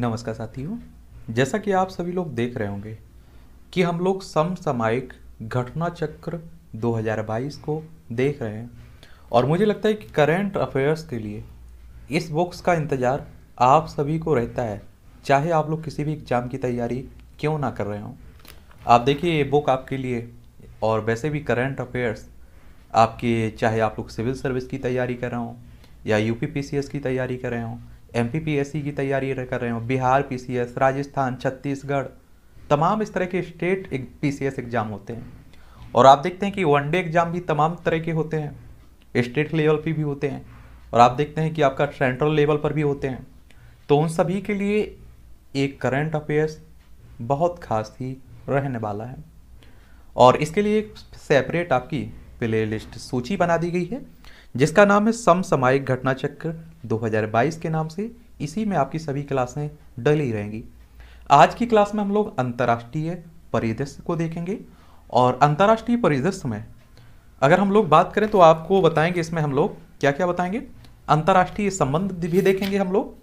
नमस्कार साथियों जैसा कि आप सभी लोग देख रहे होंगे कि हम लोग समसामायिक घटना चक्र 2022 को देख रहे हैं और मुझे लगता है कि करेंट अफेयर्स के लिए इस बुक्स का इंतज़ार आप सभी को रहता है चाहे आप लोग किसी भी एग्ज़ाम की तैयारी क्यों ना कर रहे हों आप देखिए ये बुक आपके लिए और वैसे भी करेंट अफेयर्स आपके चाहे आप लोग सिविल सर्विस की तैयारी कर रहे हों या यू की तैयारी कर रहे हों एम की तैयारी कर रहे हो बिहार पी राजस्थान छत्तीसगढ़ तमाम इस तरह के स्टेट पी एग्ज़ाम होते हैं और आप देखते हैं कि वनडे एग्ज़ाम भी तमाम तरह के होते हैं स्टेट लेवल पर भी होते हैं और आप देखते हैं कि आपका सेंट्रल लेवल पर भी होते हैं तो उन सभी के लिए एक करंट अफेयर्स बहुत खास ही रहने वाला है और इसके लिए एक सेपरेट आपकी प्लेलिस्ट सूची बना दी गई है जिसका नाम है समसामायिक घटना चक्र 2022 के नाम से इसी में आपकी सभी क्लासें डली रहेंगी आज की क्लास में हम लोग अंतर्राष्ट्रीय परिदृश्य को देखेंगे और अंतर्राष्ट्रीय परिदृश्य में अगर हम लोग बात करें तो आपको बताएंगे इसमें हम लोग क्या क्या बताएंगे अंतर्राष्ट्रीय संबंध भी देखेंगे हम लोग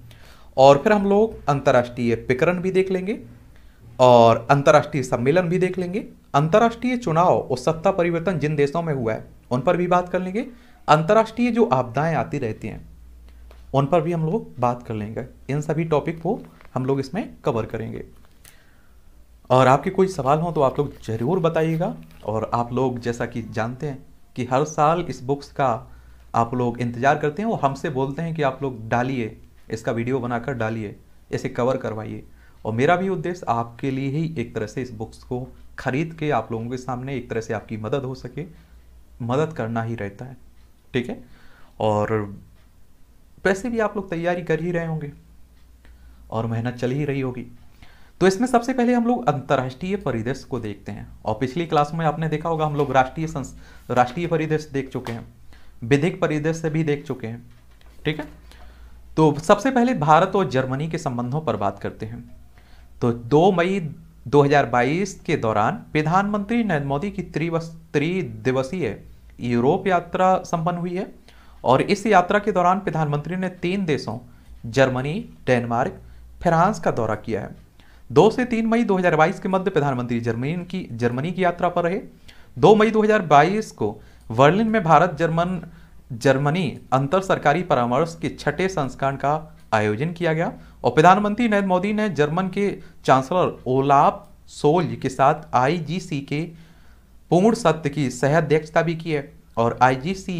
और फिर हम लोग अंतर्राष्ट्रीय पिकरण भी देख लेंगे और अंतर्राष्ट्रीय सम्मेलन भी देख लेंगे अंतर्राष्ट्रीय चुनाव और सत्ता परिवर्तन जिन देशों में हुआ है उन पर भी बात कर लेंगे अंतर्राष्ट्रीय जो आपदाएं आती रहती हैं उन पर भी हम लोग बात कर लेंगे इन सभी टॉपिक को हम लोग इसमें कवर करेंगे और आपके कोई सवाल हो तो आप लोग ज़रूर बताइएगा और आप लोग जैसा कि जानते हैं कि हर साल इस बुक्स का आप लोग इंतज़ार करते हैं वो हमसे बोलते हैं कि आप लोग डालिए इसका वीडियो बनाकर डालिए इसे कवर करवाइए और मेरा भी उद्देश्य आपके लिए ही एक तरह से इस बुक्स को ख़रीद के आप लोगों के सामने एक तरह से आपकी मदद हो सके मदद करना ही रहता है ठीक है और वैसे भी आप लोग तैयारी कर ही रहे होंगे और मेहनत चल ही रही होगी तो इसमें सबसे पहले हम लोग अंतर्राष्ट्रीय परिदृश्य को देखते हैं और पिछली क्लास में आपने देखा होगा हम लोग राष्ट्रीय राष्ट्रीय परिदृश्य देख चुके हैं विधिक परिदृश्य भी देख चुके हैं ठीक है तो सबसे पहले भारत और जर्मनी के संबंधों पर बात करते हैं तो 2 मई 2022 के दौरान प्रधानमंत्री नरेंद्र मोदी की त्रिवस त्रिदिवसीय यूरोप यात्रा संपन्न हुई है और इस यात्रा के दौरान प्रधानमंत्री ने तीन देशों जर्मनी डेनमार्क फ्रांस का दौरा किया है दो से तीन मई 2022 के मध्य प्रधानमंत्री जर्मनी की जर्मनी की यात्रा पर रहे दो मई 2022 को बर्लिन में भारत जर्मन जर्मनी अंतर सरकारी परामर्श के छठे संस्करण का आयोजन किया गया और प्रधानमंत्री नरेंद्र मोदी ने जर्मन के चांसलर ओलाफ सोल के साथ आईजीसी के पूर्ण सत्य की सह अध्यक्षता भी की है और आईजीसी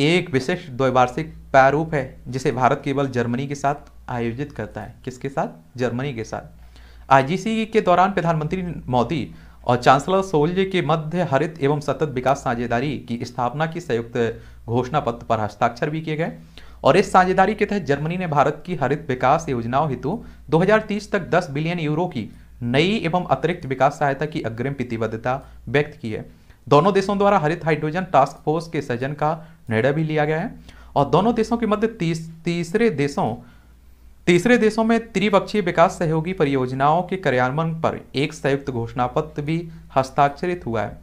एक विशिष्ट द्वैवार्षिक प्रारूप है जिसे भारत केवल जर्मनी के साथ आयोजित करता है किसके साथ जर्मनी के साथ आईजीसी के दौरान प्रधानमंत्री मोदी और चांसलर सोल्य के मध्य हरित एवं सतत विकास साझेदारी की स्थापना की संयुक्त घोषणा पत्र पर हस्ताक्षर भी किए गए और इस साझेदारी के तहत जर्मनी ने भारत की हरित विकास योजनाओं हेतु 2030 तक 10 बिलियन यूरो की नई एवं अतिरिक्त विकास सहायता की अग्रिम प्रतिबद्धता व्यक्त की है दोनों देशों द्वारा हरित हाइड्रोजन टास्क फोर्स के सृजन का नोएडा भी लिया गया है और दोनों देशों के मध्य तीस, तीसरे देशों तीसरे देशों में त्रिपक्षीय विकास सहयोगी परियोजनाओं के कार्यान्वयन पर एक संयुक्त घोषणा पत्र भी हस्ताक्षरित हुआ है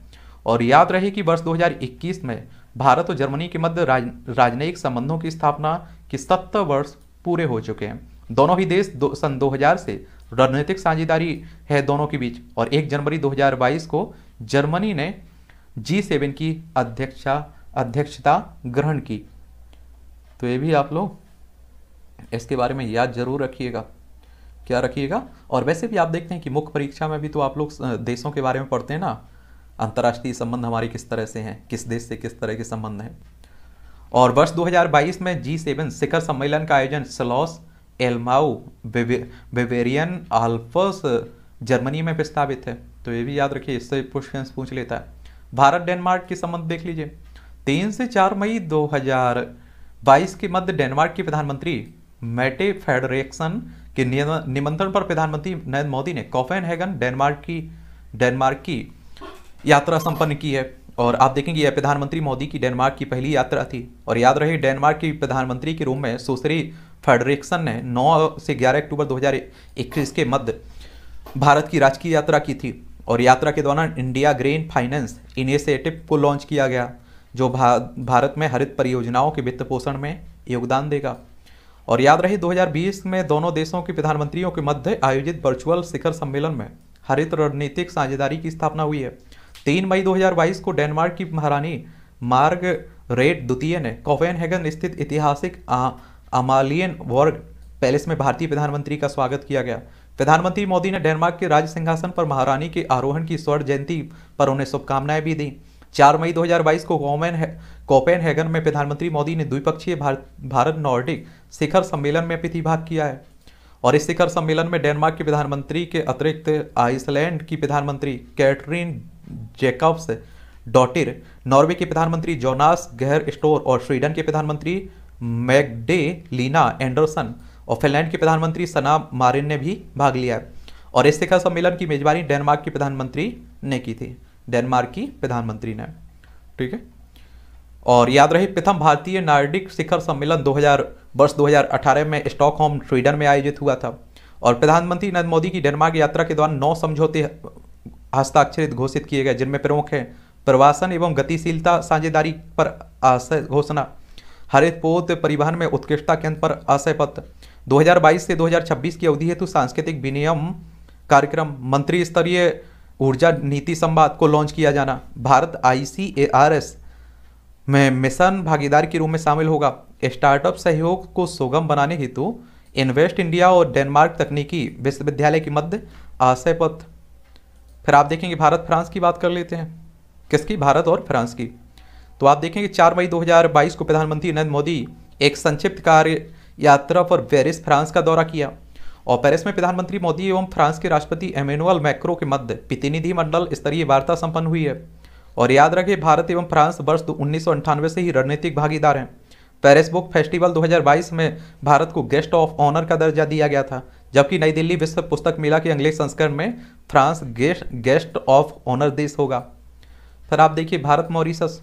और याद रहे कि वर्ष 2021 में भारत और जर्मनी के मध्य राज, राजनयिक संबंधों की स्थापना के सत्तर वर्ष पूरे हो चुके हैं दोनों ही देश दो, सन 2000 से रणनीतिक साझेदारी है दोनों के बीच और 1 जनवरी 2022 को जर्मनी ने जी की अध्यक्षता अध्यक्षता ग्रहण की तो ये भी आप लोग इसके बारे में याद जरूर रखिएगा क्या रखिएगा और वैसे भी आप देखते हैं कि मुख्य परीक्षा में भी तो आप लोग देशों के बारे में पढ़ते हैं ना अंतर्राष्ट्रीय संबंध हमारे किस तरह से हैं किस देश से किस तरह के संबंध हैं और वर्ष 2022 में जी सेवन शिखर सम्मेलन का आयोजन सलॉस एलमाउ बेवेरियन आल्फस जर्मनी में प्रस्तावित है तो ये भी याद रखिए इससे क्वेश्चन पूछ लेता है भारत डेनमार्क के संबंध देख लीजिए तीन से चार मई 2022 के मध्य डेनमार्क की प्रधानमंत्री मैटे फेडरेक्सन के निमंत्रण पर प्रधानमंत्री नरेंद्र मोदी ने कॉफेन हैगन डेनमार्क की डेनमार्क की यात्रा संपन्न की है और आप देखेंगे यह प्रधानमंत्री मोदी की डेनमार्क की पहली यात्रा थी और याद रहे डेनमार्क की प्रधानमंत्री के रूम में सुश्री फेडरिक्सन ने 9 से 11 अक्टूबर 2021 के मध्य भारत की राजकीय यात्रा की थी और यात्रा के दौरान इंडिया ग्रीन फाइनेंस इनिशिएटिव को लॉन्च किया गया जो भा, भारत में हरित परियोजनाओं के वित्त पोषण में योगदान देगा और याद रहे 2020 में दोनों देशों के प्रधानमंत्रियों के मध्य आयोजित वर्चुअल शिखर सम्मेलन में हरित रणनीतिक साझेदारी की स्थापना हुई है तीन मई 2022 को डेनमार्क की महारानी मार्ग रेड द्वितीय ने कोफेनहेगन स्थित ऐतिहासिक अमालियन वर्ग पैलेस में भारतीय प्रधानमंत्री का स्वागत किया गया प्रधानमंत्री मोदी ने डेनमार्क के राज सिंहासन पर महारानी के आरोहण की स्वर्ण जयंती पर उन्हें शुभकामनाएं भी दी चार मई 2022 को कोमेन कोपेन हैगन में प्रधानमंत्री मोदी ने द्विपक्षीय भार, भारत नॉर्डिक शिखर सम्मेलन में प्रतिभाग किया है और इस शिखर सम्मेलन में डेनमार्क के प्रधानमंत्री के अतिरिक्त आइसलैंड की प्रधानमंत्री कैटरीन जेकब्स डॉटिर नॉर्वे के प्रधानमंत्री जोनास गहर स्टोर और स्वीडन के प्रधानमंत्री मैगडे लीना एंडरसन और फिनलैंड के प्रधानमंत्री सना मारिन ने भी भाग लिया और इस शिखर सम्मेलन की मेजबानी डेनमार्क के प्रधानमंत्री ने की थी डेनमार्क की प्रधानमंत्री ने ठीक है और याद रहे प्रथम भारतीय नार्डिक शिखर सम्मेलन 2000 वर्ष 2018 में स्टॉकहोम स्वीडन में आयोजित हुआ था और प्रधानमंत्री नरेंद्र मोदी की डेनमार्क यात्रा के दौरान नौ समझौते हस्ताक्षरित घोषित किए गए जिनमें प्रमुख हैं प्रवासन एवं गतिशीलता साझेदारी पर आशय घोषणा हरित पोत परिवहन में उत्कृष्टता केंद्र पर आशय पत्र 2022 से 2026 की अवधि हेतु सांस्कृतिक विनियम कार्यक्रम मंत्री स्तरीय ऊर्जा नीति संवाद को लॉन्च किया जाना भारत आई में मिशन भागीदार के रूप में शामिल होगा स्टार्टअप सहयोग को सुगम बनाने हेतु इन्वेस्ट इंडिया और डेनमार्क तकनीकी विश्वविद्यालय के मध्य आशय पथ फिर आप देखेंगे भारत फ्रांस की बात कर लेते हैं किसकी भारत और फ्रांस की तो आप देखेंगे चार मई 2022 को प्रधानमंत्री नरेंद्र मोदी एक संक्षिप्त कार्य यात्रा पर पेरिस फ्रांस का दौरा किया और पेरिस में प्रधानमंत्री मोदी एवं फ्रांस के राष्ट्रपति एमेनुअल मैक्रो के मध्य प्रतिनिधि मंडल स्तरीय वार्ता संपन्न हुई है और याद रखें भारत एवं फ्रांस वर्ष उन्नीस से ही रणनीतिक भागीदार हैं पेरिस बुक फेस्टिवल 2022 में भारत को गेस्ट ऑफ ऑनर का दर्जा दिया गया था जबकि नई दिल्ली विश्व पुस्तक मेला के अंग्रेज संस्करण में France guest guest of honour देश होगा फिर आप देखिए भारत मॉरिशस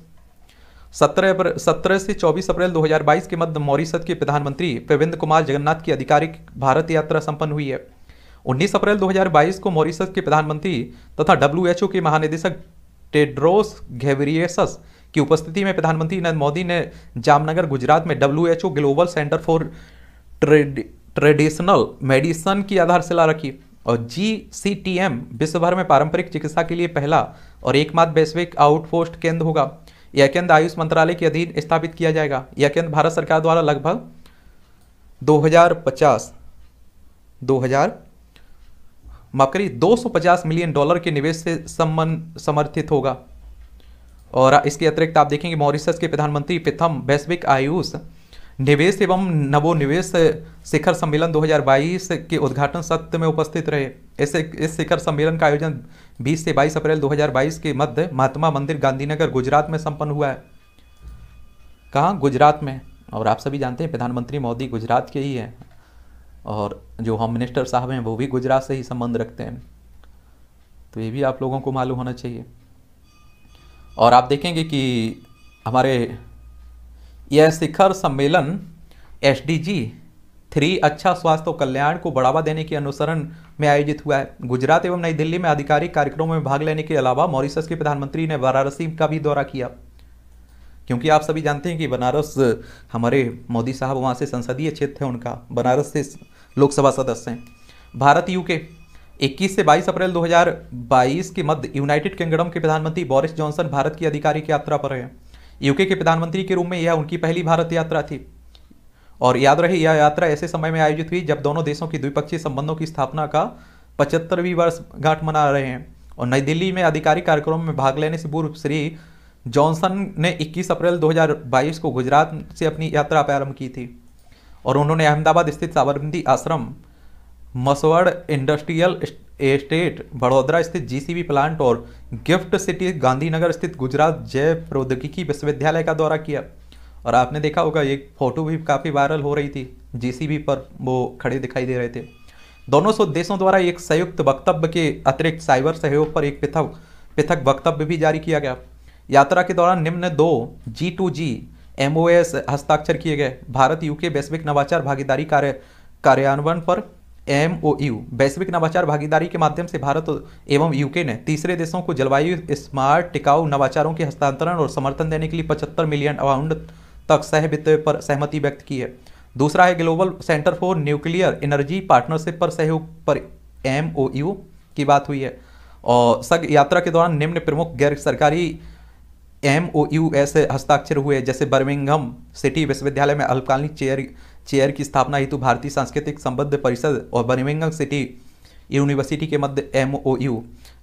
सत्रह सत्रह से चौबीस अप्रैल 2022 के मध्य मॉरिसत के प्रधानमंत्री प्रविंद कुमार जगन्नाथ की आधिकारिक भारत यात्रा संपन्न हुई है उन्नीस अप्रैल 2022 को मॉरिसस के प्रधानमंत्री तथा डब्ल्यूएचओ के महानिदेशक टेड्रोस घेवरियस की उपस्थिति में प्रधानमंत्री नरेंद्र मोदी ने जामनगर गुजरात में WHO global centre for traditional medicine की आधारशिला रखी और जी सी टी एम विश्वभर में पारंपरिक चिकित्सा के लिए पहला और एकमात्र वैश्विक आउटपोस्ट केंद्र होगा यह केंद्र आयुष मंत्रालय के अधीन स्थापित किया जाएगा यह केंद्र भारत सरकार द्वारा लगभग 2050 2000 माफ करिए 250 मिलियन डॉलर के निवेश से समर्थित होगा और इसके अतिरिक्त आप देखेंगे मॉरिशस के प्रधानमंत्री प्रथम वैश्विक आयुष निवेश एवं नवोनिवेश शिखर सम्मेलन 2022 के उद्घाटन सत्र में उपस्थित रहे इस इस शिखर सम्मेलन का आयोजन 20 से 22 अप्रैल 2022 के मध्य महात्मा मंदिर गांधीनगर गुजरात में संपन्न हुआ है कहाँ गुजरात में और आप सभी जानते हैं प्रधानमंत्री मोदी गुजरात के ही हैं और जो होम मिनिस्टर साहब हैं वो भी गुजरात से ही संबंध रखते हैं तो ये भी आप लोगों को मालूम होना चाहिए और आप देखेंगे कि हमारे यह शिखर सम्मेलन एस थ्री अच्छा स्वास्थ्य और कल्याण को बढ़ावा देने के अनुसरण में आयोजित हुआ है गुजरात एवं नई दिल्ली में आधिकारिक कार्यक्रमों में भाग लेने के अलावा मॉरिशस के प्रधानमंत्री ने वाराणसी का भी दौरा किया क्योंकि आप सभी जानते हैं कि बनारस हमारे मोदी साहब वहाँ से संसदीय क्षेत्र है उनका बनारस से लोकसभा सदस्य हैं भारत यूके 21 से 22 अप्रैल 2022 के मध्य यूनाइटेड किंगडम के प्रधानमंत्री बोरिस जॉनसन भारत की आधिकारिक यात्रा पर हैं यूके के प्रधानमंत्री के रूप में यह उनकी पहली भारत यात्रा थी और याद रहे यह या यात्रा ऐसे समय में आयोजित हुई जब दोनों देशों की द्विपक्षीय संबंधों की स्थापना का पचहत्तरवीं वर्ष गांठ मना रहे हैं और नई दिल्ली में आधिकारिक कार्यक्रम में भाग लेने से पूर्व श्री जॉनसन ने 21 अप्रैल 2022 को गुजरात से अपनी यात्रा प्रारंभ की थी और उन्होंने अहमदाबाद स्थित साबरमती आश्रम मसवड़ इंडस्ट्रियल एस्टेट बड़ोदरा स्थित जीसीबी प्लांट और गिफ्ट सिटी गांधीनगर स्थित गुजरात जैव प्रौद्योगिकी विश्वविद्यालय का दौरा किया और आपने देखा होगा ये फोटो भी काफ़ी वायरल हो रही थी जीसीबी पर वो खड़े दिखाई दे रहे थे दोनों देशों द्वारा एक संयुक्त वक्तव्य के अतिरिक्त साइबर सहयोग पर एक पृथक पृथक वक्तव्य भी जारी किया गया यात्रा के दौरान निम्न दो जी टू जी एम हस्ताक्षर किए गए भारत यूके वैश्विक नवाचार भागीदारी कार्य कार्यान्वयन पर एम ओ यू वैश्विक नवाचार भागीदारी के माध्यम से भारत एवं यूके ने तीसरे देशों को जलवायु स्मार्ट टिकाऊ नवाचारों के हस्तांतरण और समर्थन देने के लिए पचहत्तर मिलियन अराउंड तक सह वित्त पर सहमति व्यक्त की है दूसरा है global centre for nuclear energy partnership पर सहयोग पर एम ओ यू की बात हुई है और सग यात्रा के दौरान निम्न प्रमुख गैर सरकारी एम ओ यू ऐसे हस्ताक्षर हुए जैसे बर्मिंगम सिटी विश्वविद्यालय में अल्पकालीन चेयर चेयर की स्थापना हेतु भारतीय सांस्कृतिक संबद्ध परिषद और बर्मिंगम सिटी यूनिवर्सिटी के मध्य एम ओ यू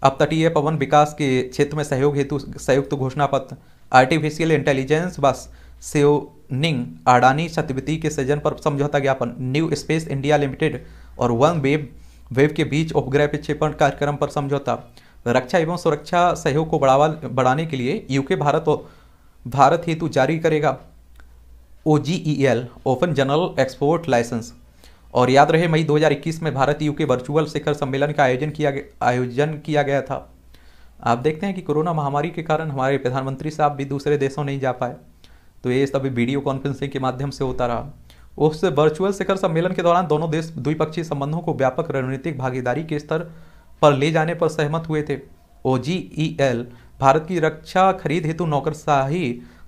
अब तटीय पवन विकास के क्षेत्र में सहयोग हेतु संयुक्त घोषणा पत्र आर्टिफिशियल इंटेलिजेंस बस सेओनिंग अडानी छतविती के सृजन पर समझौता ज्ञापन न्यू स्पेस इंडिया लिमिटेड और वन वेब वेब के बीच उपग्रह प्रक्षेपण कार्यक्रम पर समझौता रक्षा एवं सुरक्षा सहयोग को बढ़ावा बढ़ाने के लिए यूके भारत भारत हेतु जारी करेगा O G E L open general export licence और याद रहे मई 2021 में भारत यूके वर्चुअल शिखर सम्मेलन का आयोजन किया आयोजन किया गया था आप देखते हैं कि कोरोना महामारी के कारण हमारे प्रधानमंत्री साहब भी दूसरे देशों नहीं जा पाए तो ये सभी वीडियो कॉन्फ्रेंसिंग के माध्यम से होता रहा उस वर्चुअल शिखर सम्मेलन के दौरान दोनों देश द्विपक्षीय संबंधों को व्यापक रणनीतिक भागीदारी के स्तर पर ले जाने पर सहमत हुए थे ओ e भारत की रक्षा खरीद हेतु नौकरशाही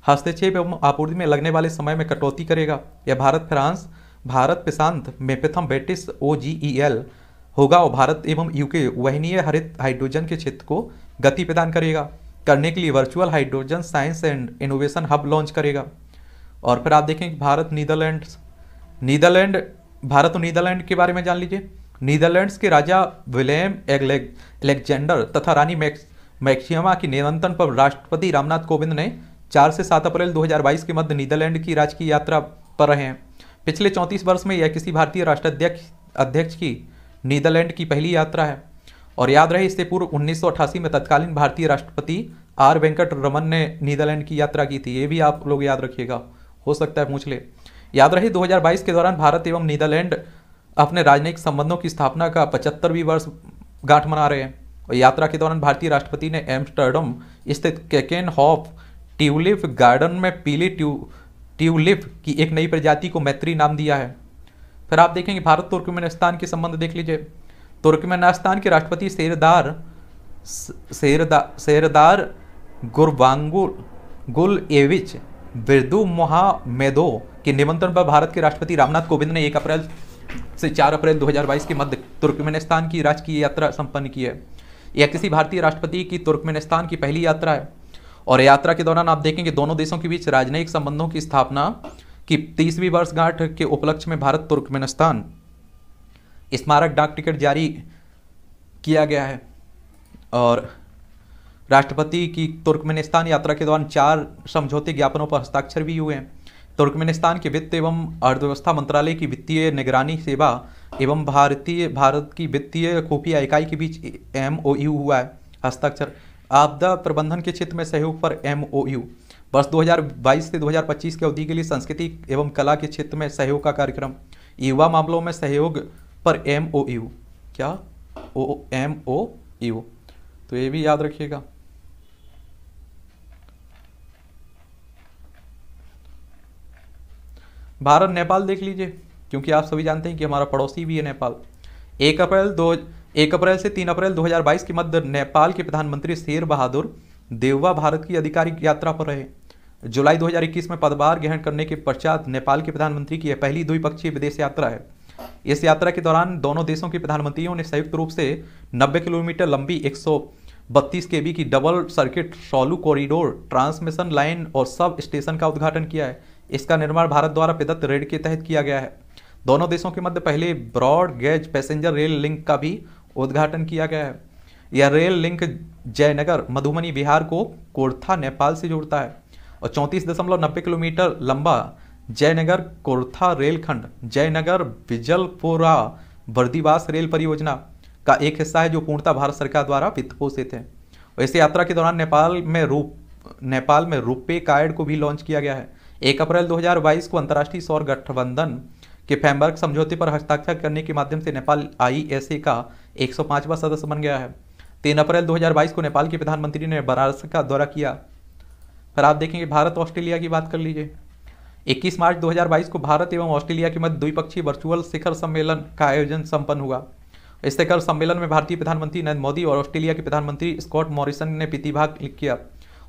हस्तक्षेप एवं आपूर्ति में लगने वाले समय में कटौती करेगा यह भारत फ्रांस भारत प्रशांत में प्रथम ब्रिटिश ओ e होगा और भारत एवं यूके वहनीय हरित हाइड्रोजन के क्षेत्र को गति प्रदान करेगा करने के लिए virtual hydrogen science and innovation hub launch करेगा और फिर आप देखें भारत नीदरलैंड नीदरलैंड भारत और नीदरलैंड के बारे में जान लीजिए नीदरलैंड्स के राजा विलेम एलेक्जेंडर तथा रानी मैक्स मैक्सिमा के निमंत्रण पर राष्ट्रपति रामनाथ कोविंद ने 4 से 7 अप्रैल 2022 के मध्य नीदरलैंड की राजकीय यात्रा पर रहे हैं पिछले 34 वर्ष में यह किसी भारतीय राष्ट्राध्यक्ष अध्यक्ष की नीदरलैंड की पहली यात्रा है और याद रहे इससे पूर्व उन्नीस में तत्कालीन भारतीय राष्ट्रपति आर वेंकट रमन ने नीदरलैंड की यात्रा की थी ये भी आप लोग याद रखिएगा हो सकता है पूछ ले याद रहे 2022 के दौरान भारत एवं नीदरलैंड अपने राजनयिक संबंधों की स्थापना का पचहत्तरवीं वर्ष गांठ मना रहे हैं और यात्रा के दौरान भारतीय राष्ट्रपति ने एम्स्टर्डम स्थित केकेन हॉफ ट्यूलिप गार्डन में पीली ट्यू ट्यूलिप की एक नई प्रजाति को मैत्री नाम दिया है फिर आप देखेंगे भारत तुर्कमेनिस्तान के संबंध देख लीजिए तुर्कमेनिस्तान के राष्ट्रपति शेरदार शेरदार गुरबांगुल गुल एविच बिरदु मोहामेदो के निमंत्रण पर भारत के राष्ट्रपति रामनाथ कोविंद ने एक अप्रैल से 4 अप्रैल 2022 के मध्य तुर्कमेनिस्तान की राजकीय यात्रा संपन्न की है यह किसी भारतीय राष्ट्रपति की तुर्कमेनिस्तान की पहली यात्रा है और यात्रा के दौरान आप देखेंगे दोनों देशों के बीच राजनयिक संबंधों की स्थापना की तीसवीं वर्षगांठ के उपलक्ष्य में भारत तुर्कमेनिस्तान स्मारक डाक टिकट जारी किया गया है और राष्ट्रपति की तुर्कमेनिस्तान यात्रा के दौरान चार समझौते ज्ञापनों पर हस्ताक्षर भी हुए हैं तुर्कमेनिस्तान के वित्त एवं अर्थव्यवस्था मंत्रालय की वित्तीय निगरानी सेवा एवं भारतीय भारत की वित्तीय खुफिया इकाई के बीच एम हुआ है हस्ताक्षर आपदा प्रबंधन के क्षेत्र में सहयोग पर एम वर्ष 2022 से 2025 की अवधि के लिए संस्कृति एवं कला के क्षेत्र में सहयोग का कार्यक्रम युवा मामलों में सहयोग पर एम ओ यू क्या ओ एम ओ यू तो ये भी याद रखिएगा भारत नेपाल देख लीजिए क्योंकि आप सभी जानते हैं कि हमारा पड़ोसी भी है नेपाल एक अप्रैल दो एक अप्रैल से तीन अप्रैल 2022 के मध्य नेपाल के प्रधानमंत्री शेर बहादुर देववा भारत की आधिकारिक यात्रा पर रहे जुलाई 2021 में पदभार ग्रहण करने के पश्चात नेपाल के प्रधानमंत्री की यह पहली द्विपक्षीय विदेश यात्रा है इस यात्रा के दौरान दोनों देशों के प्रधानमंत्रियों ने संयुक्त रूप से 90 किलोमीटर लंबी 132 केबी की double circuit Solu corridor transmission line और सब स्टेशन का उद्घाटन किया है इसका निर्माण भारत द्वारा पिदत्त रेड के तहत किया गया है दोनों देशों के मध्य पहले broad gauge passenger rail link का भी उद्घाटन किया गया है यह रेल लिंक जयनगर मधुबनी बिहार को कोरथा नेपाल से जोड़ता है और चौंतीस किलोमीटर लंबा जयनगर कोरथा रेलखंड जयनगर बिजलपुरा बर्दीवास रेल परियोजना का एक हिस्सा है जो पूर्णतः भारत सरकार द्वारा वित्त पोषित है इस यात्रा के दौरान नेपाल में रूप नेपाल में रुपे कार्ड को भी लॉन्च किया गया है एक अप्रैल 2022 को अंतर्राष्ट्रीय सौर गठबंधन के फ्रेमवर्क समझौते पर हस्ताक्षर करने के माध्यम से नेपाल ए का एक सदस्य बन गया है तीन अप्रैल 2022 को नेपाल के प्रधानमंत्री ने बनारस का दौरा किया फिर आप देखेंगे भारत ऑस्ट्रेलिया की बात कर लीजिए 21 मार्च 2022 को भारत एवं ऑस्ट्रेलिया के मध्य द्विपक्षीय वर्चुअल शिखर सम्मेलन का आयोजन संपन्न हुआ इस शिखर सम्मेलन में भारतीय प्रधानमंत्री नरेंद्र मोदी और ऑस्ट्रेलिया के प्रधानमंत्री स्कॉट मॉरिसन ने प्रतिभाग किया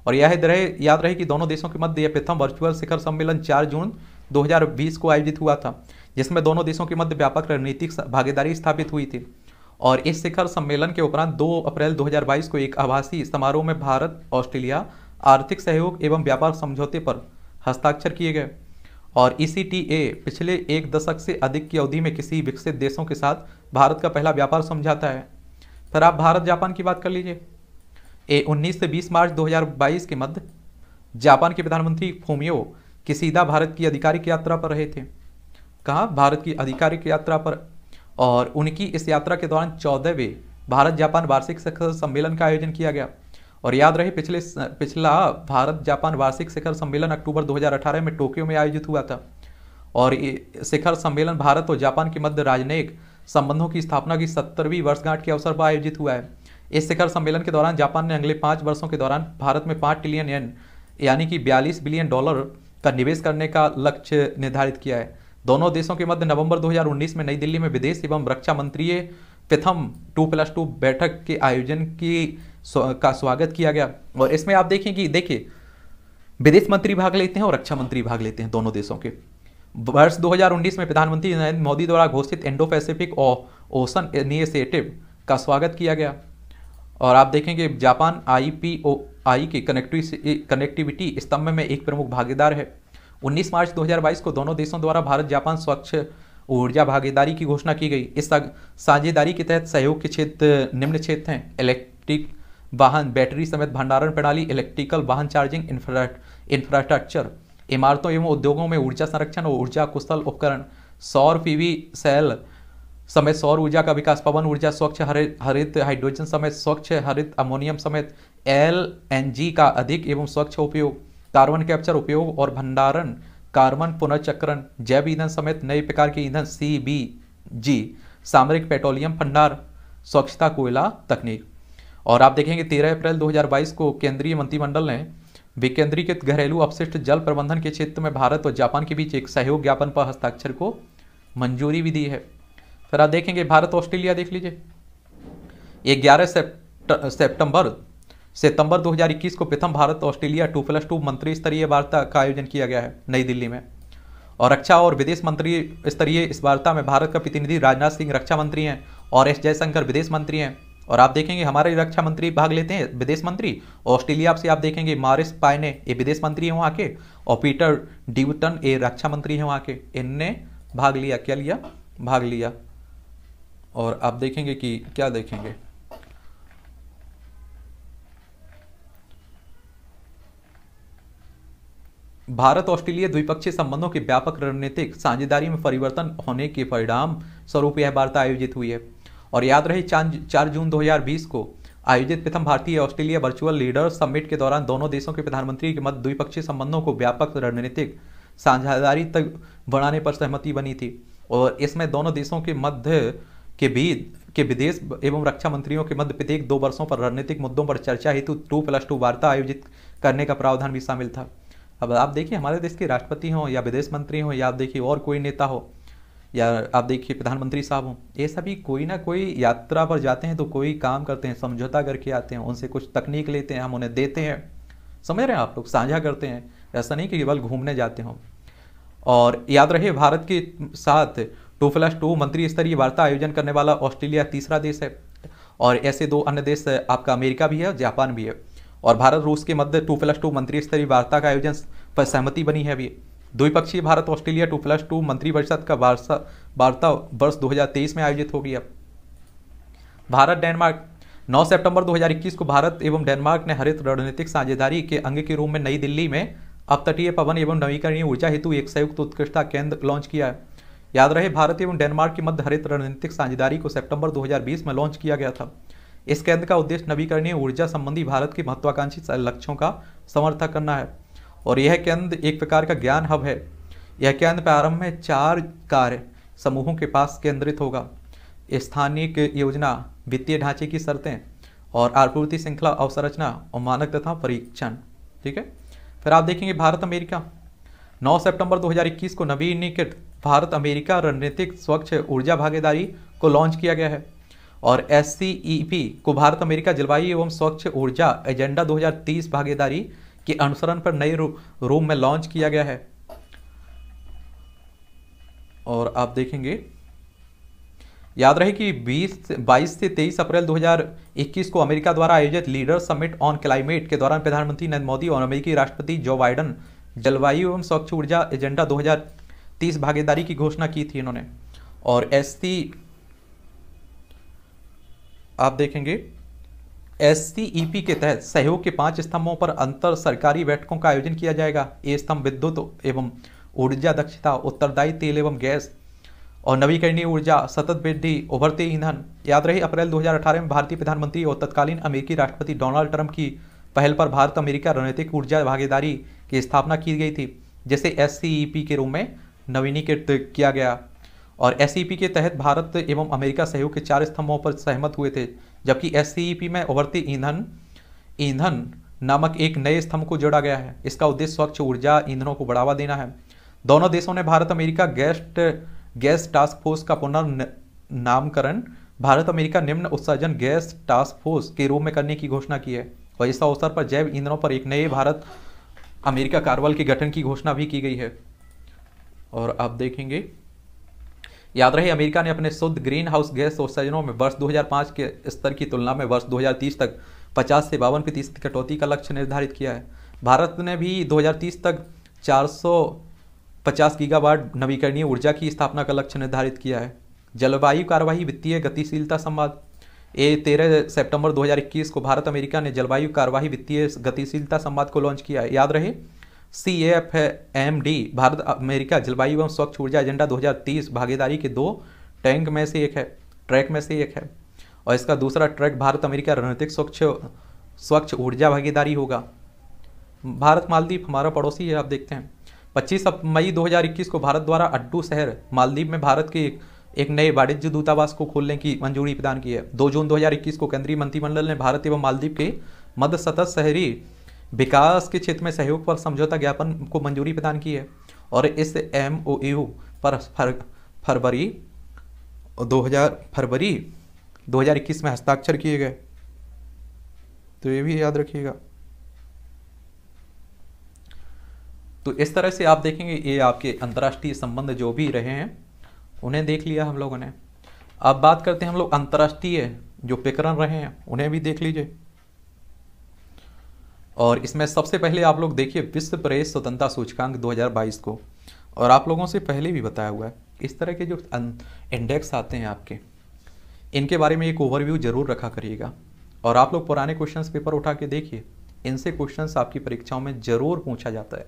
और यह रहे याद रहे कि दोनों देशों के मध्य यह प्रथम वर्चुअल शिखर सम्मेलन चार जून 2020 को आयोजित हुआ था जिसमें दोनों देशों के मध्य व्यापक रणनीतिक भागीदारी स्थापित हुई थी और इस शिखर सम्मेलन के उपरांत 2 अप्रैल 2022 को एक आभासी समारोह में भारत ऑस्ट्रेलिया आर्थिक सहयोग एवं व्यापार समझौते पर हस्ताक्षर किए गए और ई e पिछले एक दशक से अधिक की अवधि में किसी विकसित देशों के साथ भारत का पहला व्यापार समझाता है फिर आप भारत जापान की बात कर लीजिए ए 19 से 20 मार्च 2022 के मध्य जापान के प्रधानमंत्री फोमियो किसीदा भारत की आधिकारिक यात्रा पर रहे थे कहा भारत की आधिकारिक यात्रा पर और उनकी इस यात्रा के दौरान चौदहवें भारत जापान वार्षिक शिखर सम्मेलन का आयोजन किया गया और याद रहे पिछले पिछला भारत जापान वार्षिक शिखर सम्मेलन अक्टूबर 2018 में टोक्यो में आयोजित हुआ था और शिखर सम्मेलन भारत और जापान के मध्य राजनयिक संबंधों की स्थापना की सत्तरवीं वर्षगांठ के अवसर पर आयोजित हुआ है इस शिखर सम्मेलन के दौरान जापान ने अगले पाँच वर्षों के दौरान भारत में पाँच ट्रिलियन एन यानी कि बयालीस बिलियन डॉलर का निवेश करने का लक्ष्य निर्धारित किया है दोनों देशों के मध्य नवंबर 2019 में नई दिल्ली में विदेश एवं रक्षा मंत्रीय प्रथम टू प्लस टू बैठक के आयोजन की का स्वागत किया गया और इसमें आप देखें कि देखिए विदेश मंत्री भाग लेते हैं और रक्षा मंत्री भाग लेते हैं दोनों देशों के वर्ष 2019 में प्रधानमंत्री नरेंद्र मोदी द्वारा घोषित इंडो पैसिफिक और ओशन इनिशिएटिव का स्वागत किया गया और आप देखेंगे जापान आई के कनेक्टिविटी कनेक्टिविटी स्तंभ में एक प्रमुख भागीदार है 19 मार्च 2022 को दोनों देशों द्वारा भारत जापान स्वच्छ ऊर्जा भागीदारी की घोषणा की गई इस साझेदारी के तहत सहयोग के क्षेत्र निम्न क्षेत्र हैं इलेक्ट्रिक वाहन बैटरी समेत भंडारण प्रणाली इलेक्ट्रिकल वाहन चार्जिंग इंफ्रास्ट्रक्चर इमारतों एवं उद्योगों में ऊर्जा संरक्षण और ऊर्जा कुशल उपकरण सौर पीवी सेल समेत सौर ऊर्जा का विकास पवन ऊर्जा स्वच्छ हरित हाइड्रोजन समेत स्वच्छ हरित अमोनियम समेत एल एन जी का अधिक एवं स्वच्छ उपयोग कार्बन कैप्चर उपयोग और भंडारण कार्बन पुनर्चक्रण जैव ईंधन समेत नए प्रकार के ईंधन सी बी जी सामरिक पेट्रोलियम भंडार स्वच्छता कोयला तकनीक और आप देखेंगे 13 अप्रैल 2022 को केंद्रीय मंत्रिमंडल ने विकेंद्रीकृत घरेलू अपशिष्ट जल प्रबंधन के क्षेत्र में भारत और जापान के बीच एक सहयोग ज्ञापन पर हस्ताक्षर को मंजूरी भी दी है फिर आप देखेंगे भारत ऑस्ट्रेलिया देख लीजिए ग्यारह सेप्ट, सेप्टंबर सितंबर 2021 को प्रथम Bharat Australia two plus two मंत्री स्तरीय वार्ता का आयोजन किया गया है नई दिल्ली में और रक्षा और विदेश मंत्री स्तरीय इस वार्ता में भारत का प्रतिनिधि राजनाथ सिंह रक्षा मंत्री हैं और एस जयशंकर विदेश मंत्री हैं और आप देखेंगे हमारे रक्षा मंत्री भाग लेते हैं विदेश मंत्री ऑस्ट्रेलिया से आप देखेंगे मॉरिस पाइने ये विदेश मंत्री हैं वहाँ के और पीटर डिवटन ये रक्षा मंत्री हैं वहाँ के इनने भाग लिया क्या लिया भाग लिया और आप देखेंगे कि क्या देखेंगे भारत ऑस्ट्रेलिया द्विपक्षीय संबंधों के व्यापक रणनीतिक साझेदारी में परिवर्तन होने के परिणाम स्वरूप यह वार्ता आयोजित हुई है और याद रहे चार जून 2020 को आयोजित प्रथम भारतीय ऑस्ट्रेलिया वर्चुअल लीडर्स समिट के दौरान दोनों देशों के प्रधानमंत्री के मध्य द्विपक्षीय संबंधों को व्यापक रणनीतिक साझेदारी तक बढ़ाने पर सहमति बनी थी और इसमें दोनों देशों के मध्य के बीच के विदेश एवं रक्षा मंत्रियों के मध्य प्रत्येक दो वर्षों पर रणनीतिक मुद्दों पर चर्चा हेतु टू प्लस टू वार्ता आयोजित करने का प्रावधान भी शामिल था अब आप देखिए हमारे देश के राष्ट्रपति हों या विदेश मंत्री हों या आप देखिए और कोई नेता हो या आप देखिए प्रधानमंत्री साहब हों ये सभी कोई ना कोई यात्रा पर जाते हैं तो कोई काम करते हैं समझौता करके आते हैं उनसे कुछ तकनीक लेते हैं हम उन्हें देते हैं समझ रहे हैं आप लोग साझा करते हैं ऐसा नहीं कि केवल घूमने जाते हों और याद रहे भारत के साथ टू प्लस टू मंत्री स्तरीय वार्ता आयोजन करने वाला ऑस्ट्रेलिया तीसरा देश है और ऐसे दो अन्य देश आपका अमेरिका भी है जापान भी है और भारत रूस के मध्य टू प्लस टू मंत्री स्तरीय वार्ता का आयोजन पर सहमति बनी है अभी द्विपक्षीय Bharat Australia two plus two मंत्रिपरिषद का वार्ता वर्ष 2023 में आयोजित होगी अब भारत डेनमार्क 9 सितंबर 2021 को भारत एवं डेनमार्क ने हरित रणनीतिक साझेदारी के अंग के रूप में नई दिल्ली में अपतटीय पवन एवं नवीकरणीय ऊर्जा हेतु एक संयुक्त उत्कृष्टता केंद्र लॉन्च किया है याद रहे भारत एवं डेनमार्क के मध्य हरित रणनीतिक साझेदारी को सेप्टेम्बर दो में लॉन्च किया गया था इस केंद्र का उद्देश्य नवीकरणीय ऊर्जा संबंधी भारत के महत्वाकांक्षी लक्ष्यों का समर्थन करना है और यह केंद्र एक प्रकार का ज्ञान हब है यह केंद्र प्रारंभ में चार कार्य समूहों के पास केंद्रित होगा स्थानीय योजना वित्तीय ढांचे की शर्तें और आपूर्ति श्रृंखला अवसंरचना और मानक तथा परीक्षण ठीक है फिर आप देखेंगे भारत अमेरिका 9 सितंबर 2021 को नवीनीकृत भारत अमेरिका रणनीतिक स्वच्छ ऊर्जा भागीदारी को लॉन्च किया गया है और एस e को भारत अमेरिका जलवायु एवं स्वच्छ ऊर्जा एजेंडा दो भागीदारी के अनुसरण पर नए रू, रूम में लॉन्च किया गया है और आप देखेंगे याद रहे कि 20 22 से 23 अप्रैल 2021 को अमेरिका द्वारा आयोजित लीडर समिट ऑन क्लाइमेट के दौरान प्रधानमंत्री नरेंद्र मोदी और अमेरिकी राष्ट्रपति जो बाइडन जलवायु एवं स्वच्छ ऊर्जा एजेंडा 2030 भागीदारी की घोषणा की थी इन्होंने और एस आप देखेंगे एस के तहत सहयोग के पांच स्तंभों पर अंतर सरकारी बैठकों का आयोजन किया जाएगा ये स्तंभ विद्युत एवं ऊर्जा दक्षता उत्तरदायी तेल एवं गैस और नवीकरणीय ऊर्जा सतत वृद्धि उभरते ईंधन याद रहे अप्रैल 2018 में भारतीय प्रधानमंत्री और तत्कालीन अमेरिकी राष्ट्रपति डोनाल्ड ट्रंप की पहल पर भारत अमेरिका रणनीतिक ऊर्जा भागीदारी की स्थापना की गई थी जिसे एस के रूप में नवीनीकृत किया गया और एस के तहत भारत एवं अमेरिका सहयोग के चार स्तंभों पर सहमत हुए थे जबकि एस e में उभरती ईंधन ईंधन नामक एक नए स्तंभ को जोड़ा गया है इसका उद्देश्य स्वच्छ ऊर्जा ईंधनों को बढ़ावा देना है दोनों देशों ने Bharat America gas gas task force का पुनर्नामकरण भारत अमेरिका निम्न उत्सर्जन गैस टास्क फोर्स के रूप में करने की घोषणा की है और इस अवसर पर जैव ईंधनों पर एक नए भारत अमेरिका कार्यबल के गठन की घोषणा भी की गई है और आप देखेंगे याद रहे अमेरिका ने अपने शुद्ध ग्रीन हाउस गैस उत्सर्जनों में वर्ष 2005 के स्तर की तुलना में वर्ष 2030 तक 50 से बावन प्रतिशत कटौती का लक्ष्य निर्धारित किया है भारत ने भी 2030 तक 450 गीगावाट नवीकरणीय ऊर्जा की स्थापना का लक्ष्य निर्धारित किया है जलवायु कार्यवाही वित्तीय गतिशीलता संवाद ए तेरह सेप्टेम्बर दो को भारत अमेरिका ने जलवायु कार्यवाही वित्तीय गतिशीलता संवाद को लॉन्च किया है याद रहे C F M D Bharat America जलवायु एवं स्वच्छ ऊर्जा एजेंडा 2030 भागीदारी के दो टैंक में से एक है ट्रैक में से एक है और इसका दूसरा ट्रैक भारत अमेरिका रणनीतिक स्वच्छ स्वच्छ ऊर्जा भागीदारी होगा भारत मालदीप हमारा पड़ोसी है आप देखते हैं 25 मई 2021 को भारत द्वारा अड्डू शहर मालदीव में भारत के एक, एक नए वाणिज्य दूतावास को खोलने की मंजूरी प्रदान की है 2 जून 2021 को केंद्रीय मंत्रिमंडल ने भारत एवं मालदीप के मध्य सतत शहरी विकास के क्षेत्र में सहयोग पर समझौता ज्ञापन को मंजूरी प्रदान की है और इस एम ओ यू पर फर, फरवरी दो फरवरी 2021 में हस्ताक्षर किए गए तो ये भी याद रखिएगा तो इस तरह से आप देखेंगे ये आपके अंतर्राष्ट्रीय संबंध जो भी रहे हैं उन्हें देख लिया हम लोगों ने अब बात करते हैं हम लोग अंतर्राष्ट्रीय जो प्रकरण रहे हैं उन्हें भी देख लीजिए और इसमें सबसे पहले आप लोग देखिए विश्व प्रेस स्वतंत्रता सूचकांक 2022 को और आप लोगों से पहले भी बताया हुआ है इस तरह के जो इंडेक्स अं, आते हैं आपके इनके बारे में एक ओवरव्यू जरूर रखा करिएगा और आप लोग पुराने क्वेश्चंस पेपर उठा के देखिए इनसे क्वेश्चंस आपकी परीक्षाओं में ज़रूर पूछा जाता है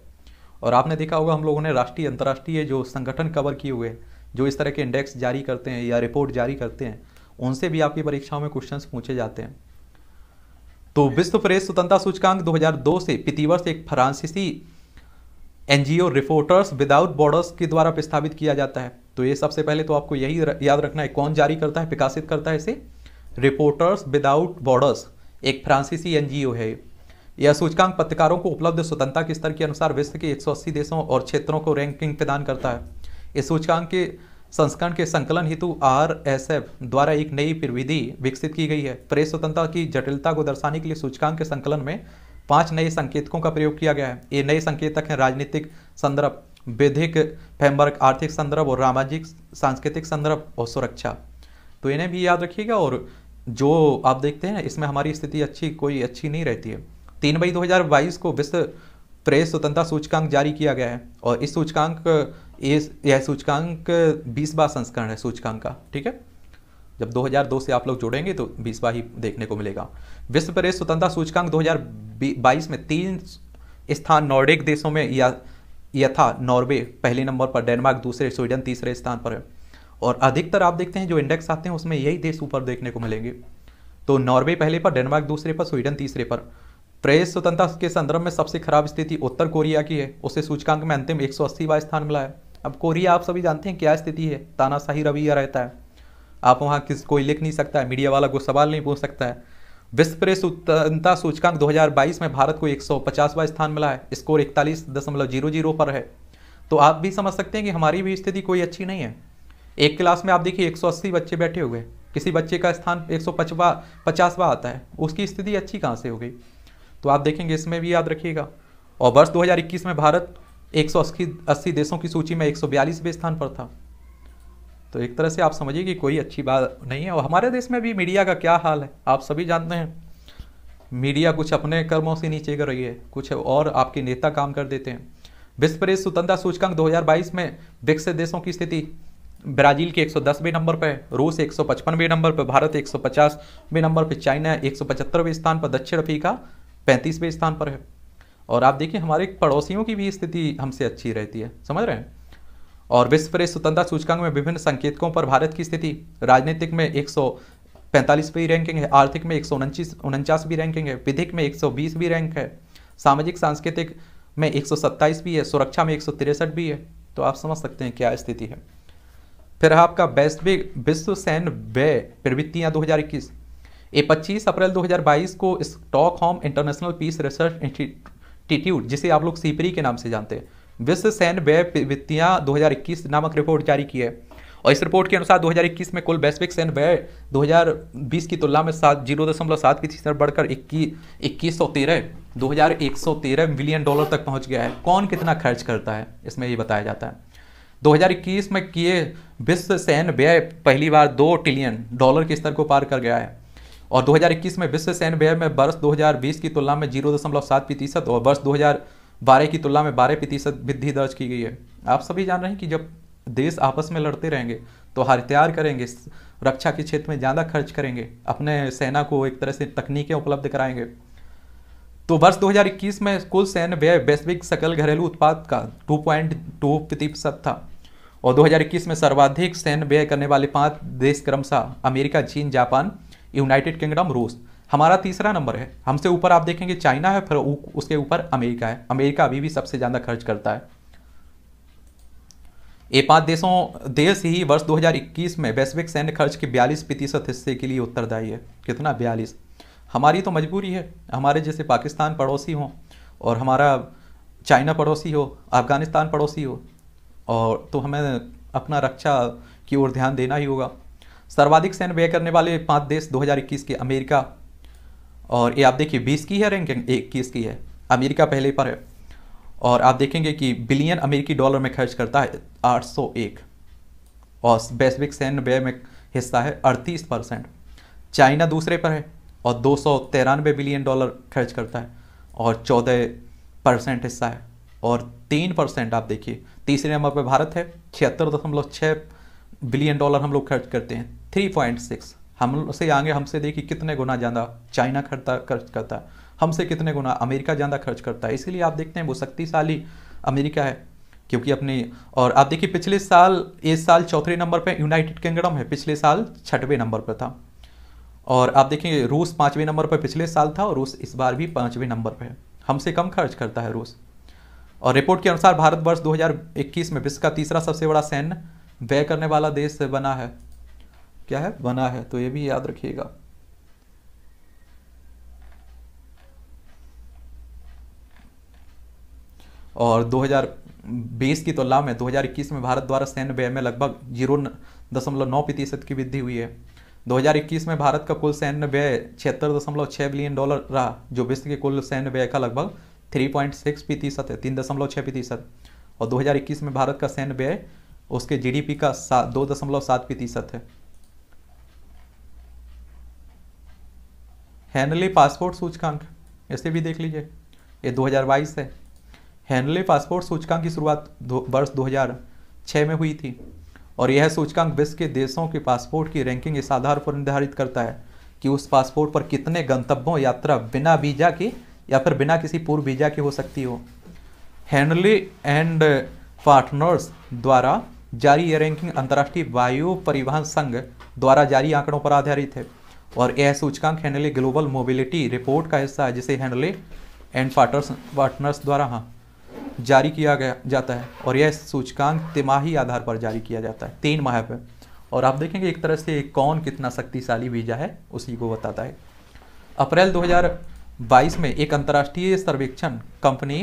और आपने देखा होगा हम लोगों ने राष्ट्रीय अंतर्राष्ट्रीय जो संगठन कवर किए हुए जो इस तरह के इंडेक्स जारी करते हैं या रिपोर्ट जारी करते हैं उनसे भी आपकी परीक्षाओं में क्वेश्चन पूछे जाते हैं तो विश्व प्रेस स्वतंत्रता सूचकांक 2002 से पिति वर्ष एक फ्रांसीसी एनजीओ रिपोर्टर्स विदाउट बॉर्डर्स के द्वारा प्रस्तावित किया जाता है तो ये सबसे पहले तो आपको यही र, याद रखना है कौन जारी करता है विकासित करता है इसे रिपोर्टर्स विदाउट बॉर्डर्स एक फ्रांसीसी एनजीओ है यह सूचकांक पत्रकारों को उपलब्ध स्वतंत्रता के स्तर के अनुसार विश्व के 180 देशों और क्षेत्रों को रैंकिंग प्रदान करता है इस सूचकांक के संस्करण के संकलन हेतु आर एस एफ द्वारा एक नई प्रविधि विकसित की गई है प्रेस स्वतंत्रता की जटिलता को दर्शाने के लिए सूचकांक के संकलन में पांच नए संकेतकों का प्रयोग किया गया है ये नए संकेतक हैं राजनीतिक संदर्भ वैधिक फैमवर्क आर्थिक संदर्भ और सामाजिक सांस्कृतिक संदर्भ और सुरक्षा तो इन्हें भी याद रखिएगा और जो आप देखते हैं इसमें हमारी स्थिति अच्छी कोई अच्छी नहीं रहती है तीन मई 2022 को विश्व प्रेस स्वतंत्रता सूचकांक जारी किया गया है और इस सूचकांक ये यह सूचकांक बीस बार संस्करण है सूचकांक का ठीक है जब 2002 से आप लोग जोड़ेंगे तो बीस बार ही देखने को मिलेगा विश्व प्रेस स्वतंत्रता सूचकांक 2022 में तीन स्थान नॉर्डिक देशों में या यथा नॉर्वे पहले नंबर पर डेनमार्क दूसरे स्वीडन तीसरे स्थान पर है और अधिकतर आप देखते हैं जो इंडेक्स आते हैं उसमें यही देश ऊपर देखने को मिलेंगे तो नॉर्वे पहले पर डेनमार्क दूसरे पर स्वीडन तीसरे पर प्रेस स्वतंत्रता के संदर्भ में सबसे खराब स्थिति उत्तर कोरिया की है उसे सूचकांक में अंतिम 180 सौ स्थान मिला है अब कोरिया आप सभी जानते हैं क्या स्थिति है तानाशाही रवैया रहता है आप वहाँ किस कोई लिख नहीं सकता है मीडिया वाला कोई सवाल नहीं पूछ सकता है विश्व प्रेस उत्तनता सूचकांक 2022 में भारत को 150वां स्थान मिला है स्कोर इकतालीस दशमलव जीरो जीरो पर है तो आप भी समझ सकते हैं कि हमारी भी स्थिति कोई अच्छी नहीं है एक क्लास में आप देखिए 180 बच्चे बैठे हुए किसी बच्चे का स्थान एक सौ पचासवा आता है उसकी स्थिति अच्छी कहाँ से हो गई तो आप देखेंगे इसमें भी याद रखिएगा और वर्ष 2021 में भारत एक अस्सी देशों की सूची में एक सौ स्थान पर था तो एक तरह से आप समझिए कि कोई अच्छी बात नहीं है और हमारे देश में भी मीडिया का क्या हाल है आप सभी जानते हैं मीडिया कुछ अपने कर्मों से नीचे कर रही है कुछ और आपके नेता काम कर देते हैं विश्व प्रेस स्वतंत्रता सूचकांक 2022 में विकसित देशों की स्थिति ब्राजील के 110वें नंबर पर रूस 155वें नंबर पर भारत 150वें नंबर पर चाइना 175वें स्थान पर दक्षिण अफ्रीका 35वें स्थान पर है और आप देखिए हमारे पड़ोसियों की भी स्थिति हमसे अच्छी रहती है समझ रहे हैं और विश्व प्रेस स्वतंत्रता सूचकांक में विभिन्न संकेतकों पर भारत की स्थिति राजनीतिक में एक सौ रैंकिंग है आर्थिक में एक सौ उनचासवीं रैंकिंग है विधिक में एक सौ रैंक है सामाजिक सांस्कृतिक में एक सौ भी है सुरक्षा में एक सौ तिरसठ भी है तो आप समझ सकते हैं क्या स्थिति है फिर आपका वैश्विक विश्व सैन्य व्यय प्रवृत्तियाँ दो हज़ार इक्कीस ये पच्चीस अप्रैल 2022 को Stockholm international peace research institute जिसे आप लोग सीपरी के नाम से जानते हैं विश्व सैन्य व्यय वित्तिया दो नामक रिपोर्ट जारी की है और इस रिपोर्ट के अनुसार 2021 में कुल वैश्विक सैन्य व्यय 2020 की तुलना में सात जीरो दशमलव सात की स्तर बढ़कर इक्कीस सौ तेरह दो हजार एक सौ तेरह मिलियन डॉलर तक पहुंच गया है कौन कितना खर्च करता है इसमें ये बताया जाता है 2021 में किए विश्व सैन्य व्यय पहली बार दो ट्रिलियन डॉलर के स्तर को पार कर गया है और 2021 में विश्व सैन्य व्यय में वर्ष 2020 की तुलना में जीरो दशमलव सात प्रतिशत और वर्ष 2012 की तुलना में बारह प्रतिशत वृद्धि दर्ज की गई है आप सभी जान रहे हैं कि जब देश आपस में लड़ते रहेंगे तो हथियार करेंगे रक्षा के क्षेत्र में ज़्यादा खर्च करेंगे अपने सेना को एक तरह से तकनीकें उपलब्ध कराएंगे तो वर्ष 2021 में कुल सैन्य व्यय वैश्विक सकल घरेलू उत्पाद का 2.2 प्रतिशत था और 2021 में सर्वाधिक सैन्य व्यय करने वाले पांच देश क्रमशः अमेरिका चीन जापान यूनाइटेड किंगडम रूस हमारा तीसरा नंबर है हमसे ऊपर आप देखेंगे चाइना है फिर उसके ऊपर अमेरिका है अमेरिका अभी भी सबसे ज़्यादा खर्च करता है ये पांच देशों देश ही वर्ष 2021 में वैश्विक सैन्य खर्च के 42 प्रतिशत हिस्से के लिए उत्तरदायी है कितना बयालीस हमारी तो मजबूरी है हमारे जैसे पाकिस्तान पड़ोसी हों और हमारा चाइना पड़ोसी हो अफगानिस्तान पड़ोसी हो और तो हमें अपना रक्षा की ओर ध्यान देना ही होगा सर्वाधिक सैन्य व्यय करने वाले पांच देश 2021 के अमेरिका और ये आप देखिए 20 की है रैंकिंग इक्कीस की है अमेरिका पहले पर है और आप देखेंगे कि बिलियन अमेरिकी डॉलर में खर्च करता है 801 और वैश्विक सैन्य व्यय में हिस्सा है 38 परसेंट चाइना दूसरे पर है और दो बिलियन डॉलर खर्च करता है और चौदह परसेंट हिस्सा है और तीन परसेंट आप देखिए तीसरे नंबर पर भारत है छिहत्तर दशमलव छः बिलियन डॉलर हम लोग खर्च करते हैं थ्री पॉइंट सिक्स हम से आगे हमसे देखिए कितने गुना ज़्यादा चाइना खर्चा खर्च करता है हमसे कितने गुना अमेरिका ज़्यादा खर्च करता है इसीलिए आप देखते हैं वो शक्तिशाली अमेरिका है क्योंकि अपनी और आप देखिए पिछले साल इस साल चौथे नंबर पर यूनाइटेड किंगडम है पिछले साल छठवें नंबर पर था और आप देखिए रूस पाँचवें नंबर पर पिछले साल था और रूस इस बार भी पाँचवें नंबर पर है हमसे कम खर्च करता है रूस और रिपोर्ट के अनुसार भारत वर्ष 2021 में विश्व का तीसरा सबसे बड़ा सैन्य व्यय करने वाला देश बना है क्या है बना है तो ये भी याद रखिएगा और 2020 की तुलना तो में 2021 में भारत द्वारा सैन्य व्यय में लगभग जीरो दशमलव नौ प्रतिशत की वृद्धि हुई है 2021 में भारत का कुल सैन्य व्यय छिहत्तर दशमलव छः बिलियन डॉलर रहा जो विश्व के कुल सैन्य व्यय का लगभग 3.6 प्रतिशत है तीन दशमलव छः प्रतिशत और 2021 में भारत का सैन्य व्यय उसके जीडीपी का सा दो दशमलव सात प्रतिशत है हैनले पासपोर्ट सूचकांक ऐसे भी देख लीजिए ये 2022 है हैनले पासपोर्ट सूचकांक की शुरुआत वर्ष 2006 में हुई थी और यह सूचकांक विश्व के देशों के पासपोर्ट की रैंकिंग इस आधार पर निर्धारित करता है कि उस पासपोर्ट पर कितने गंतव्यों यात्रा बिना वीज़ा की या फिर बिना किसी पूर्व वीज़ा की हो सकती हो हैनले एंड पार्टनर्स द्वारा जारी यह रैंकिंग अंतर्राष्ट्रीय वायु परिवहन संघ द्वारा जारी आंकड़ों पर आधारित है और यह सूचकांक हैंडले ग्लोबल मोबिलिटी रिपोर्ट का हिस्सा है जिसे हैंडले एंड पार्टनर्स पार्टनर्स द्वारा हाँ जारी किया गया जाता है और यह सूचकांक तिमाही आधार पर जारी किया जाता है तीन माह पर और आप देखेंगे एक तरह से कौन कितना शक्तिशाली वीजा है उसी को बताता है अप्रैल 2022 में एक अंतर्राष्ट्रीय सर्वेक्षण कंपनी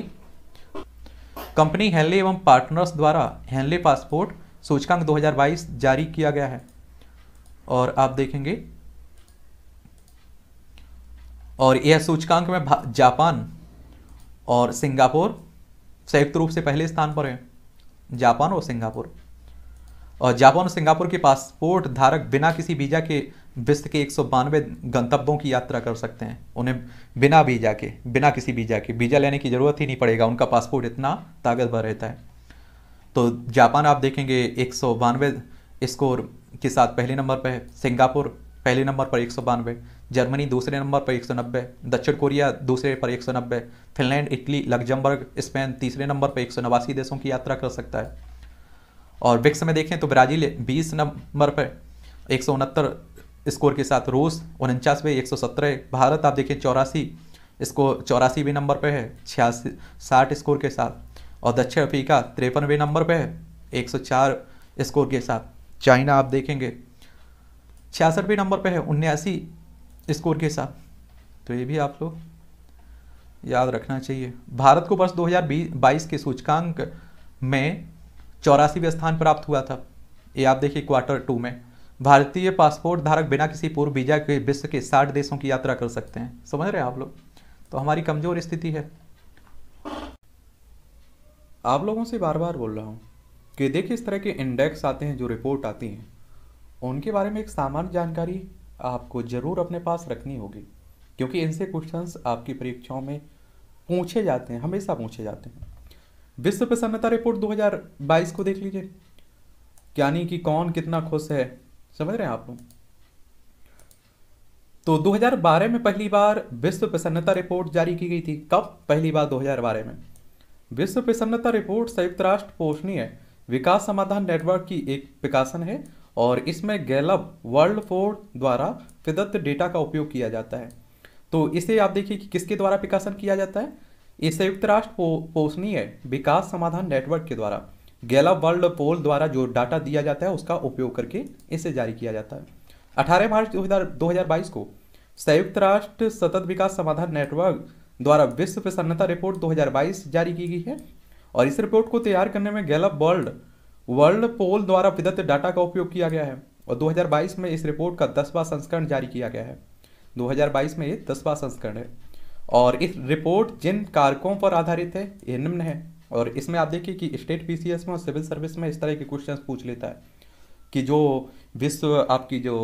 कंपनी हैनले एवं पार्टनर्स द्वारा हैनले पासपोर्ट सूचकांक 2022 जारी किया गया है और आप देखेंगे और यह सूचकांक में जापान और सिंगापुर संयुक्त रूप से पहले स्थान पर है जापान और सिंगापुर और जापान और सिंगापुर के पासपोर्ट धारक बिना किसी वीज़ा के विश्व के एक गंतव्यों की यात्रा कर सकते हैं उन्हें बिना वीज़ा के बिना किसी वीज़ा के वीज़ा लेने की ज़रूरत ही नहीं पड़ेगा उनका पासपोर्ट इतना ताकतवर रहता है तो जापान आप देखेंगे एक स्कोर के साथ पहले नंबर पर है सिंगापुर पहले नंबर पर एक जर्मनी दूसरे नंबर पर एक दक्षिण कोरिया दूसरे पर एक फिनलैंड इटली लग्जमबर्ग स्पेन तीसरे नंबर पर एक देशों की यात्रा कर सकता है और विक्स में देखें तो ब्राज़ील बीस नंबर पर एक स्कोर के साथ रूस उनचासवें एक भारत आप देखें चौरासी इसको चौरासीवें नंबर पर है छियासी साठ स्कोर के साथ और दक्षिण अफ्रीका तिरपनवे नंबर पर है 104 स्कोर के साथ चाइना आप देखेंगे छियासठवें नंबर पर है उन्यासी स्कोर के हिसाब तो ये भी आप लोग याद रखना चाहिए भारत को वर्ष 2022 के सूचकांक में चौरासीवें स्थान प्राप्त हुआ था ये आप देखिए क्वार्टर टू में भारतीय पासपोर्ट धारक बिना किसी पूर्व वीजा के विश्व के साठ देशों की यात्रा कर सकते हैं समझ रहे हैं आप लोग तो हमारी कमज़ोर स्थिति है आप लोगों से बार बार बोल रहा हूँ कि देखिए इस तरह के इंडेक्स आते हैं जो रिपोर्ट आती हैं उनके बारे में एक सामान्य जानकारी आपको ज़रूर अपने पास रखनी होगी क्योंकि इनसे क्वेश्चंस आपकी परीक्षाओं में पूछे जाते हैं हमेशा पूछे जाते हैं विश्व प्रसन्नता रिपोर्ट 2022 को देख लीजिए यानी कि कौन कितना खुश है समझ रहे हैं आप लोग तो 2012 में पहली बार विश्व प्रसन्नता रिपोर्ट जारी की गई थी कब पहली बार 2012 में विश्व प्रसन्नता रिपोर्ट संयुक्त राष्ट्र पोषणीय विकास समाधान नेटवर्क की एक विकासन है और इसमें गैलब वर्ल्ड फोर्ड द्वारा फिदत्त डेटा का उपयोग किया जाता है तो इसे आप देखिए कि किसके द्वारा विकासन किया जाता है ये संयुक्त राष्ट्र पोषणीय विकास समाधान नेटवर्क के द्वारा गैलब वर्ल्ड पोल द्वारा जो डाटा दिया जाता है उसका उपयोग करके इसे जारी किया जाता है अठारह मार्च दो हजार बाईस को संयुक्त राष्ट्र सतत विकास समाधान नेटवर्क द्वारा विश्व प्रसन्नता रिपोर्ट 2022 जारी की गई है और इस रिपोर्ट को तैयार करने में गैलब वर्ल्ड वर्ल्ड पोल द्वारा विदत्त डाटा का उपयोग किया गया है और 2022 में इस रिपोर्ट का दसवां संस्करण जारी किया गया है 2022 में ये दसवां संस्करण है और इस रिपोर्ट जिन कारकों पर आधारित है ये निम्न है और इसमें आप देखिए कि स्टेट पी में और सिविल सर्विस में इस तरह के क्वेश्चन पूछ लेता है कि जो विश्व आपकी जो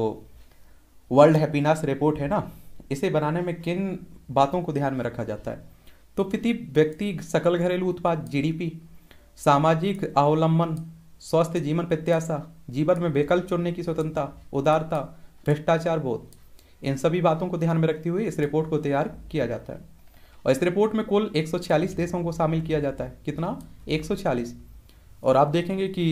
वर्ल्ड हैप्पीनेस रिपोर्ट है ना इसे बनाने में किन बातों को ध्यान में रखा जाता है तो प्रति व्यक्ति सकल घरेलू उत्पाद जीडीपी सामाजिक अवलंबन स्वस्थ जीवन प्रत्याशा जीवन में विकल्प चुनने की स्वतंत्रता उदारता भ्रष्टाचार बोध इन सभी बातों को ध्यान में रखते हुए इस रिपोर्ट को तैयार किया जाता है और इस रिपोर्ट में कुल 140 देशों को शामिल किया जाता है कितना 140 और आप देखेंगे कि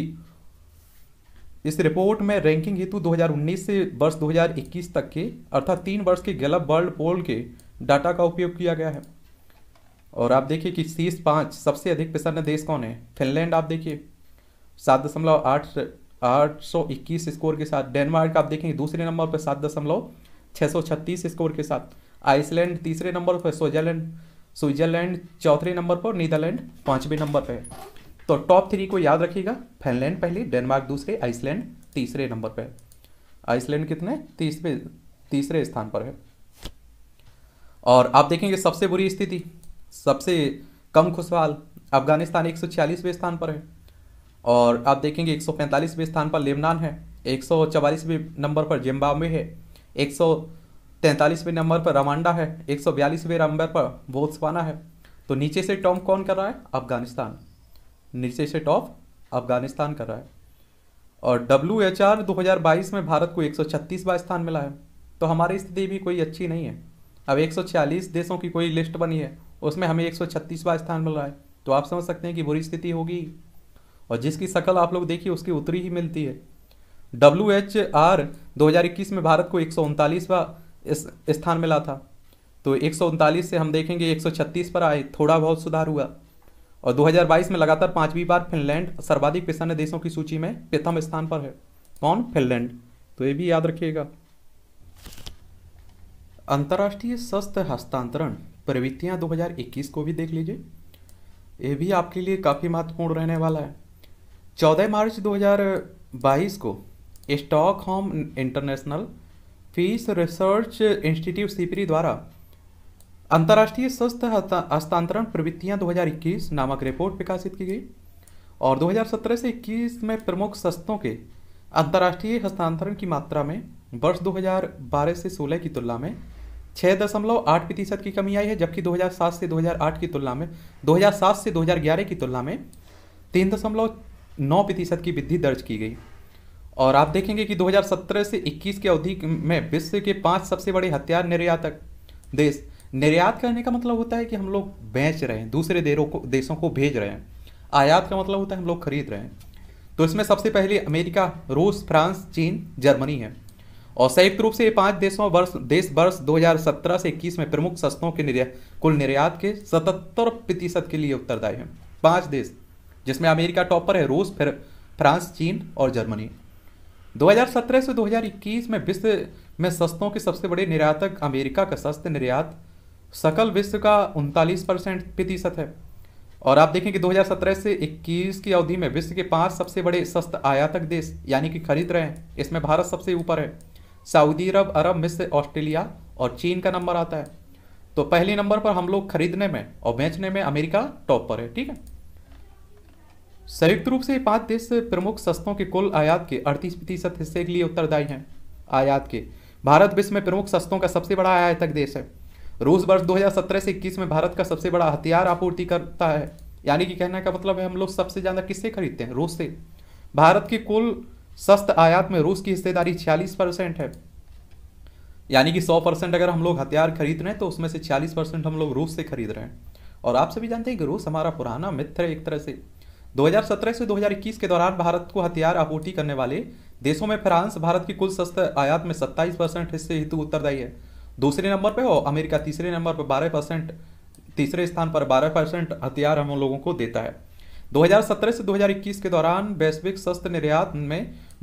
इस रिपोर्ट में रैंकिंग हेतु 2019 से वर्ष 2021 तक के अर्थात तीन वर्ष के गलप वर्ल्ड पोल के डाटा का उपयोग किया गया है और आप देखिए कि शीर्ष पाँच सबसे अधिक प्रसन्न देश कौन है फिनलैंड आप देखिए सात दशमलव आठ आठ सौ इक्कीस स्कोर के साथ डेनमार्क आप देखेंगे दूसरे नंबर पर सात दशमलव छः सौ छत्तीस स्कोर के साथ आइसलैंड तीसरे नंबर पर स्विट्जरलैंड स्विट्जरलैंड चौथे नंबर पर नीदरलैंड पाँचवें नंबर पर तो टॉप थ्री को याद रखिएगा फिनलैंड पहले डेनमार्क दूसरे आइसलैंड तीसरे नंबर पर आइसलैंड कितने तीसरे तीसरे स्थान पर है और आप देखेंगे सबसे बुरी स्थिति सबसे कम खुशहाल अफगानिस्तान एक सौ छियालीसवें स्थान पर है और आप देखेंगे एक सौ स्थान पर लेबनान है एक सौ नंबर पर जिम्बाब्वे है एक सौ तैंतालीसवें नंबर पर रवांडा है एक सौ बयालीसवें नंबर पर बोत्सवाना है तो नीचे से टॉप कौन कर रहा है अफगानिस्तान नीचे से टॉप अफगानिस्तान कर रहा है और डब्ल्यू एच आर दो हज़ार बाईस में भारत को एक सौ छत्तीसवा स्थान मिला है तो हमारी स्थिति भी कोई अच्छी नहीं है अब एक सौ छियालीस देशों की कोई लिस्ट बनी है उसमें हमें एक सौ छत्तीसवा स्थान मिल रहा है तो आप समझ सकते हैं कि बुरी स्थिति होगी और जिसकी शकल आप लोग देखिए उसकी उतरी ही मिलती है डब्ल्यू एच आर दो में भारत को एक सौ स्थान मिला था तो एक से हम देखेंगे एक पर आए थोड़ा बहुत सुधार हुआ और 2022 में लगातार पांचवीं बार फिनलैंड सर्वाधिक पिसन्न देशों की सूची में प्रथम स्थान पर है कौन फिनलैंड तो ये भी याद रखिएगा अंतर्राष्ट्रीय शस्त्र हस्तांतरण प्रवृत्तियां 2021 को भी देख लीजिए ये भी आपके लिए काफ़ी महत्वपूर्ण रहने वाला है 14 मार्च 2022 को Stockholm international peace research institute SIPRI द्वारा अंतर्राष्ट्रीय स्वस्थ हस्तांतरण प्रवृत्तियां 2021 नामक रिपोर्ट प्रकाशित की गई और 2017 से 21 में प्रमुख सस्तों के अंतर्राष्ट्रीय हस्तांतरण की मात्रा में वर्ष 2012 से 16 की तुलना में छः दशमलव आठ प्रतिशत की कमी आई है जबकि 2007 से 2008 की तुलना में 2007 से 2011 की तुलना में तीन दशमलव नौ प्रतिशत की वृद्धि दर्ज की गई और आप देखेंगे कि 2017 से 21 के अवधि में विश्व के पांच सबसे बड़े हथियार निर्यातक देश निर्यात करने का मतलब होता है कि हम लोग बेच रहे हैं दूसरे देरों को देशों को भेज रहे हैं आयात का मतलब होता है हम लोग खरीद रहे हैं तो इसमें सबसे पहले अमेरिका रूस फ्रांस चीन जर्मनी है और संयुक्त रूप से ये पांच देशों वर्ष देश वर्ष 2017 से 21 में प्रमुख शस्त्रों के निर्या, कुल निर्यात के 77 प्रतिशत के लिए उत्तरदायी हैं पांच देश जिसमें अमेरिका टॉपर है रूस फिर फ्रांस चीन और जर्मनी 2017 से 2021 में विश्व में सस्तों के सबसे बड़े निर्यातक अमेरिका का सस्त निर्यात सकल विश्व का उनतालीस परसेंट प्रतिशत है और आप देखें कि 2017 से 21 की अवधि में विश्व के पांच सबसे बड़े सस्त आयातक देश यानी कि खरीद रहे हैं इसमें भारत सबसे ऊपर है सऊदी अरब अरब मिस्र ऑस्ट्रेलिया और चीन का नंबर आता है तो पहले नंबर पर हम लोग खरीदने में और बेचने में अमेरिका टॉप पर है ठीक है संयुक्त रूप से पांच देश प्रमुख सस्तों के कुल आयात के अड़तीस प्रतिशत हिस्से के लिए उत्तरदायी हैं आयात के भारत विश्व में प्रमुख सस्तों का सबसे बड़ा आयातक देश है रूस वर्ष 2017 से 21 में भारत का सबसे बड़ा हथियार आपूर्ति करता है यानी कि कहने का मतलब है हम लोग सबसे ज़्यादा किससे खरीदते हैं रूस से भारत के कुल सस्त आयात में रूस की हिस्सेदारी छियालीस परसेंट है यानी कि सौ परसेंट अगर हम लोग हथियार खरीद रहे हैं तो उसमें से छियालीस परसेंट हम लोग रूस से खरीद रहे हैं और आप सभी जानते हैं कि रूस हमारा पुराना मित्र है एक तरह से 2017 से 2021 के दौरान भारत को हथियार आपूर्ति करने वाले देशों में फ्रांस भारत की कुल शस्त्र आयात में 27 परसेंट हिस्से हेतु उत्तरदायी है दूसरे नंबर पर हो अमेरिका तीसरे नंबर पर 12 परसेंट तीसरे स्थान पर 12 परसेंट हथियार हम लोगों को देता है 2017 से 2021 के दौरान वैश्विक शस्त्र निर्यात में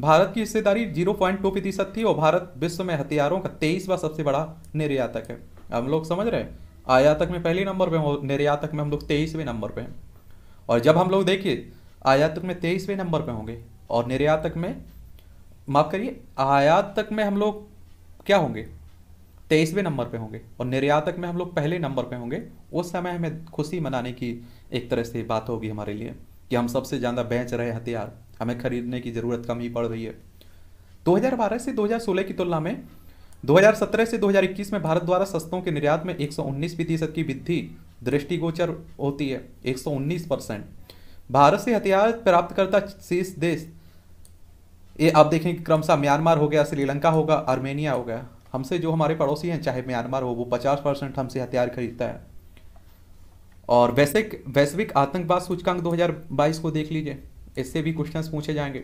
भारत की हिस्सेदारी जीरो प्रतिशत थी और भारत विश्व में हथियारों का तेईसवा सबसे बड़ा निर्यातक है हम लोग समझ रहे हैं आयातक में पहले नंबर पे निर्यातक में हम लोग तेईसवें नंबर पर हैं और जब हम लोग देखिए आयात तक में तेईसवें नंबर पे होंगे और निर्यात तक में माफ़ करिए आयात तक में हम लोग क्या होंगे तेईसवें नंबर पे होंगे और निर्यातक में हम लोग पहले नंबर पे होंगे उस समय हमें खुशी मनाने की एक तरह से बात होगी हमारे लिए कि हम सबसे ज़्यादा बेच रहे हथियार हमें खरीदने की ज़रूरत कम ही पड़ रही है 2012 से 2016 की तुलना में 2017 से 2021 में भारत द्वारा सस्तों के निर्यात में 119 प्रतिशत की वृद्धि दृष्टिगोचर होती है 119 परसेंट भारत से हथियार प्राप्त करता शेष देश ये आप देखें क्रमशः म्यांमार हो गया श्रीलंका होगा आर्मेनिया हो गया हमसे जो हमारे पड़ोसी हैं चाहे म्यांमार हो वो 50 परसेंट हमसे हथियार खरीदता है और वैश्विक वैश्विक आतंकवाद सूचकांक 2022 को देख लीजिए इससे भी क्वेश्चंस पूछे जाएंगे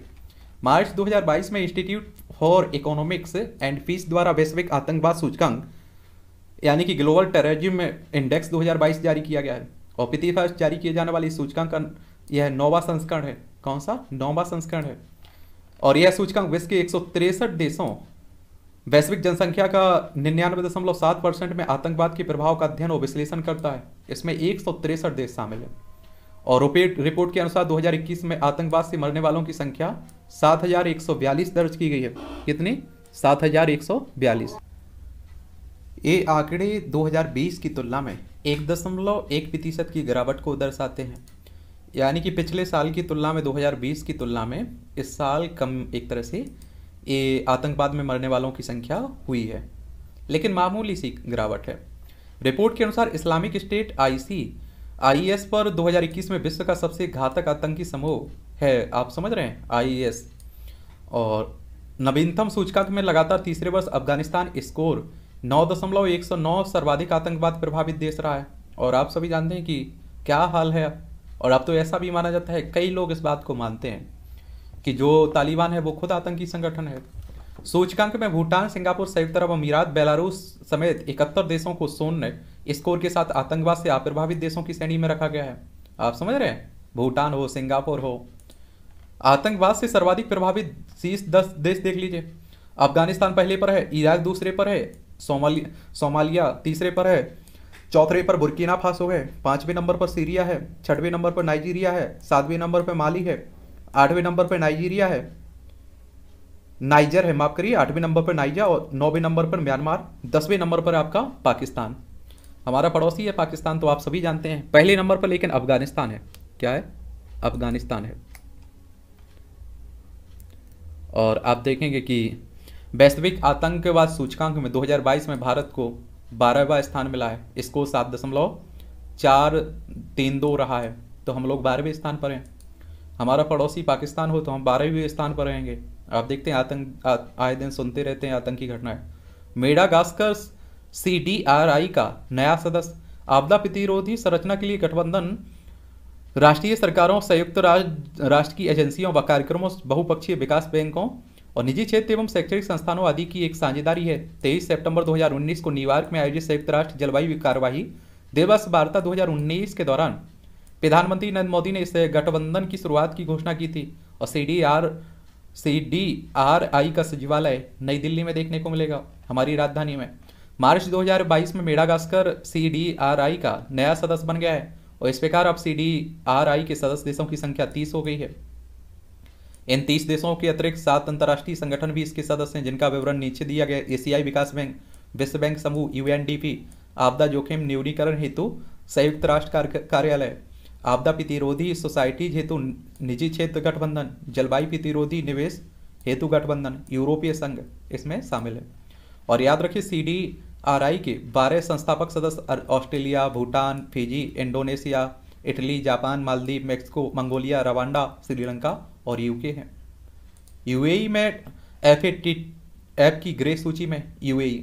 मार्च 2022 में institute for economics and piece द्वारा वैश्विक आतंकवाद सूचकांक यानी कि ग्लोबल टेररिज्म में इंडेक्स 2022 जारी किया गया है और पिती फर्स्ट जारी किए जाने वाली सूचकांक का यह नौवा संस्करण है कौन सा नौवा संस्करण है और यह सूचकांक विश्व के एक देशों वैश्विक जनसंख्या का निन्यानवे दशमलव सात परसेंट में आतंकवाद के प्रभाव का अध्ययन और विश्लेषण करता है इसमें एक सौ तिरसठ देश शामिल है और रिपोर्ट के अनुसार 2021 में आतंकवाद से मरने वालों की संख्या 7,142 दर्ज की गई है कितनी 7,142 ये आंकड़े 2020 की तुलना में एक दशमलव एक प्रतिशत की गिरावट को दर्शाते हैं यानी कि पिछले साल की तुलना में 2020 की तुलना में इस साल कम एक तरह से ये आतंकवाद में मरने वालों की संख्या हुई है लेकिन मामूली सी गिरावट है रिपोर्ट के अनुसार इस्लामिक स्टेट आईसी आईएस पर 2021 में विश्व का सबसे घातक आतंकी समूह है आप समझ रहे हैं आईएस और नवीनतम सूचकांक में लगातार तीसरे वर्ष अफगानिस्तान स्कोर नौ दशमलव एक सौ नौ सर्वाधिक आतंकवाद प्रभावित देश रहा है और आप सभी जानते हैं कि क्या हाल है और अब तो ऐसा भी माना जाता है कई लोग इस बात को मानते हैं कि जो तालिबान है वो खुद आतंकी संगठन है सूचकांक में भूटान सिंगापुर संयुक्त अरब अमीरात बेलारूस समेत इकहत्तर देशों को शून्य स्कोर के साथ आतंकवाद से अप्रभावित देशों की श्रेणी में रखा गया है आप समझ रहे हैं भूटान हो सिंगापुर हो आतंकवाद से सर्वाधिक प्रभावित शीर्ष दस देश देख लीजिए अफगानिस्तान पहले पर है इराक दूसरे पर है सोमालिया सोमालिया तीसरे पर है चौथे पर बुरकीना फासो है पाँचवें नंबर पर सीरिया है छठवें नंबर पर नाइजीरिया है सातवें नंबर पर माली है आठवें नंबर पर नाइजीरिया है नाइजर है माफ करिए आठवें नंबर पर नाइजर और नौवें नंबर पर म्यांमार दसवें नंबर पर आपका पाकिस्तान हमारा पड़ोसी है पाकिस्तान तो आप सभी जानते हैं पहले नंबर पर लेकिन अफगानिस्तान है क्या है अफगानिस्तान है और आप देखेंगे कि वैश्विक आतंकवाद सूचकांक में 2022 में भारत को बारहवा स्थान मिला है इसको सात दशमलव चार तीन दो रहा है तो हम लोग बारहवें स्थान पर हैं हमारा पड़ोसी पाकिस्तान हो तो हम बारहवें स्थान पर रहेंगे आप देखते हैं आतंक आए दिन सुनते रहते हैं आतंकी घटनाएं मेडा गास्कर सी डी आर आई का नया सदस्य आपदा प्रतिरोधी संरचना के लिए गठबंधन राष्ट्रीय सरकारों संयुक्त राष्ट्र राष्ट्र की एजेंसियों व कार्यक्रमों बहुपक्षीय विकास बैंकों और निजी क्षेत्र एवं शैक्षणिक संस्थानों आदि की एक साझेदारी है तेईस सितंबर 2019 को न्यूयॉर्क में आयोजित संयुक्त राष्ट्र जलवायु कार्यवाही दिवस वार्ता 2019 के दौरान प्रधानमंत्री नरेंद्र मोदी ने इस गठबंधन की शुरुआत की घोषणा की थी और C D R C D R I का सचिवालय नई दिल्ली में देखने को मिलेगा हमारी राजधानी में मार्च 2022 में Madagascar C D R I का नया सदस्य बन गया है और इस प्रकार अब सी डी आर आई के सदस्य देशों की संख्या तीस हो गई है इन तीस देशों के अतिरिक्त सात अंतर्राष्ट्रीय संगठन भी इसके सदस्य हैं जिनका विवरण नीचे दिया गया एशियाई विकास बैंक विश्व बैंक समूह यूएनडीपी आपदा जोखिम न्यूनीकरण हेतु संयुक्त राष्ट्र कार्यालय आपदा प्रतिरोधी सोसाइटीज हेतु निजी क्षेत्र गठबंधन जलवायु प्रतिरोधी निवेश हेतु गठबंधन यूरोपीय संघ इसमें शामिल है और याद रखिए सी डी आर आई के बारह संस्थापक सदस्य Australia Bhutan Fiji Indonesia Italy Japan Maldives Mexico Mongolia Rwanda Sri Lanka और यूके हैं यूएई में एफ एप की ग्रे सूची में UAE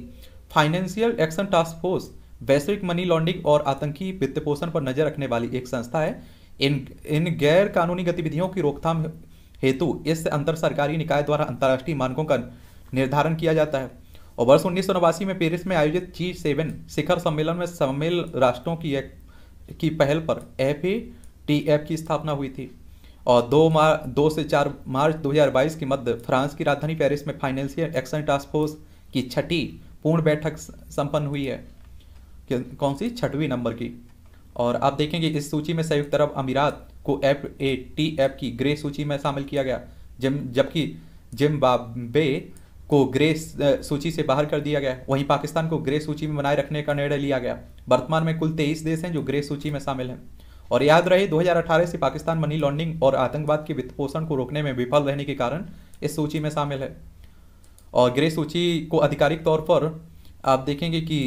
financial action task force वैश्विक मनी लॉन्ड्रिंग और आतंकी वित्त पोषण पर नजर रखने वाली एक संस्था है इन इन गैर कानूनी गतिविधियों की रोकथाम हेतु इस अंतर सरकारी निकाय द्वारा अंतर्राष्ट्रीय मानकों का निर्धारण किया जाता है और वर्ष उन्नीस में पेरिस में आयोजित जी सेवन शिखर सम्मेलन में सम्मेलन राष्ट्रों की एक की पहल पर एफ की स्थापना हुई थी और दो मार दो से चार मार्च 2022 के मध्य फ्रांस की राजधानी पेरिस में फाइनेंशियल एक्शन टास्क फोर्स की छठी पूर्ण बैठक संपन्न हुई है कौन सी छठवीं नंबर की और आप देखेंगे इस सूची में संयुक्त अरब अमीरात को एफ ए टी एफ की ग्रे सूची में शामिल किया गया जिम जबकि जिम्बाब्वे को ग्रे सूची से बाहर कर दिया गया वहीं पाकिस्तान को ग्रे सूची में बनाए रखने का निर्णय लिया गया वर्तमान में कुल तेईस देश हैं जो ग्रे सूची में शामिल हैं और याद रहे 2018 से पाकिस्तान मनी लॉन्ड्रिंग और आतंकवाद के पोषण को रोकने में विफल रहने के कारण इस सूची में शामिल है और ग्रे सूची को आधिकारिक तौर पर आप देखेंगे कि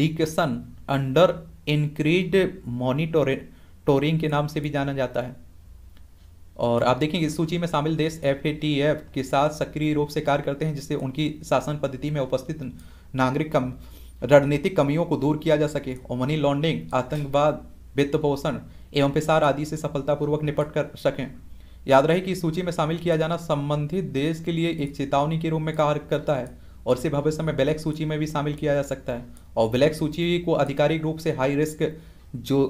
डिकसन अंडर इंक्रीड मॉनिटोरिंग के नाम से भी जाना जाता है और आप देखेंगे इस सूची में शामिल देश एफ के साथ सक्रिय रूप से कार्य करते हैं जिससे उनकी शासन पद्धति में उपस्थित नागरिक कम रणनीतिक कमियों को दूर किया जा सके और मनी लॉन्ड्रिंग आतंकवाद वित्त पोषण एवं पिसार आदि से सफलतापूर्वक निपट कर सकें याद रहे कि इस सूची में शामिल किया जाना संबंधित देश के लिए एक चेतावनी के रूप में कार्य करता है और इसे भविष्य में ब्लैक सूची में भी शामिल किया जा सकता है और ब्लैक सूची को आधिकारिक रूप से हाई रिस्क जो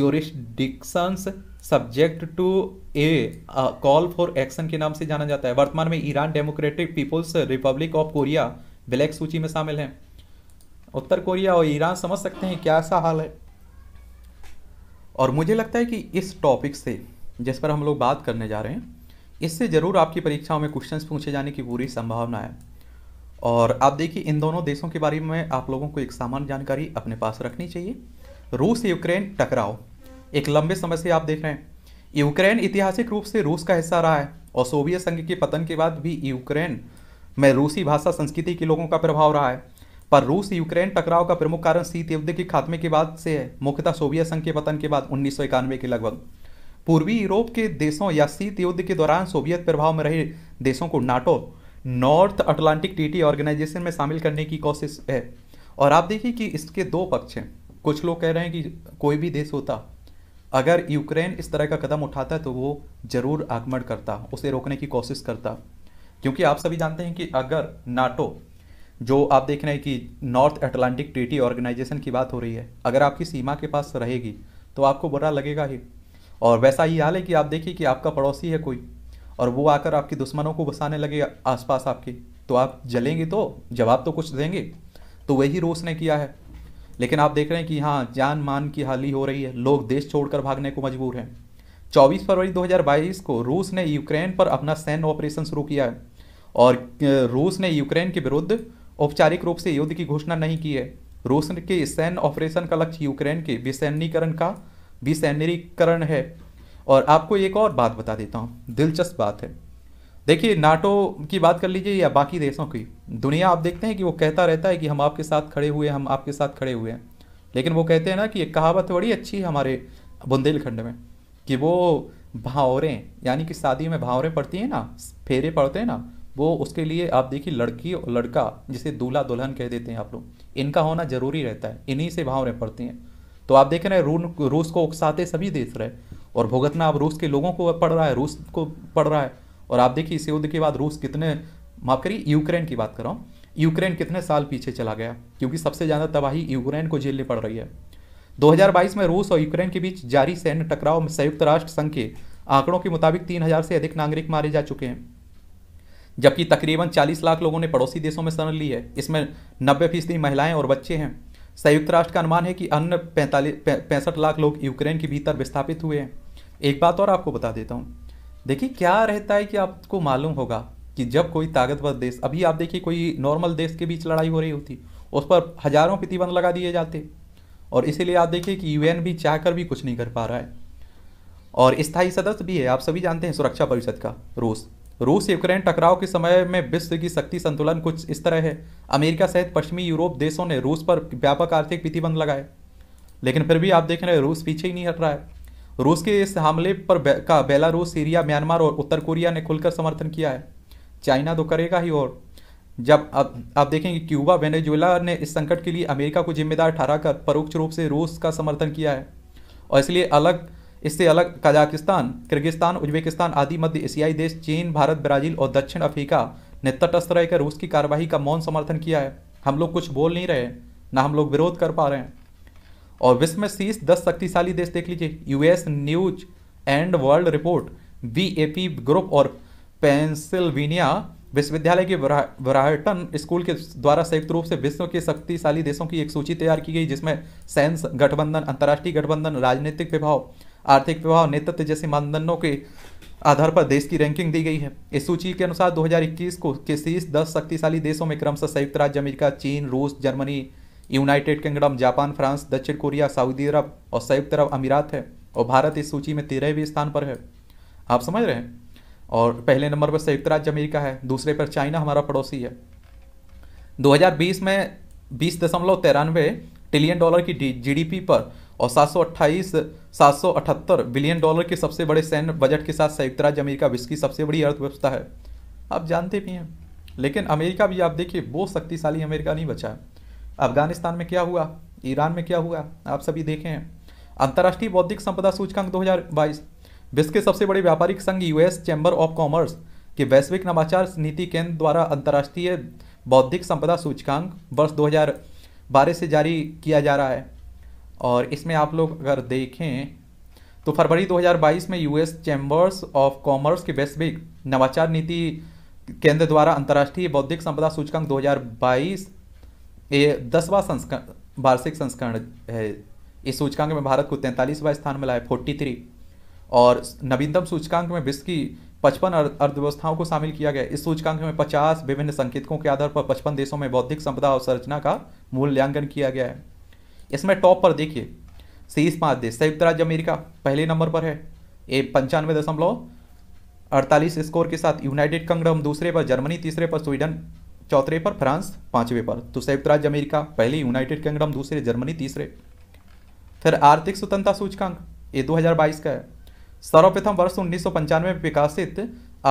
jurisdictions subject to a call for action के नाम से जाना जाता है वर्तमान में Iran Democratic People's Republic of Korea black सूची में शामिल है उत्तर कोरिया और ईरान समझ सकते हैं क्या ऐसा हाल है और मुझे लगता है कि इस टॉपिक से जिस पर हम लोग बात करने जा रहे हैं इससे ज़रूर आपकी परीक्षाओं में क्वेश्चन पूछे जाने की पूरी संभावना है और आप देखिए इन दोनों देशों के बारे में आप लोगों को एक सामान्य जानकारी अपने पास रखनी चाहिए रूस यूक्रेन टकराव एक लंबे समय से आप देख रहे हैं यूक्रेन ऐतिहासिक रूप से रूस का हिस्सा रहा है और सोवियत संघ के पतन के बाद भी यूक्रेन में रूसी भाषा संस्कृति के लोगों का प्रभाव रहा है पर रूस यूक्रेन टकराव का प्रमुख कारण शीत युद्ध के खात्मे के बाद से है मुख्यतः सोवियत संघ के पतन के बाद उन्नीस के लगभग पूर्वी यूरोप के देशों या शीत युद्ध के दौरान सोवियत प्रभाव में रहे देशों को नाटो नॉर्थ अटलांटिक टीटी ऑर्गेनाइजेशन में शामिल करने की कोशिश है और आप देखिए कि इसके दो पक्ष हैं कुछ लोग कह रहे हैं कि कोई भी देश होता अगर यूक्रेन इस तरह का कदम उठाता है तो वो ज़रूर आक्रमण करता उसे रोकने की कोशिश करता क्योंकि आप सभी जानते हैं कि अगर नाटो जो आप देख रहे हैं कि नॉर्थ अटलांटिक ट्रीटी ऑर्गेनाइजेशन की बात हो रही है अगर आपकी सीमा के पास रहेगी तो आपको बुरा लगेगा ही और वैसा ही हाल है कि आप देखिए कि आपका पड़ोसी है कोई और वो आकर आपके दुश्मनों को बसाने लगे आसपास आपके तो आप जलेंगे तो जवाब तो कुछ देंगे तो वही रूस ने किया है लेकिन आप देख रहे हैं कि हाँ जान मान की हानि हो रही है लोग देश छोड़कर भागने को मजबूर हैं 24 फरवरी 2022 को रूस ने यूक्रेन पर अपना सैन्य ऑपरेशन शुरू किया है और रूस ने यूक्रेन के विरुद्ध औपचारिक रूप से युद्ध की घोषणा नहीं की है रूस के सैन्य ऑपरेशन का लक्ष्य यूक्रेन के विसैन्यकरण का विसैन्यीकरण है और आपको एक और बात बता देता हूँ दिलचस्प बात है देखिए नाटो की बात कर लीजिए या बाकी देशों की दुनिया आप देखते हैं कि वो कहता रहता है कि हम आपके साथ खड़े हुए हम आपके साथ खड़े हुए हैं लेकिन वो कहते हैं ना कि एक कहावत बड़ी अच्छी है हमारे बुंदेलखंड में कि वो भावरें यानी कि शादी में भावरें पड़ती हैं ना फेरे पड़ते हैं ना वो उसके लिए आप देखिए लड़की और लड़का जिसे दूल्हा दुल्हन कह देते हैं आप लोग इनका होना जरूरी रहता है इन्हीं से भावरें पड़ती हैं तो आप देख रहे हैं रूस को उकसाते सभी देश रहे और भुगतना अब रूस के लोगों को पड़ रहा है रूस को पड़ रहा है और आप देखिए इस युद्ध के बाद रूस कितने माफ करिए यूक्रेन की बात कर रहा हूँ यूक्रेन कितने साल पीछे चला गया क्योंकि सबसे ज़्यादा तबाही यूक्रेन को झेलनी पड़ रही है 2022 में रूस और यूक्रेन के बीच जारी सैन्य टकराव में संयुक्त राष्ट्र संघ के आंकड़ों के मुताबिक 3000 से अधिक नागरिक मारे जा चुके हैं जबकि तकरीबन 40 लाख लोगों ने पड़ोसी देशों में शरण ली है इसमें नब्बे फीसदी महिलाएं और बच्चे हैं संयुक्त राष्ट्र का अनुमान है कि अन्य पैंतालीस पैंसठ लाख लोग यूक्रेन के भीतर विस्थापित हुए हैं एक बात और आपको बता देता हूँ देखिए क्या रहता है कि आपको मालूम होगा कि जब कोई ताकतवर देश अभी आप देखिए कोई नॉर्मल देश के बीच लड़ाई हो रही होती उस पर हजारों प्रतिबंध लगा दिए जाते और इसीलिए आप देखिए कि यूएन भी चाहकर भी कुछ नहीं कर पा रहा है और स्थायी सदस्य भी है आप सभी जानते हैं सुरक्षा परिषद का रूस रूस यूक्रेन टकराव के समय में विश्व की शक्ति संतुलन कुछ इस तरह है अमेरिका सहित पश्चिमी यूरोप देशों ने रूस पर व्यापक आर्थिक प्रतिबंध लगाए लेकिन फिर भी आप देख रहे हैं रूस पीछे ही नहीं हट रहा है रूस के इस हमले पर बे, का बेलारूस सीरिया म्यांमार और उत्तर कोरिया ने खुलकर समर्थन किया है चाइना तो करेगा ही और जब अब आप देखेंगे क्यूबा वेनेजुएला ने इस संकट के लिए अमेरिका को जिम्मेदार ठहराकर परोक्ष रूप से रूस का समर्थन किया है और इसलिए अलग इससे अलग कजाकिस्तान किर्गिस्तान उज्बेकिस्तान आदि मध्य एशियाई देश चीन भारत ब्राजील और दक्षिण अफ्रीका ने तटस्थ रहकर रूस की कार्रवाई का मौन समर्थन किया है हम लोग कुछ बोल नहीं रहे ना हम लोग विरोध कर पा रहे हैं और विश्व में शीर्ष दस शक्तिशाली देश देख लीजिए US news and world report V group और पेंसिल्वेनिया विश्वविद्यालय के वराहटन स्कूल के द्वारा संयुक्त रूप से विश्व के शक्तिशाली देशों की एक सूची तैयार की गई जिसमें सैन्स गठबंधन अंतर्राष्ट्रीय गठबंधन राजनीतिक विभाव आर्थिक विभाव नेतृत्व जैसे मानदंडों के आधार पर देश की रैंकिंग दी गई है इस सूची के अनुसार 2021 को के शीर्ष दस शक्तिशाली देशों में क्रमशः संयुक्त राज्य अमेरिका चीन रूस Germany United Kingdom Japan France दक्षिण कोरिया सऊदी अरब और संयुक्त अरब अमीरात है और भारत इस सूची में तेरहवें स्थान पर है आप समझ रहे हैं और पहले नंबर पर संयुक्त राज्य अमेरिका है दूसरे पर चाइना हमारा पड़ोसी है 2020 में बीस दशमलव तिरानवे ट्रिलियन डॉलर की जीडीपी पर और 728 778 बिलियन डॉलर के सबसे बड़े सैन्य बजट के साथ संयुक्त राज्य अमेरिका विश्व की सबसे बड़ी अर्थव्यवस्था है आप जानते भी हैं लेकिन अमेरिका भी आप देखिए बहुत शक्तिशाली अमेरिका नहीं बचा है अफगानिस्तान में क्या हुआ ईरान में क्या हुआ आप सभी देखे हैं अंतर्राष्ट्रीय बौद्धिक संपदा सूचकांक 2022 विश्व के सबसे बड़े व्यापारिक संघ यूएस चैम्बर ऑफ कॉमर्स के वैश्विक नवाचार नीति केंद्र द्वारा अंतर्राष्ट्रीय बौद्धिक संपदा सूचकांक वर्ष 2012 से जारी किया जा रहा है और इसमें आप लोग अगर देखें तो फरवरी 2022 में यूएस चैम्बर्स ऑफ कॉमर्स की वैश्विक नवाचार नीति केंद्र द्वारा अंतर्राष्ट्रीय बौद्धिक संपदा सूचकांक 2022 ये दसवां संस्करण वार्षिक संस्करण है इस सूचकांक में भारत को तैंतालीसवा स्थान मिला है फोर्टी थ्री और नवीनतम सूचकांक में विश्व की पचपन अर्थव्यवस्थाओं को शामिल किया गया इस सूचकांक में पचास विभिन्न संकेतकों के आधार पर पचपन देशों में बौद्धिक संपदा अवसंरचना का मूल्यांकन किया गया है इसमें टॉप पर देखिए शीस पाँच देश संयुक्त राज्य अमेरिका पहले नंबर पर है ये पंचानवे दशमलव अड़तालीस स्कोर के साथ यूनाइटेड किंगडम दूसरे पर जर्मनी तीसरे पर स्वीडन चौथे पर फ्रांस पांचवे पर तो संयुक्त राज्य अमेरिका पहले यूनाइटेड किंगडम दूसरे जर्मनी तीसरे फिर आर्थिक स्वतंत्रता सूचकांक ये 2022 का है सर्वप्रथम वर्ष उन्नीस में विकासित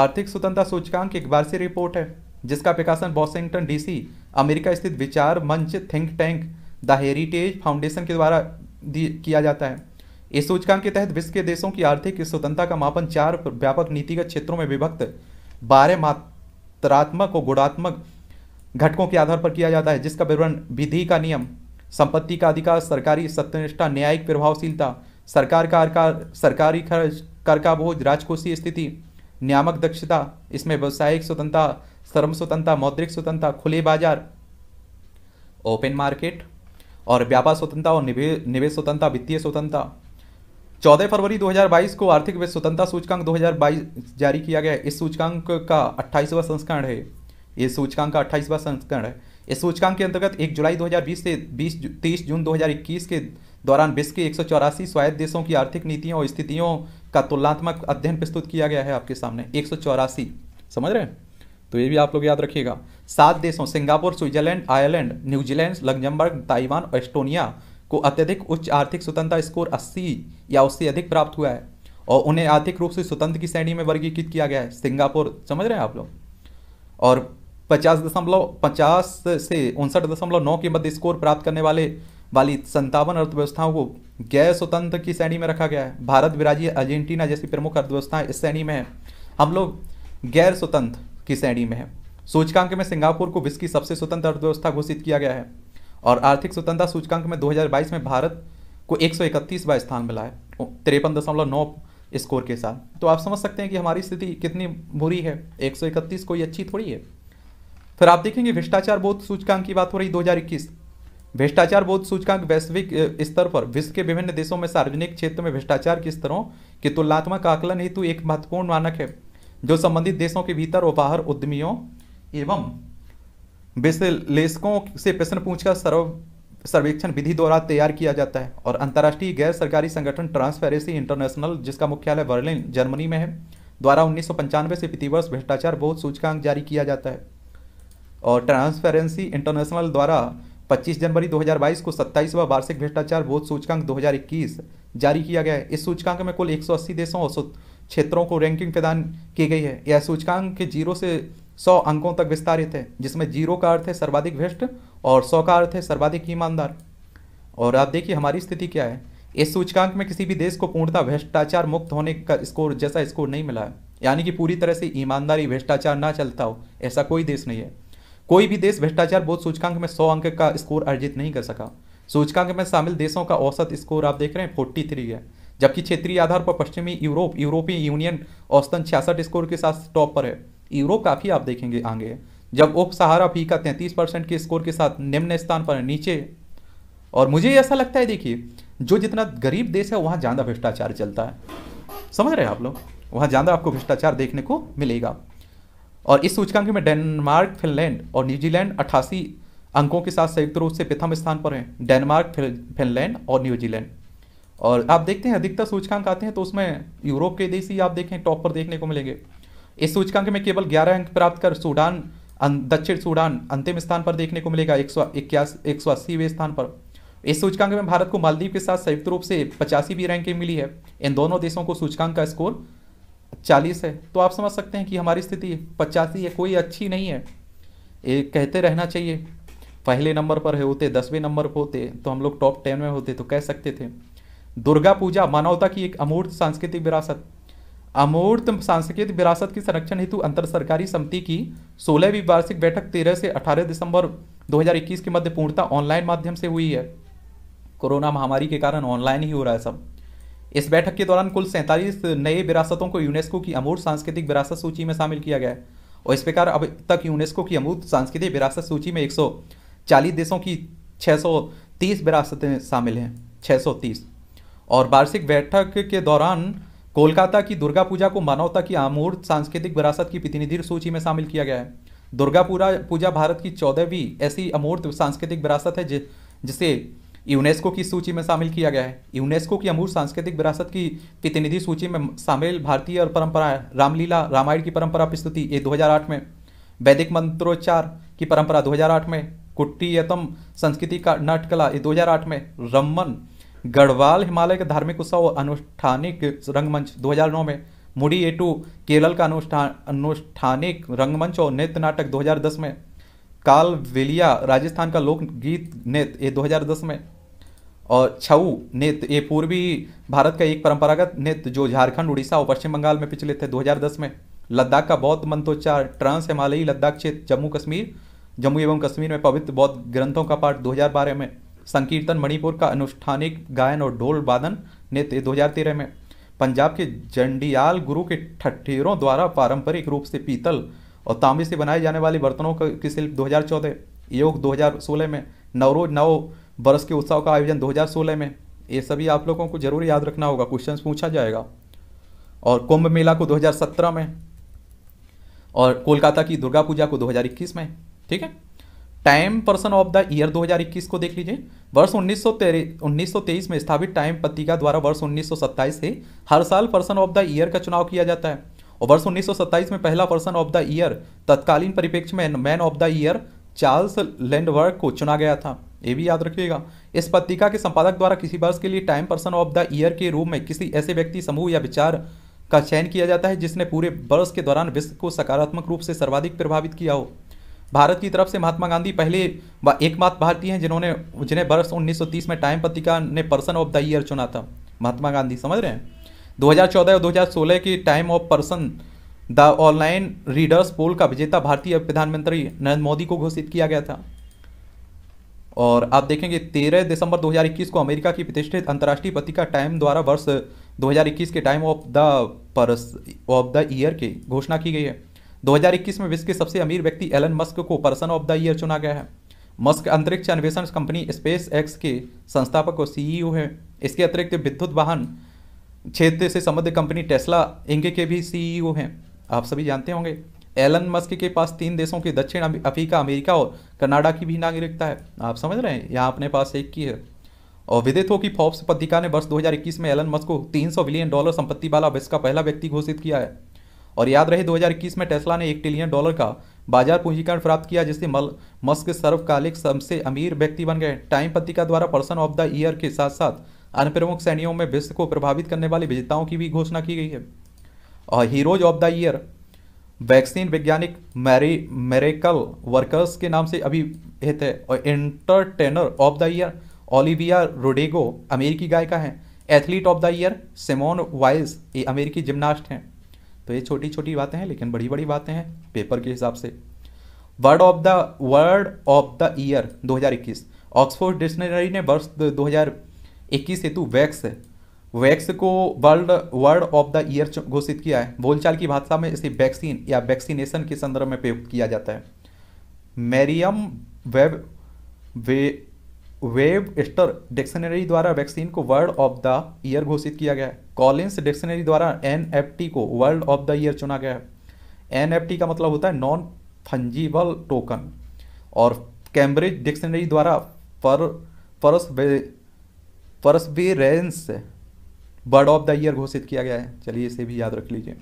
आर्थिक स्वतंत्रता सूचकांक एक बार से रिपोर्ट है जिसका प्रकाशन वॉशिंगटन डीसी अमेरिका स्थित विचार मंच think tank the Heritage Foundation के द्वारा किया जाता है इस सूचकांक के तहत विश्व के देशों की आर्थिक स्वतंत्रता का मापन चार व्यापक नीतिगत क्षेत्रों में विभक्त बारह मात्रात्मक और गुणात्मक घटकों के आधार पर किया जाता है जिसका विवरण विधि का नियम संपत्ति का अधिकार सरकारी सत्यनिष्ठा न्यायिक प्रभावशीलता सरकार का सरकारी खर्च कर का बोझ राजकोषीय स्थिति नियामक दक्षता इसमें व्यावसायिक स्वतंत्रता श्रम स्वतंत्रता मौद्रिक स्वतंत्रता खुले बाजार ओपन मार्केट और व्यापार स्वतंत्रता और निवेश स्वतंत्रता वित्तीय स्वतंत्रता चौदह फरवरी 2022 को आर्थिक स्वतंत्रता सूचकांक 2022 जारी किया गया इस सूचकांक का अट्ठाईसवां संस्करण है ये सूचकांक का अट्ठाईसवा संस्करण है इस सूचकांक के अंतर्गत 1 जुलाई 2020 से 20 तीस जून 2021 के दौरान विश्व के एक स्वायत्त देशों की आर्थिक नीतियों और स्थितियों का तुलनात्मक अध्ययन प्रस्तुत किया गया है आपके सामने एक समझ रहे हैं तो ये भी आप लोग याद रखिएगा सात देशों Singapore Switzerland Ireland New Zealand Luxembourg Taiwan और एस्टोनिया को अत्यधिक उच्च आर्थिक स्वतंत्रता स्कोर 80 या उससे अधिक प्राप्त हुआ है और उन्हें आर्थिक रूप से स्वतंत्र की श्रेणी में वर्गीकृत किया गया है सिंगापुर समझ रहे हैं आप लोग और पचास दशमलव पचास से उनसठ दशमलव नौ के मध्य स्कोर प्राप्त करने वाले वाली संतावन अर्थव्यवस्थाओं को गैर स्वतंत्र की श्रेणी में रखा गया है भारत विराजी अर्जेंटीना जैसी प्रमुख अर्थव्यवस्थाएं इस श्रेणी में है हम लोग गैर स्वतंत्र की श्रेणी में है सूचकांक में सिंगापुर को विश्व की सबसे स्वतंत्र अर्थव्यवस्था घोषित किया गया है और आर्थिक स्वतंत्रता सूचकांक में 2022 में भारत को एक सौ स्थान मिला है तिरपन दशमलव नौ स्कोर के साथ तो आप समझ सकते हैं कि हमारी स्थिति कितनी बुरी है 131 कोई अच्छी थोड़ी है फिर आप देखेंगे भ्रष्टाचार बोध सूचकांक की बात हो रही इक्कीस भ्रष्टाचार बोध सूचकांक वैश्विक स्तर पर विश्व के विभिन्न देशों में सार्वजनिक क्षेत्र में भ्रष्टाचार के स्तरों के तुलनात्मक आकलन हेतु एक महत्वपूर्ण मानक है जो संबंधित देशों के भीतर और बाहर उद्यमियों एवं विश्लेषकों से प्रश्न पूछकर सर्व सर्वेक्षण विधि द्वारा तैयार किया जाता है और अंतर्राष्ट्रीय गैर सरकारी संगठन ट्रांसपेरेंसी इंटरनेशनल जिसका मुख्यालय बर्लिन जर्मनी में है द्वारा उन्नीस से प्रतिवर्ष भ्रष्टाचार बोध सूचकांक जारी किया जाता है और ट्रांसपेरेंसी इंटरनेशनल द्वारा 25 जनवरी 2022 को 27वां वार्षिक भ्रष्टाचार बोध सूचकांक 2021 जारी किया गया है इस सूचकांक में कुल 180 देशों और क्षेत्रों को रैंकिंग प्रदान की गई है यह सूचकांक के जीरो से सौ अंकों तक विस्तारित है जिसमें जीरो का अर्थ है सर्वाधिक भ्रष्ट और सौ का अर्थ है सर्वाधिक ईमानदार और आप देखिए हमारी स्थिति क्या है इस सूचकांक में किसी भी देश को पूर्णतः भ्रष्टाचार मुक्त होने का स्कोर जैसा स्कोर नहीं मिला है यानी कि पूरी तरह से ईमानदारी भ्रष्टाचार ना चलता हो ऐसा कोई देश नहीं है कोई भी देश भ्रष्टाचार बोध सूचकांक में सौ अंक का स्कोर अर्जित नहीं कर सका सूचकांक में शामिल देशों का औसत स्कोर आप देख रहे हैं फोर्टी है जबकि क्षेत्रीय आधार पर पश्चिमी यूरोप यूरोपीय यूनियन औसतन छियासठ स्कोर के साथ टॉप पर है यूरोप काफ़ी आप देखेंगे आगे जब उप सहारा फी का तैंतीस परसेंट के स्कोर के साथ निम्न स्थान पर नीचे और मुझे ऐसा लगता है देखिए जो जितना गरीब देश है वहाँ ज़्यादा भ्रष्टाचार चलता है समझ रहे हैं आप लोग वहाँ ज़्यादा आपको भ्रष्टाचार देखने को मिलेगा और इस सूचकांक में डेनमार्क फिनलैंड और न्यूजीलैंड अट्ठासी अंकों के साथ संयुक्त रूप से प्रथम स्थान पर हैं डेनमार्क फिनलैंड और न्यूजीलैंड और आप देखते हैं अधिकतर सूचकांक आते हैं तो उसमें यूरोप के देश ही आप देखें टॉप पर देखने को मिलेंगे इस सूचकांक में केवल ग्यारह अंक प्राप्त कर सूडान अं, दक्षिण सूडान अंतिम स्थान पर देखने को मिलेगा एक सौ इक्यासी एक सौ स्थान पर इस सूचकांक में भारत को मालदीव के साथ संयुक्त रूप से पचासीवीं रैंकिंग मिली है इन दोनों देशों को सूचकांक का स्कोर चालीस है तो आप समझ सकते हैं कि हमारी स्थिति पचासी है कोई अच्छी नहीं है ये कहते रहना चाहिए पहले नंबर पर है होते दसवें नंबर पर होते तो हम लोग टॉप टेन में होते तो कह सकते थे दुर्गा पूजा मानवता की एक अमूर्त सांस्कृतिक विरासत अमूर्त सांस्कृतिक विरासत की संरक्षण हेतु अंतर सरकारी समिति की सोलहवीं वार्षिक बैठक तेरह से अठारह दिसंबर 2021 के मध्य पूर्णता ऑनलाइन माध्यम से हुई है कोरोना महामारी के कारण ऑनलाइन ही हो रहा है सब इस बैठक के दौरान कुल सैंतालीस नए विरासतों को यूनेस्को की अमूर्त सांस्कृतिक विरासत सूची में शामिल किया गया है और इस प्रकार अब तक यूनेस्को की अमूर्त सांस्कृतिक विरासत सूची में एक देशों की छः विरासतें शामिल हैं छः और वार्षिक बैठक के दौरान कोलकाता की दुर्गा पूजा को मानवता की अमूर्त सांस्कृतिक विरासत की प्रतिनिधि सूची में शामिल किया गया है दुर्गा पूजा भारत की चौदहवीं ऐसी अमूर्त सांस्कृतिक विरासत है जिसे यूनेस्को की सूची में शामिल किया गया है यूनेस्को की अमूर सांस्कृतिक विरासत की प्रतिनिधि सूची में शामिल भारतीय और परंपरा रामलीला रामायण की परंपरा प्रस्तुति ये 2008 में वैदिक मंत्रोच्चार की परंपरा 2008 में कुट्टीयतम संस्कृति का नाटकला ये 2008 में रमन गढ़वाल हिमालय के धार्मिक उत्सव और अनुष्ठानिक रंगमंच 2009 में मुड़ी ए टू केरल का अनुष्ठान अनुष्ठानिक रंगमंच और नृत्य नाटक 2010 में काल वेलिया राजस्थान का लोकगीत नृत्य ये 2010 में और छऊ नृत्य ये पूर्वी भारत का एक परंपरागत नृत्य जो झारखंड उड़ीसा और पश्चिम बंगाल में पिछले थे 2010 में लद्दाख का बौद्ध मंत्रोच्चार ट्रांस हिमालयी लद्दाख क्षेत्र जम्मू कश्मीर जम्मू एवं कश्मीर में पवित्र बौद्ध ग्रंथों का पाठ 2012 में संकीर्तन मणिपुर का अनुष्ठानिक गायन और ढोल वादन नृत्य दो में पंजाब के जंडियाल गुरु के ठठेरों द्वारा पारंपरिक रूप से पीतल और तांबे से बनाए जाने वाले बर्तनों की शिल्प चौदह योग सोलह में नवरोज नव बरस के उत्सव का आयोजन 2016 में ये सभी आप लोगों को जरूर याद रखना होगा क्वेश्चन पूछा जाएगा और कुंभ मेला को 2017 में और कोलकाता की दुर्गा पूजा को 2021 में ठीक है Time person of the year 2021 को देख लीजिए वर्ष उन्नीस 1923 में स्थापित टाइम पत्रिका द्वारा वर्ष उन्नीस से हर साल पर्सन ऑफ द ईयर का चुनाव किया जाता है और वर्ष उन्नीस में पहला पर्सन ऑफ द ईयर तत्कालीन परिप्रेक्ष्य में man of the year Charles Lindbergh को चुना गया था ये भी याद रखिएगा इस पत्रिका के संपादक द्वारा किसी वर्ष के लिए Time person of the year के रूप में किसी ऐसे व्यक्ति समूह या विचार का चयन किया जाता है जिसने पूरे वर्ष के दौरान विश्व को सकारात्मक रूप से सर्वाधिक प्रभावित किया हो भारत की तरफ से महात्मा गांधी पहले व एकमात्र भारतीय हैं जिन्होंने जिन्हें वर्ष 1930 में टाइम पत्रिका ने पर्सन ऑफ द ईयर चुना था महात्मा गांधी समझ रहे हैं 2014 और 2016 की Time of person the online readers poll का विजेता भारतीय प्रधानमंत्री नरेंद्र मोदी को घोषित किया गया था और आप देखेंगे 13 दिसंबर 2021 को अमेरिका की प्रतिष्ठित अंतर्राष्ट्रीय पत्रिका टाइम द्वारा वर्ष 2021 के Time of the person of the year की घोषणा की गई है 2021 में विश्व के सबसे अमीर व्यक्ति एलन मस्क को पर्सन ऑफ द ईयर चुना गया है मस्क अंतरिक्ष अन्वेषण कंपनी स्पेस एक्स के संस्थापक और सीईओ e है इसके अतिरिक्त विद्युत वाहन क्षेत्र से संबद्ध कंपनी टेस्ला इंग के भी सीईओ e हैं आप सभी जानते होंगे एलन मस्क के पास तीन देशों की दक्षिण अफ्रीका अमेरिका और कनाडा की भी नागरिकता है आप समझ रहे हैं यहाँ अपने पास एक की है और विदित हो कि फॉर्ब्स पत्रिका ने वर्ष 2021 में एलन मस्क को 300 बिलियन डॉलर संपत्ति वाला विश्व का पहला व्यक्ति घोषित किया है और याद रहे 2021 में टेस्ला ने एक ट्रिलियन डॉलर का बाजार पूंजीकरण प्राप्त किया जिससे मल मस्क सर्वकालिक सबसे अमीर व्यक्ति बन गए टाइम पत्रिका द्वारा पर्सन ऑफ द ईयर के साथ साथ अन्य प्रमुख श्रेणियों में विश्व को प्रभावित करने वाले विजेताओं की भी घोषणा की गई है और heroes of the year vaccine वैज्ञानिक मैरी मेरेकल वर्कर्स के नाम से अभी ये और entertainer of the year Olivia Rodrigo अमेरिकी गायिका हैं athlete of the year Simone वाइज ये अमेरिकी जिमनास्ट हैं तो ये छोटी छोटी बातें हैं लेकिन बड़ी बड़ी बातें हैं पेपर के हिसाब से word of the word of the year 2021 Oxford dictionary ने वर्ष 2021 हेतु वैक्स वैक्स को world word of the year घोषित किया है बोलचाल की भाषा में इसे वैक्सीन या वैक्सीनेशन के संदर्भ में प्रयुक्त किया जाता है Merriam web we Webster dictionary द्वारा वैक्सीन को वर्ल्ड ऑफ द ईयर घोषित किया गया है कॉलिंस डिक्शनरी द्वारा एन को वर्ल्ड ऑफ द ईयर चुना गया है एन का मतलब होता है नॉन फंजीबल टोकन और कैम्ब्रिज डिक्शनरी द्वारा पर परस perseverance bird of the year घोषित किया गया है चलिए इसे भी याद रख लीजिए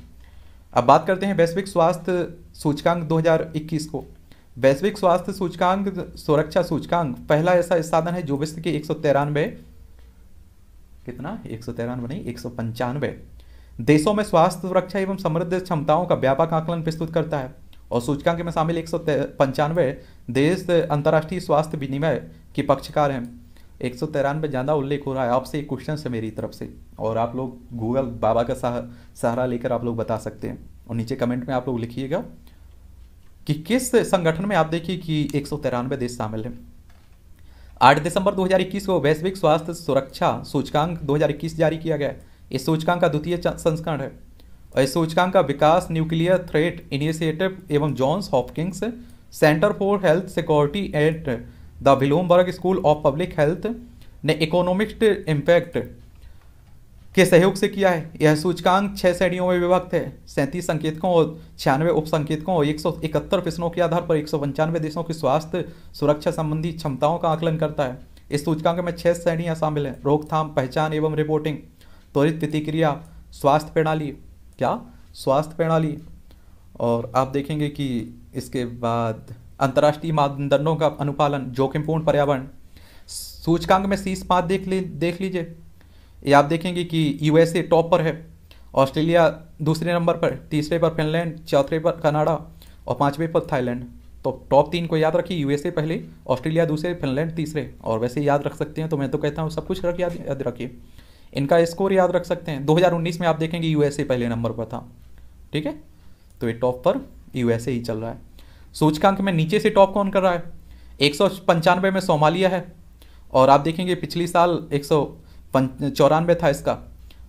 अब बात करते हैं वैश्विक स्वास्थ्य सूचकांक 2021 को वैश्विक स्वास्थ्य सूचकांक सुरक्षा सूचकांक पहला ऐसा साधन है जो विश्व के एक कितना एक सौ तिरानवे नहीं एक सौ पंचानवे देशों में स्वास्थ्य सुरक्षा एवं समृद्ध क्षमताओं का व्यापक आकलन प्रस्तुत करता है और सूचकांक में शामिल एक सौ पंचानवे देश अंतर्राष्ट्रीय स्वास्थ्य विनिमय के पक्षकार हैं एक सौ तिरानवे ज़्यादा उल्लेख हो रहा है आपसे एक क्वेश्चन से मेरी तरफ से और आप लोग गूगल बाबा का सहारा लेकर आप लोग बता सकते हैं और नीचे कमेंट में आप लोग लिखिएगा कि किस संगठन में आप देखिए कि एक सौ तिरानवे देश शामिल हैं आठ दिसंबर 2021 को वैश्विक स्वास्थ्य सुरक्षा सूचकांक 2021 जारी किया गया है इस सूचकांक का द्वितीय संस्करण है और इस सूचकांक का विकास न्यूक्लियर थ्रेट इनिशिएटिव एवं Johns Hopkins centre for health security and the Bloomberg school of public health ने इकोनॉमिक इम्पैक्ट के सहयोग से किया है यह सूचकांक छः श्रेणियों में विभक्त है सैंतीस संकेतकों और छियानवे उप संकेतकों और एक सौ इकहत्तर प्रश्नों के आधार पर एक सौ पंचानवे देशों की स्वास्थ्य सुरक्षा संबंधी क्षमताओं का आकलन करता है इस सूचकांक में छः श्रेणियाँ शामिल हैं रोकथाम पहचान एवं रिपोर्टिंग त्वरित प्रतिक्रिया स्वास्थ्य प्रणाली क्या स्वास्थ्य प्रणाली और आप देखेंगे कि इसके बाद अंतर्राष्ट्रीय मानदंडों का अनुपालन जोखिमपूर्ण पर्यावरण सूचकांक में शीर्ष पाँच देख ली देख लीजिए ये आप देखेंगे कि यूएसए टॉप पर है ऑस्ट्रेलिया दूसरे नंबर पर तीसरे पर फिनलैंड चौथे पर कनाडा और पाँचवें पर थाईलैंड तो टॉप तीन को याद रखिए यूएसए पहले ऑस्ट्रेलिया दूसरे फिनलैंड तीसरे और वैसे याद रख सकते हैं तो मैं तो कहता हूँ सब कुछ रख याद याद रखिए इनका स्कोर याद रख सकते हैं 2019 में आप देखेंगे यूएसए पहले नंबर पर था ठीक है तो ये टॉप पर यूएसए ही चल रहा है सूचकांक में नीचे से टॉप कौन कर रहा है एक में सोमालिया है और आप देखेंगे पिछली साल एक चौरानवे था इसका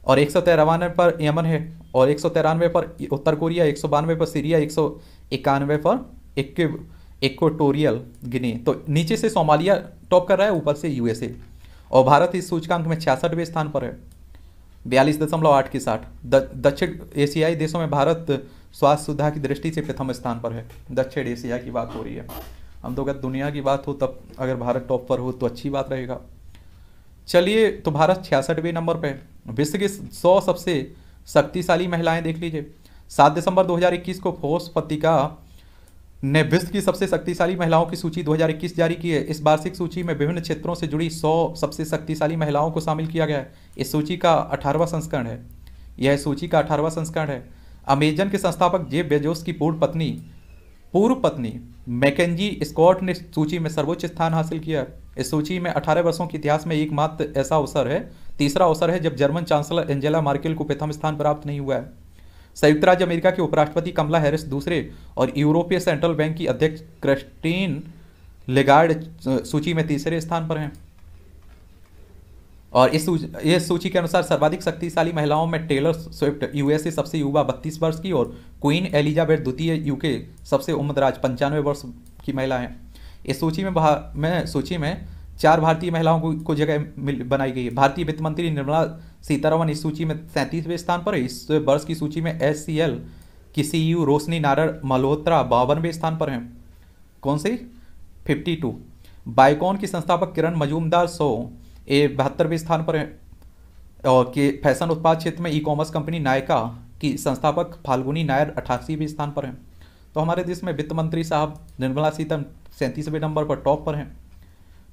और एक सौ तिरानवे पर यमन है और एक सौ तिरानवे पर उत्तर कोरिया एक सौ बानवे पर सीरिया एक सौ इक्यानवे पर इक्वेटोरियल गिनी तो नीचे से सोमालिया टॉप कर रहा है ऊपर से यूएसए और भारत इस सूचकांक में छियासठवें स्थान पर है बयालीस दशमलव आठ के साठ दक्षिण एशियाई देशों में भारत स्वास्थ्य सुविधा की दृष्टि से प्रथम स्थान पर है दक्षिण एशिया की बात हो रही है हम तो अगर दुनिया की बात हो तब अगर भारत टॉप पर हो तो अच्छी बात रहेगा चलिए तो भारत छियासठवें नंबर पर विश्व की सौ सबसे शक्तिशाली महिलाएं देख लीजिए सात दिसंबर 2021 को फोर्स पत्रिका ने विश्व की सबसे शक्तिशाली महिलाओं की सूची 2021 जारी की है इस वार्षिक सूची में विभिन्न क्षेत्रों से जुड़ी 100 सबसे शक्तिशाली महिलाओं को शामिल किया गया है इस सूची का अठारहवा संस्करण है यह सूची का अठारहवा संस्करण है अमेजन के संस्थापक जेब बेजोस की पूर्व पत्नी पूर्व पत्नी मैकेजी स्कॉट ने सूची में सर्वोच्च स्थान हासिल किया इस सूची में 18 वर्षों के इतिहास में एकमात्र ऐसा अवसर है तीसरा अवसर है जब जर्मन चांसलर एंजेला मार्केल को प्रथम स्थान प्राप्त नहीं हुआ है संयुक्त राज्य अमेरिका के उपराष्ट्रपति कमला हैरिस दूसरे और यूरोपीय सेंट्रल बैंक की अध्यक्ष क्रिस्टीन लेगार्ड सूची में तीसरे स्थान पर हैं और इस इस सूची के अनुसार सर्वाधिक शक्तिशाली महिलाओं में टेलर स्विफ्ट यूएसए सबसे युवा बत्तीस वर्ष की और क्वीन एलिजाबेथ द्वितीय यूके सबसे उम्रदराज पंचानवे वर्ष की महिला हैं इस सूची में में सूची में चार भारतीय महिलाओं को, को जगह बनाई गई है भारतीय वित्त मंत्री निर्मला सीतारमन इस सूची में सैंतीसवें स्थान पर इस वर्ष की सूची में एस की सी रोशनी नारर मल्होत्रा बावनवें स्थान पर हैं कौन सी टू बाइकॉन की संस्थापक किरण मजूमदार सो ये बहत्तरवें स्थान पर के फैशन उत्पाद क्षेत्र में ई कॉमर्स कंपनी नायका की संस्थापक फाल्गुनी नायर अठासीवें स्थान पर हैं तो हमारे देश में वित्त मंत्री साहब निर्मला सीतम सैंतीसवें नंबर पर टॉप पर हैं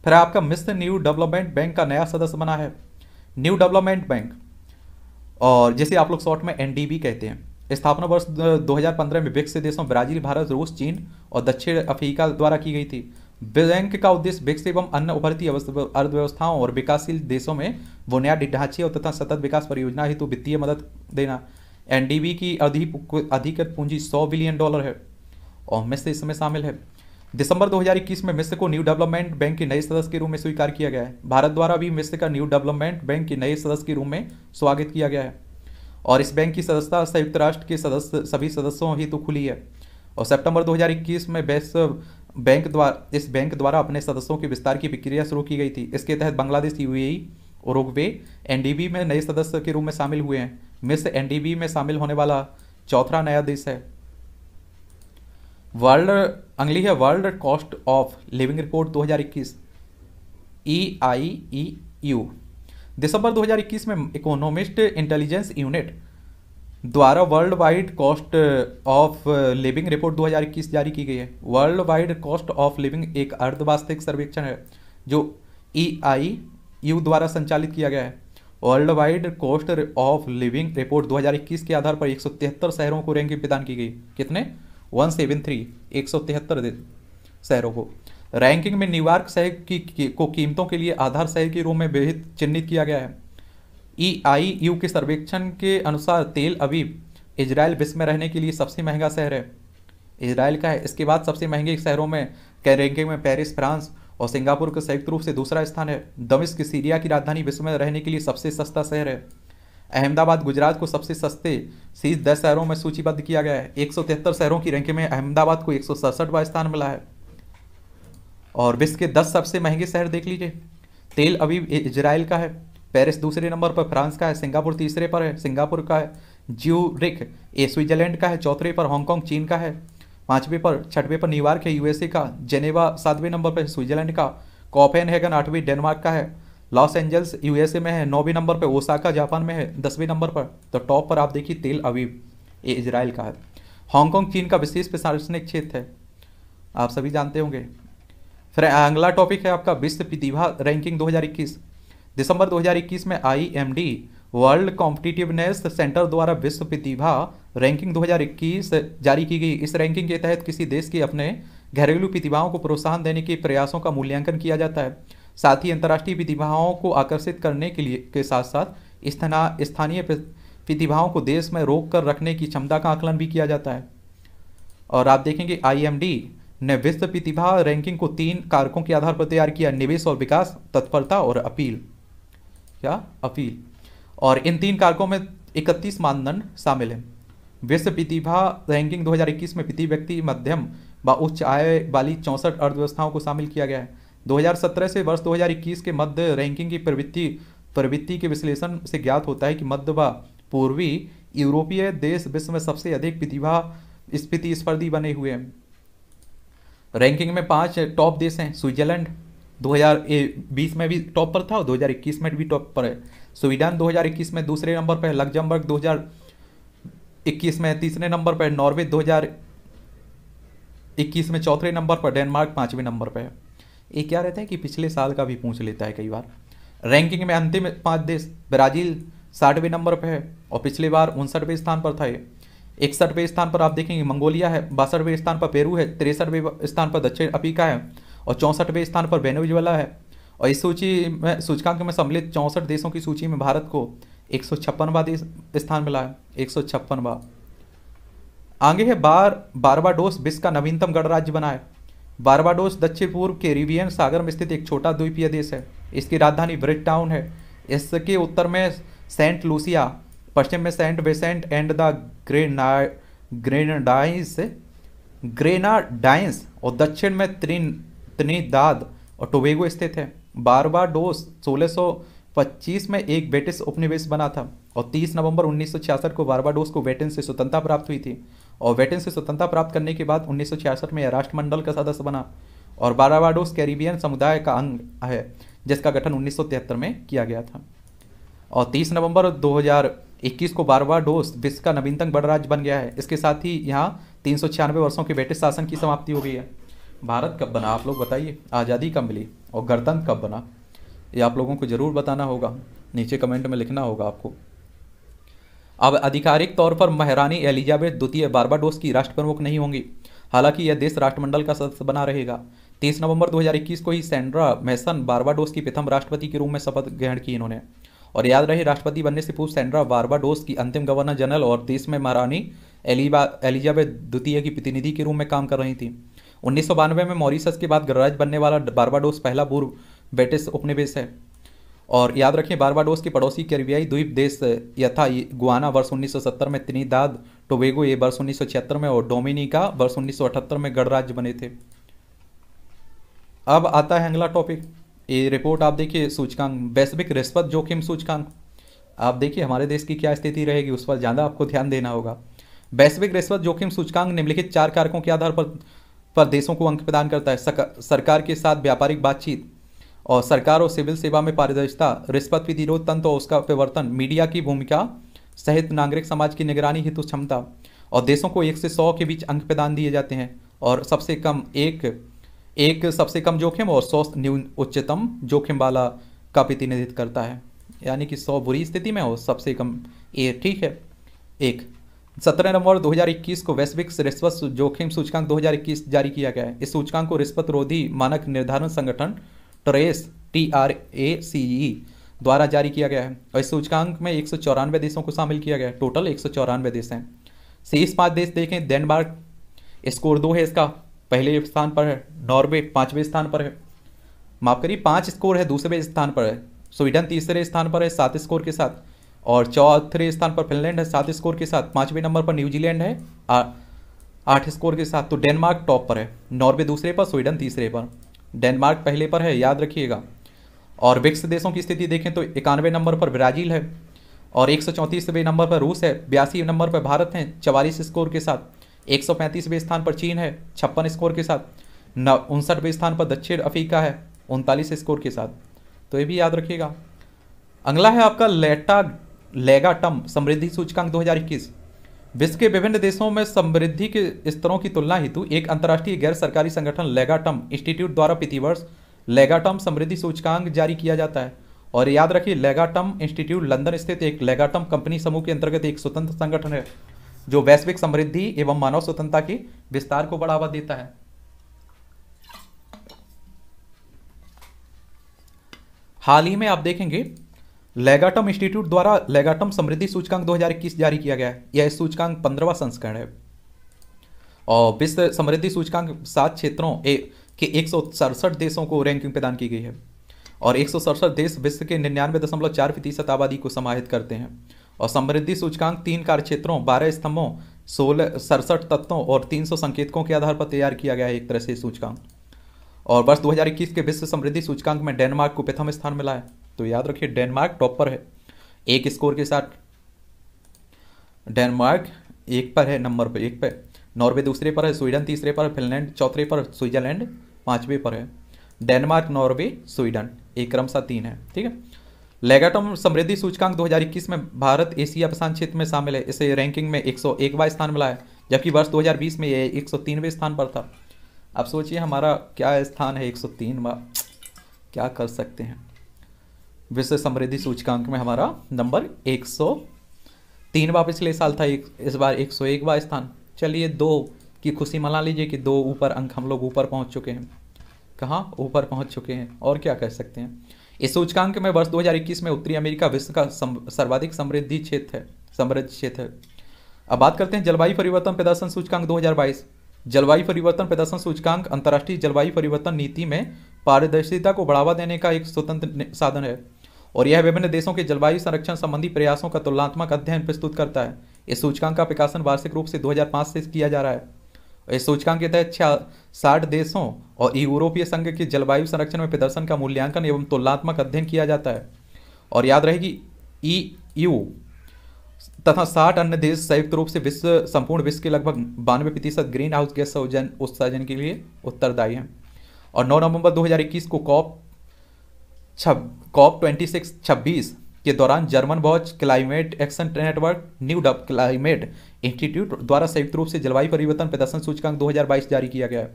फिर आपका मिस्र न्यू डेवलपमेंट बैंक का नया सदस्य बना है न्यू डेवलपमेंट बैंक और जिसे आप लोग शॉर्ट में एन कहते हैं स्थापना वर्ष 2015 में विकसित देशों ब्राजील भारत रूस चीन और दक्षिण अफ्रीका द्वारा की गई थी बैंक का उद्देश्य ब्रिक्स एवं अन्य उभरती अर्थव्यवस्थाओं और विकासशील देशों में बुनियादी ढांचे और तथा सतत विकास परियोजना हेतु वित्तीय मदद देना एनडीबी की अधिकृत पूंजी 100 बिलियन डॉलर है और मिस्र इसमें शामिल है दिसंबर 2021 में मिस्र को न्यू डेवलपमेंट बैंक के नए सदस्य के रूप में स्वीकार किया गया है भारत द्वारा भी मिस्र का न्यू डेवलपमेंट बैंक के नए सदस्य के रूप में स्वागत किया गया है और इस बैंक की सदस्यता संयुक्त राष्ट्र के सदस्य सभी सदस्यों हेतु खुली है और सितंबर 2021 में वैश्व बैंक द्वारा इस बैंक द्वारा अपने सदस्यों के विस्तार की प्रक्रिया शुरू की गई थी इसके तहत बांग्लादेश यूएई उरुग्वे एन में नए सदस्य के रूप में शामिल हुए हैं मिस एन में शामिल होने वाला चौथा नया देश है वर्ल्ड अंगली है world cost of living report 2021 E I E U दिसंबर 2021 में इकोनॉमिस्ट इंटेलिजेंस यूनिट द्वारा world wide cost of living report 2021 जारी की गई है world wide cost of living एक अर्धवास्तविक सर्वेक्षण है जो ई आई यू द्वारा संचालित किया गया है world wide cost of living report 2021 के आधार पर एक शहरों को रैंकिंग प्रदान की गई कितने वन सेवन थ्री एक सौ तिहत्तर शहरों को रैंकिंग में न्यूयॉर्क शहर की, की को कीमतों के लिए आधार शहर के रूप में विहित चिन्हित किया गया है ई आई यू के सर्वेक्षण के अनुसार तेल अभी इसराइल विश्व में रहने के लिए सबसे महंगा शहर है इसराइल का है इसके बाद सबसे महंगे शहरों में रैंकिंग में पेरिस फ्रांस और सिंगापुर का संयुक्त रूप से दूसरा स्थान है दमिश्क सीरिया की राजधानी विश्व में रहने के लिए सबसे सस्ता शहर है अहमदाबाद गुजरात को सबसे सस्ते शीर्ष दस शहरों में सूचीबद्ध किया गया है एक शहरों की रैंकिंग में अहमदाबाद को एक सौ स्थान मिला है और विश्व के दस सबसे महंगे शहर देख लीजिए तेल अभी इजराइल का है पेरिस दूसरे नंबर पर फ्रांस का है सिंगापुर तीसरे पर है सिंगापुर का है ज्यूरिक ए स्विट्जरलैंड का है चौथे पर हांगकॉन्ग चीन का है पाँचवें पर छठवें पर न्यूयॉर्क है यूएसए का जेनेवा सातवें नंबर पर स्विट्जरलैंड का कॉपेन हैगन आठवीं डेनमार्क का है लॉस एंजल्स यूएसए में है नौवीं नंबर पर ओसाका जापान में है दसवें नंबर पर तो टॉप पर आप देखिए तेल अवीब ए इसराइल का है हांगकॉन्ग चीन का विशेष प्रशासनिक क्षेत्र है आप सभी जानते होंगे फिर अगला टॉपिक है आपका विश्व प्रतिभा रैंकिंग दो दिसंबर 2021 में आईएमडी वर्ल्ड कॉम्पिटिटिवनेस सेंटर द्वारा विश्व प्रतिभा रैंकिंग 2021 जारी की गई इस रैंकिंग के तहत किसी देश की अपने घरेलू प्रतिभाओं को प्रोत्साहन देने के प्रयासों का मूल्यांकन किया जाता है साथ ही अंतर्राष्ट्रीय प्रतिभाओं को आकर्षित करने के लिए के साथ साथ स्थानीय प्रतिभाओं को देश में रोक कर रखने की क्षमता का आकलन भी किया जाता है और आप देखेंगे आईएमडी ने विश्व प्रतिभा रैंकिंग को तीन कारकों के आधार पर तैयार किया निवेश और विकास तत्परता और अपील या अपील और इन तीन कारकों में इकतीस मानदंड शामिल हैं विश्व प्रतिभा रैंकिंग 2021 में प्रति व्यक्ति मध्यम व उच्च आय वाली चौंसठ अर्थव्यवस्थाओं को शामिल किया गया है 2017 से वर्ष 2021 के मध्य रैंकिंग की प्रवृत्ति प्रवृत्ति के विश्लेषण से ज्ञात होता है कि मध्य व पूर्वी यूरोपीय देश विश्व में सबसे अधिक प्रतिभा स्थिति स्पर्धी बने हुए हैं रैंकिंग में पांच टॉप देश हैं स्विट्जरलैंड 2020 में भी टॉप पर था और 2021 में भी टॉप पर है स्वीडन 2021 में दूसरे नंबर पर है लग्जमबर्ग 2021 में तीसरे नंबर पर है नॉर्वे 2021 में चौथे नंबर पर डेनमार्क पाँचवें नंबर पर है ये क्या रहता है कि पिछले साल का भी पूछ लेता है कई बार रैंकिंग में अंतिम पाँच देश ब्राज़ील साठवें नंबर पर है और पिछले बार उनसठवें स्थान पर था ये इकसठवें स्थान पर आप देखेंगे मंगोलिया है बासठवें स्थान पर पेरू है तिरसठवें स्थान पर दक्षिण अफ्रीका है और चौंसठवें स्थान पर वेनेजुएला है और इस सूची में सूचकांक में सम्मिलित चौंसठ देशों की सूची में भारत को एक सौ छप्पनवा स्थान मिला है एक सौ छप्पनवा आगे है बार बारबाडोस विश्व का नवीनतम गणराज्य बना है बारबाडोस दक्षिण पूर्व के रिवियन सागर में स्थित एक छोटा द्वीपीय देश है इसकी राजधानी ब्रिट टाउन है इसके उत्तर में सेंट लूसिया पश्चिम में सेंट वेसेंट एंड द ग्रेना ग्रेनाडाइंस ग्रेनाडाइंस और दक्षिण में त्रिन त्रिनिदाद और टोबेगो स्थित है बारबाडोस 1625 में एक ब्रिटिश उपनिवेश बना था और 30 नवंबर 1966 को बारबाडोस को वेटन से स्वतंत्रता प्राप्त हुई थी और वेटन से स्वतंत्रता प्राप्त करने के बाद 1966 में यह राष्ट्रमंडल का सदस्य बना और बारबाडोस कैरिबियन समुदाय का अंग है जिसका गठन उन्नीस में किया गया था और 30 नवंबर 2021 को बारबाडोस विश्व का नवीनतम गणराज्य बन गया है इसके साथ ही यहाँ तीन वर्षों के ब्रिटिश शासन की समाप्ति हो गई है भारत कब बना आप लोग बताइए आज़ादी कब मिली और गणतंत्र कब बना ये आप लोगों को ज़रूर बताना होगा नीचे कमेंट में लिखना होगा आपको अब आधिकारिक तौर पर महारानी एलिजाबेथ द्वितीय बारबाडोस की राष्ट्र प्रमुख नहीं होंगी हालांकि यह देश राष्ट्रमंडल का सदस्य बना रहेगा 30 नवंबर 2021 को ही सैंड्रा मैसन बारबाडोस की प्रथम राष्ट्रपति के रूप में शपथ ग्रहण की इन्होंने और याद रहे राष्ट्रपति बनने से पूर्व सैंड्रा बारबाडोस की अंतिम गवर्नर जनरल और देश में महारानी एलिजाबेथ द्वितीय की प्रतिनिधि के रूप में काम कर रही थी उन्नीस में मॉरिसस के बाद गणराज्य बनने वाला बारबाडोस पहला पूर्व ब्रिटिश उपनिवेश है और याद रखें बारबाडोस की पड़ोसी कैरिबियाई द्वीप देश यथा गुआना वर्ष 1970 में त्रिनिदाद टोबेगो ये वर्ष 1976 में और डोमिनिका वर्ष 1978 में गणराज्य बने थे अब आता है अगला टॉपिक ये रिपोर्ट आप देखिए सूचकांक वैश्विक रिश्वत जोखिम सूचकांक आप देखिए हमारे देश की क्या स्थिति रहेगी उस पर ज़्यादा आपको ध्यान देना होगा वैश्विक रिश्वत जोखिम सूचकांक निम्नलिखित चार कारकों के आधार पर पर देशों को अंक प्रदान करता है सरकार के साथ व्यापारिक बातचीत और सरकार और सिविल सेवा में पारदर्शिता रिश्वत विधिरोध तंत्र और उसका परिवर्तन मीडिया की भूमिका सहित नागरिक समाज की निगरानी हेतु क्षमता और देशों को एक से सौ के बीच अंक प्रदान दिए जाते हैं और सबसे कम एक एक सबसे कम जोखिम और सौ न्यून उच्चतम जोखिम वाला का प्रतिनिधित्व करता है यानी कि सौ बुरी स्थिति में हो सबसे कम ए ठीक है एक सत्रह नवंबर 2021 को वैश्विक रिश्वत जोखिम सूचकांक 2021 जारी किया गया है इस सूचकांक को रिश्वत रोधी मानक निर्धारण संगठन TRACE T R A C E द्वारा जारी किया गया है और इस सूचकांक में एक देशों को शामिल किया गया है टोटल एक देश हैं शेष पाँच देश देखें डेनमार्क स्कोर दो है इसका पहले स्थान पर है नॉर्वे पाँचवें स्थान पर है माफ करिए पाँच स्कोर है दूसरे स्थान पर है स्वीडन तीसरे स्थान पर है सात स्कोर के साथ और चौथे स्थान पर फिनलैंड है सात स्कोर के साथ पाँचवें नंबर पर न्यूजीलैंड है आठ स्कोर के साथ तो डेनमार्क टॉप पर है नॉर्वे दूसरे पर स्वीडन तीसरे पर डेनमार्क पहले पर है याद रखिएगा और विक्स देशों की स्थिति देखें तो इक्यानवे नंबर पर ब्राज़ील है और एक नंबर पर रूस है बयासी नंबर पर भारत है चवालीस स्कोर के साथ एक स्थान पर चीन है छप्पन स्कोर के साथ न उनसठवें स्थान पर दक्षिण अफ्रीका है उनतालीस स्कोर के साथ तो ये भी याद रखिएगा अगला है आपका लेटा लेगा टम समृद्धि सूचकांक 2021 विश्व के विभिन्न देशों में समृद्धि के स्तरों की तुलना हेतु एक अंतर्राष्ट्रीय गैर सरकारी संगठन लेगाटम इंस्टीट्यूट द्वारा प्रतिवर्ष लेगाटम समृद्धि सूचकांक जारी किया जाता है और याद रखिए लेगाटम इंस्टीट्यूट लंदन स्थित एक लेगाटम कंपनी समूह के अंतर्गत एक स्वतंत्र संगठन है जो वैश्विक समृद्धि एवं मानव स्वतंत्रता के विस्तार को बढ़ावा देता है हाल ही में आप देखेंगे लेगाटम इंस्टीट्यूट द्वारा लेगाटम समृद्धि सूचकांक 2021 जारी किया गया यह सूचकांक पंद्रवा संस्करण है और विश्व समृद्धि सूचकांक सात क्षेत्रों के एक देशों को रैंकिंग प्रदान की गई है और एक देश विश्व के निन्यानवे दशमलव चार प्रतिशत आबादी को समाहित करते हैं और समृद्धि सूचकांक तीन कार्य क्षेत्रों बारह स्तंभों सोलह सड़सठ तत्वों और 300 संकेतकों के आधार पर तैयार किया गया है एक तरह से सूचकांक और वर्ष 2021 के विश्व समृद्धि सूचकांक में डेनमार्क को प्रथम स्थान मिला है तो याद रखिए डेनमार्क टॉप पर है एक स्कोर के साथ डेनमार्क एक पर है नंबर पर एक पर नॉर्वे दूसरे पर है स्वीडन तीसरे पर फिनलैंड चौथे पर स्विट्जरलैंड पाँचवें पर है डेनमार्क नॉर्वे स्वीडन एक क्रम सा तीन है ठीक है लेगाटम समृद्धि सूचकांक 2021 में भारत एशिया प्रशांत क्षेत्र में शामिल है इसे रैंकिंग में 101वां स्थान मिला है जबकि वर्ष 2020 में यह 103वें स्थान पर था अब सोचिए हमारा क्या स्थान है 103वां क्या कर सकते हैं विश्व समृद्धि सूचकांक में हमारा नंबर एक तीन बार पिछले साल था एक इस बार 101 बार स्थान चलिए दो की खुशी मना लीजिए कि दो ऊपर अंक हम लोग ऊपर पहुंच चुके हैं कहाँ ऊपर पहुंच चुके हैं और क्या कह सकते हैं इस सूचकांक में वर्ष 2021 में उत्तरी अमेरिका विश्व का सर्वाधिक समृद्धि क्षेत्र है समृद्ध क्षेत्र है अब बात करते हैं जलवायु परिवर्तन प्रदर्शन सूचकांक दो जलवायु परिवर्तन प्रदर्शन सूचकांक अंतर्राष्ट्रीय जलवायु परिवर्तन नीति में पारदर्शिता को बढ़ावा देने का एक स्वतंत्र साधन है और यह विभिन्न देशों के जलवायु संरक्षण संबंधी प्रयासों का तुलनात्मक अध्ययन प्रस्तुत करता है इस सूचकांक का प्रकाशन वार्षिक रूप से 2005 से किया जा रहा है इस सूचकांक के तहत साठ देशों और यूरोपीय संघ के जलवायु संरक्षण में प्रदर्शन का मूल्यांकन एवं तुलनात्मक अध्ययन किया जाता है और याद रहेगी ई यू तथा साठ अन्य देश संयुक्त रूप से विश्व संपूर्ण विश्व के लगभग बानवे प्रतिशत ग्रीन हाउस गैस उत्सर्जन के लिए उत्तरदायी हैं और 9 नवंबर 2021 को कॉप कॉप ट्वेंटी सिक्स छब्बीस के दौरान German watch climate action network new डब क्लाइमेट इंस्टीट्यूट द्वारा संयुक्त रूप से जलवायु परिवर्तन प्रदर्शन सूचकांक 2022 जारी किया गया है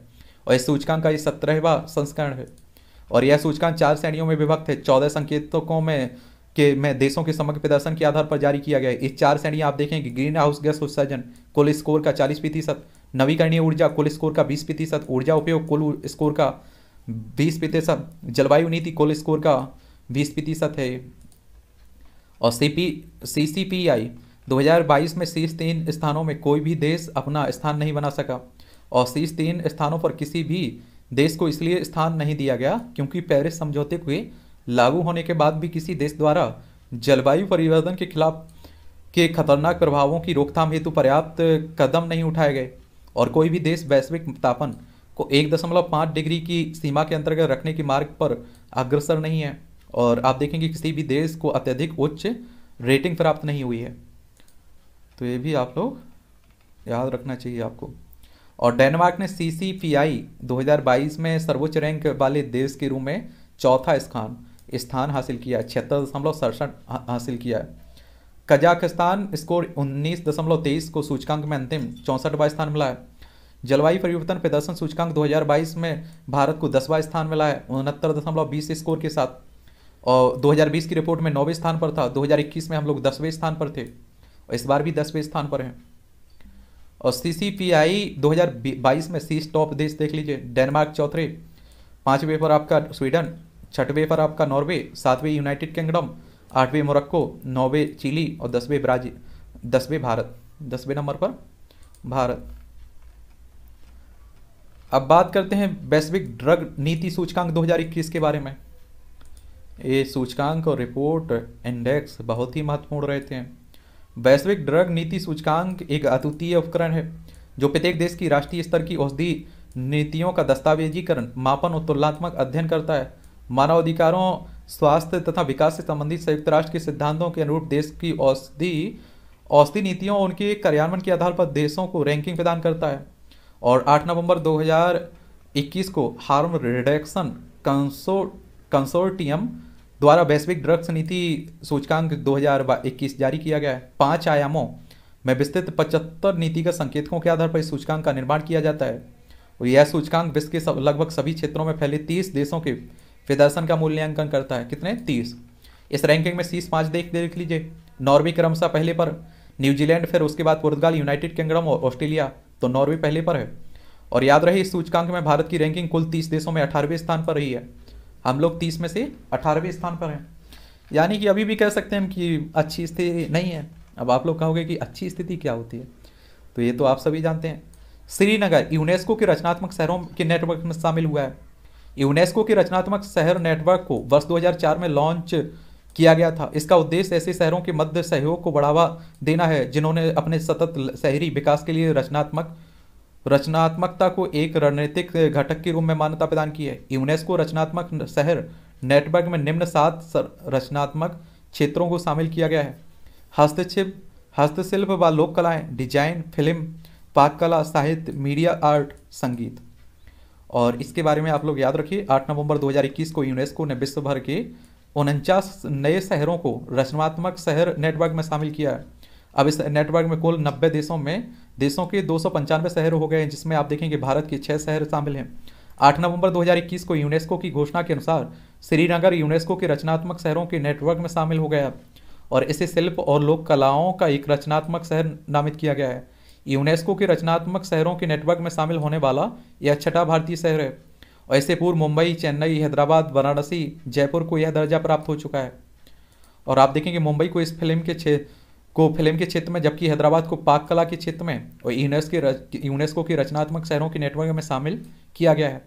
और इस सूचकांक का ये सत्रहवा संस्करण है और यह सूचकांक चार श्रेणियों में विभक्त है चौदह संकेतकों में के में देशों के समग्र प्रदर्शन के आधार पर जारी किया गया है इस चार श्रेणियाँ आप देखेंगे ग्रीन हाउस गैस उत्सर्जन कुल स्कोर का चालीस प्रतिशत नवीकरणीय ऊर्जा कुल स्कोर का बीस प्रतिशत ऊर्जा उपयोग कुल स्कोर का बीस प्रतिशत जलवायु नीति कोल स्कोर का बीस प्रतिशत है और C P C C P I दो में शीर्ष तीन स्थानों में कोई भी देश अपना स्थान नहीं बना सका और शीर्ष तीन स्थानों पर किसी भी देश को इसलिए स्थान नहीं दिया गया क्योंकि पेरिस समझौते के लागू होने के बाद भी किसी देश द्वारा जलवायु परिवर्तन के खिलाफ के खतरनाक प्रभावों की रोकथाम हेतु पर्याप्त कदम नहीं उठाए गए और कोई भी देश वैश्विक तापन को एक दशमलव पाँच डिग्री की सीमा के अंतर्गत रखने के मार्ग पर अग्रसर नहीं है और आप देखेंगे किसी भी देश को अत्यधिक उच्च रेटिंग प्राप्त नहीं हुई है तो ये भी आप लोग याद रखना चाहिए आपको और डेनमार्क ने सी सी पी आई दो हज़ार बाईस में सर्वोच्च रैंक वाले देश के रूप में चौथा स्थान स्थान हासिल किया है छिहत्तर दशमलव सड़सठ हासिल किया है कजाकिस्तान स्कोर उन्नीस दशमलव तेईस को सूचकांक में अंतिम चौंसठवा स्थान मिला है जलवायु परिवर्तन प्रदर्शन सूचकांक 2022 में भारत को दसवां स्थान मिला है उनहत्तर दशमलव बीस स्कोर के साथ और 2020 की रिपोर्ट में नौवें स्थान पर था 2021 में हम लोग दसवें स्थान पर थे और इस बार भी दसवें स्थान पर हैं और सी सी पी आई दो में सी टॉप देश देख लीजिए डेनमार्क चौथे पाँचवें पर आपका स्वीडन छठवें पर आपका नॉर्वे सातवें यूनाइटेड किंगडम आठवें मोरक्को नौवें चिली और दसवें ब्राजील दसवें भारत दसवें नंबर पर भारत अब बात करते हैं वैश्विक ड्रग नीति सूचकांक 2021 के बारे में ये सूचकांक और रिपोर्ट इंडेक्स बहुत ही महत्वपूर्ण रहते हैं वैश्विक ड्रग नीति सूचकांक एक अद्वितीय उपकरण है जो प्रत्येक देश की राष्ट्रीय स्तर की औषधि नीतियों का दस्तावेजीकरण मापन और तुलनात्मक अध्ययन करता है मानव अधिकारों स्वास्थ्य तथा विकास से संबंधित संयुक्त राष्ट्र के सिद्धांतों के अनुरूप देश की औषधि औषधि नीतियों और उनके कार्यान्वयन के आधार पर देशों को रैंकिंग प्रदान करता है और आठ नवंबर 2021 को हार्म रिडक्शन कंसो कंसोर्टियम द्वारा वैश्विक ड्रग्स नीति सूचकांक 2021 जारी किया गया है पांच आयामों में विस्तृत पचहत्तर नीति संकेतकों के आधार पर इस सूचकांक का निर्माण किया जाता है और यह सूचकांक विश्व के सब लगभग सभी क्षेत्रों में फैले तीस देशों के प्रदर्शन का मूल्यांकन करता है कितने तीस इस रैंकिंग में शीर्ष पाँच देख देख लीजिए नॉर्वे क्रमशः पहले पर न्यूजीलैंड फिर उसके बाद पुर्तगाल यूनाइटेड किंगडम और ऑस्ट्रेलिया तो नॉर्वे पहले पर है और याद रहे इस सूचकांक में भारत की रैंकिंग कुल तीस देशों में अठारहवें स्थान पर रही है हम लोग तीस में से अठारहवें स्थान पर हैं यानी कि अभी भी कह सकते हैं कि अच्छी स्थिति नहीं है अब आप लोग कहोगे कि अच्छी स्थिति क्या होती है तो ये तो आप सभी जानते हैं श्रीनगर यूनेस्को के रचनात्मक शहरों के नेटवर्क में शामिल हुआ है यूनेस्को के रचनात्मक शहर नेटवर्क को वर्ष 2004 में लॉन्च किया गया था इसका उद्देश्य ऐसे शहरों के मध्य सहयोग को बढ़ावा देना है जिन्होंने अपने सतत शहरी विकास के लिए रचनात्मक रचनात्मकता को एक रणनीतिक घटक के रूप में मान्यता प्रदान की है यूनेस्को रचनात्मक शहर नेटवर्क में निम्न सात रचनात्मक क्षेत्रों को शामिल किया गया है हस्तक्षेप हस्तशिल्प व लोक कलाएं डिजाइन फिल्म पाककला साहित्य मीडिया आर्ट संगीत और इसके बारे में आप लोग याद रखिए 8 नवंबर 2021 को यूनेस्को ने विश्व भर के उनचास नए शहरों को रचनात्मक शहर नेटवर्क में शामिल किया है अब इस नेटवर्क में कुल 90 देशों में देशों के दो शहर हो गए हैं जिसमें आप देखेंगे भारत के छः शहर शामिल हैं 8 नवंबर 2021 को यूनेस्को की घोषणा के अनुसार श्रीनगर यूनेस्को के रचनात्मक शहरों के नेटवर्क में शामिल हो गया और इसे शिल्प और लोक कलाओं का एक रचनात्मक शहर नामित किया गया है यूनेस्को के रचनात्मक शहरों के नेटवर्क में शामिल होने वाला यह छठा भारतीय शहर है ऐसे पूर्व मुंबई चेन्नई हैदराबाद वाराणसी जयपुर को यह दर्जा प्राप्त हो चुका है और आप देखेंगे मुंबई को इस फिल्म के छे को फिल्म के क्षेत्र में जबकि हैदराबाद को पाक कला के क्षेत्र में और यूनेस्को यूनेस्को की रचनात्मक शहरों के नेटवर्क में शामिल किया गया है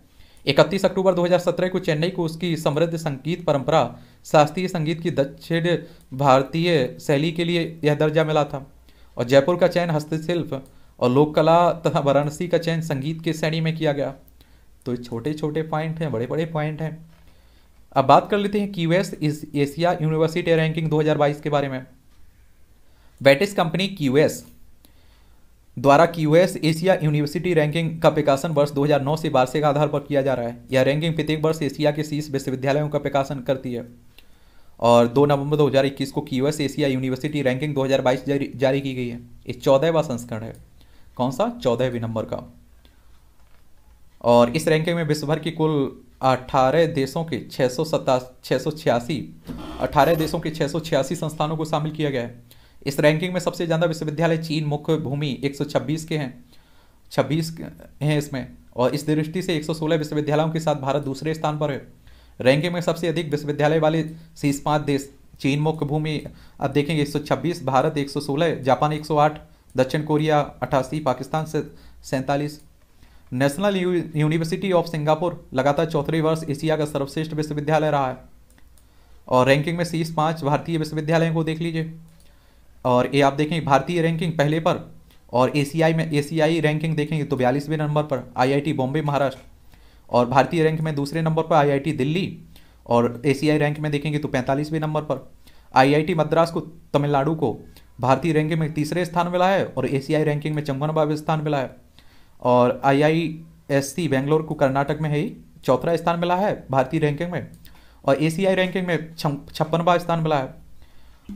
इकतीस अक्टूबर 2017 को चेन्नई को उसकी समृद्ध संगीत परंपरा शास्त्रीय संगीत की दक्षिण भारतीय शैली के लिए यह दर्जा मिला था और जयपुर का चयन हस्तशिल्प और लोक कला तथा वाराणसी का चयन संगीत के श्रेणी में किया गया तो छोटे छोटे पॉइंट हैं बड़े बड़े पॉइंट हैं अब बात कर लेते हैं की वेस्ट इस एशिया यूनिवर्सिटी रैंकिंग 2022 के बारे में वेटिस कंपनी क्यूएस द्वारा क्यूएस एशिया यूनिवर्सिटी रैंकिंग का प्रकाशन वर्ष 2009 से वार्षिक आधार पर किया जा रहा है यह रैंकिंग प्रत्येक वर्ष एशिया के शीर्ष विश्वविद्यालयों का प्रकाशन करती है और 2 नवंबर 2021 को क्यूएस एशिया यूनिवर्सिटी रैंकिंग 2022 जारी, जारी की गई है ये चौदहवा संस्करण है कौन सा चौदहवें नंबर का और इस रैंकिंग में विश्वभर की कुल अठारह देशों के छः सौ सता छः सौ छियासी अठारह देशों के छः सौ छियासी संस्थानों को शामिल किया गया है इस रैंकिंग में सबसे ज़्यादा विश्वविद्यालय चीन मुख्य भूमि 126 के हैं 26 हैं इसमें और इस दृष्टि से 116 विश्वविद्यालयों के साथ भारत दूसरे स्थान पर है रैंकिंग में सबसे अधिक विश्वविद्यालय वाले शीर्ष पाँच देश चीन मुख्य भूमि अब देखेंगे 126 भारत 116 जापान 108 दक्षिण कोरिया अठासी पाकिस्तान से सैंतालीस नेशनल यूनिवर्सिटी ऑफ सिंगापुर लगातार चौथे वर्ष एशिया का सर्वश्रेष्ठ विश्वविद्यालय रहा है और रैंकिंग में शीर्ष पाँच भारतीय विश्वविद्यालयों को देख लीजिए और ये आप देखें भारतीय रैंकिंग पहले पर और एशियाई में एशियाई रैंकिंग देखेंगे तो बयालीसवें नंबर पर आईआईटी बॉम्बे महाराष्ट्र और भारतीय रैंक में दूसरे नंबर पर आईआईटी दिल्ली और एशियाई रैंक में देखेंगे तो पैंतालीसवें नंबर पर आईआईटी मद्रास को तमिलनाडु को भारतीय रैंकिंग में तीसरे स्थान मिला है और एशियाई रैंकिंग में चौवनवा स्थान मिला है और आईआईएससी बेंगलोर को कर्नाटक में है ही चौथा स्थान मिला है भारतीय रैंकिंग में और एसीआई रैंकिंग में छप्पनवा स्थान मिला है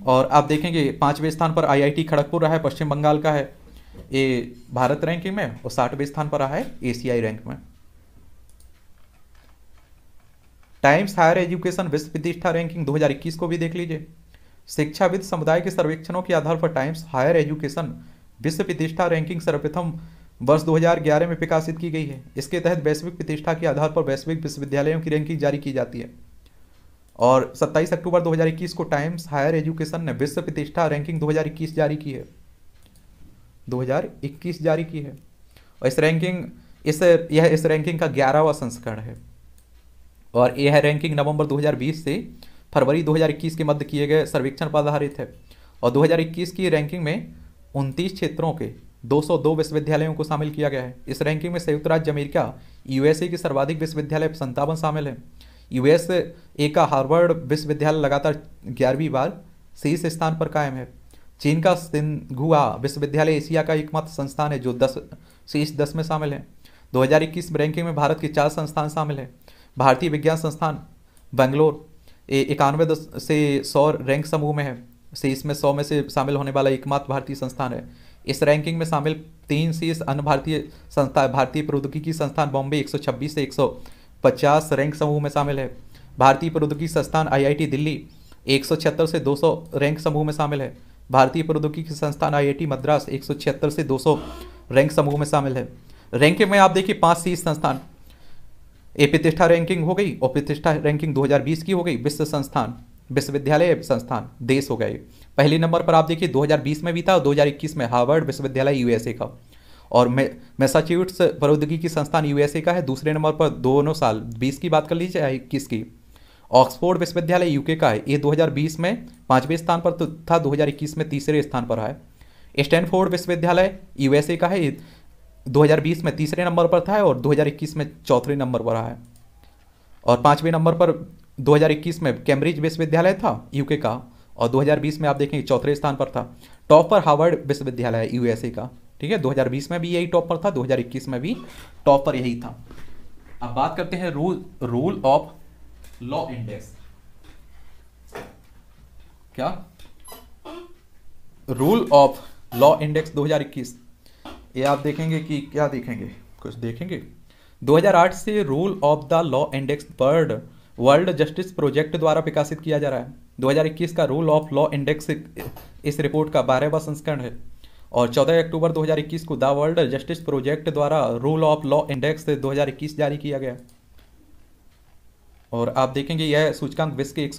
और आप देखेंगे पाँचवें स्थान पर आईआईटी खड़गपुर रहा है पश्चिम बंगाल का है ये भारत रैंकिंग में और साठवें स्थान पर रहा है एसीआई रैंक में टाइम्स हायर एजुकेशन विश्व प्रतिष्ठा रैंकिंग 2021 को भी देख लीजिए शिक्षाविद समुदाय के सर्वेक्षणों के आधार पर टाइम्स हायर एजुकेशन विश्व प्रतिष्ठा रैंकिंग सर्वप्रथम वर्ष 2011 में प्रकाशित की गई है इसके तहत वैश्विक प्रतिष्ठा के आधार पर वैश्विक विश्वविद्यालयों की रैंकिंग जारी की जाती है और 27 अक्टूबर 2021 को टाइम्स हायर एजुकेशन ने विश्व प्रतिष्ठा रैंकिंग 2021 जारी की है 2021 जारी की है और इस रैंकिंग इस यह इस रैंकिंग का ग्यारहवा संस्करण है और यह रैंकिंग नवम्बर दो से फरवरी दो के मध्य किए गए सर्वेक्षण पर आधारित है और दो की रैंकिंग में उनतीस क्षेत्रों के 202 विश्वविद्यालयों को शामिल किया गया है इस रैंकिंग में संयुक्त राज्य अमेरिका यूएसए के सर्वाधिक विश्वविद्यालय संतावन शामिल हैं यूएस ए का हार्वर्ड विश्वविद्यालय लगातार ग्यारहवीं बार शीर्ष स्थान पर कायम है चीन का सिंघुआ विश्वविद्यालय एशिया का एकमात्र संस्थान है जो दस शीर्ष दस में शामिल है 2021 रैंकिंग में भारत के चार संस्थान शामिल हैं भारतीय विज्ञान संस्थान बेंगलोर इक्यानवे से सौ रैंक समूह में है से इसमें सौ में से शामिल होने वाला एकमात्र भारतीय संस्थान है इस रैंकिंग में शामिल तीन शीर्ष अन्य भारतीय संस्था भारतीय प्रौद्योगिकी संस्थान बॉम्बे 126 से 150 रैंक समूह में शामिल है भारतीय प्रौद्योगिकी संस्थान आईआईटी दिल्ली एक से 200 रैंक समूह में शामिल है भारतीय प्रौद्योगिकी संस्थान आईआईटी मद्रास एक से 200 रैंक समूह में शामिल है रैंकिंग में आप देखिए पाँच शीर्ष संस्थान ए प्रतिष्ठा रैंकिंग हो गई और प्रतिष्ठा रैंकिंग दो की हो गई विश्व संस्थान विश्वविद्यालय संस्थान देश हो गए पहले नंबर पर आप देखिए 2020 में भी था और 2021 में हार्वर्ड विश्वविद्यालय यूएसए का और मैसाच्यूट्स प्रौद्योगिकी संस्थान यूएसए का है दूसरे नंबर पर दोनों साल बीस की बात कर लीजिए या इक्कीस की ऑक्सफोर्ड विश्वविद्यालय यूके का है ये 2020 में पाँचवें स्थान पर तो था दो में तीसरे स्थान पर है स्टैनफोर्ड विश्वविद्यालय यूएसए का है 2020 में तीसरे नंबर पर था और दो में चौथे नंबर पर है और पाँचवें नंबर पर 2021 में कैम्ब्रिज विश्वविद्यालय था यूके का और 2020 में आप देखेंगे चौथे स्थान पर था टॉप पर हार्वर्ड विश्वविद्यालय है यूएसए का ठीक है 2020 में भी यही टॉप पर था 2021 में भी टॉप पर यही था अब बात करते हैं rule rule of law index क्या रूल ऑफ लॉ इंडेक्स 2021 ये आप देखेंगे कि क्या देखेंगे कुछ देखेंगे 2008 से rule of the law index world world justice project द्वारा विकसित किया जा रहा है 2021 का रूल ऑफ लॉ इंडेक्स इस रिपोर्ट का बारहवा संस्करण है और 14 अक्टूबर 2021 को द वर्ल्ड जस्टिस प्रोजेक्ट द्वारा रूल ऑफ लॉ इंडेक्स 2021 जारी किया गया और आप देखेंगे यह सूचकांक विश्व के एक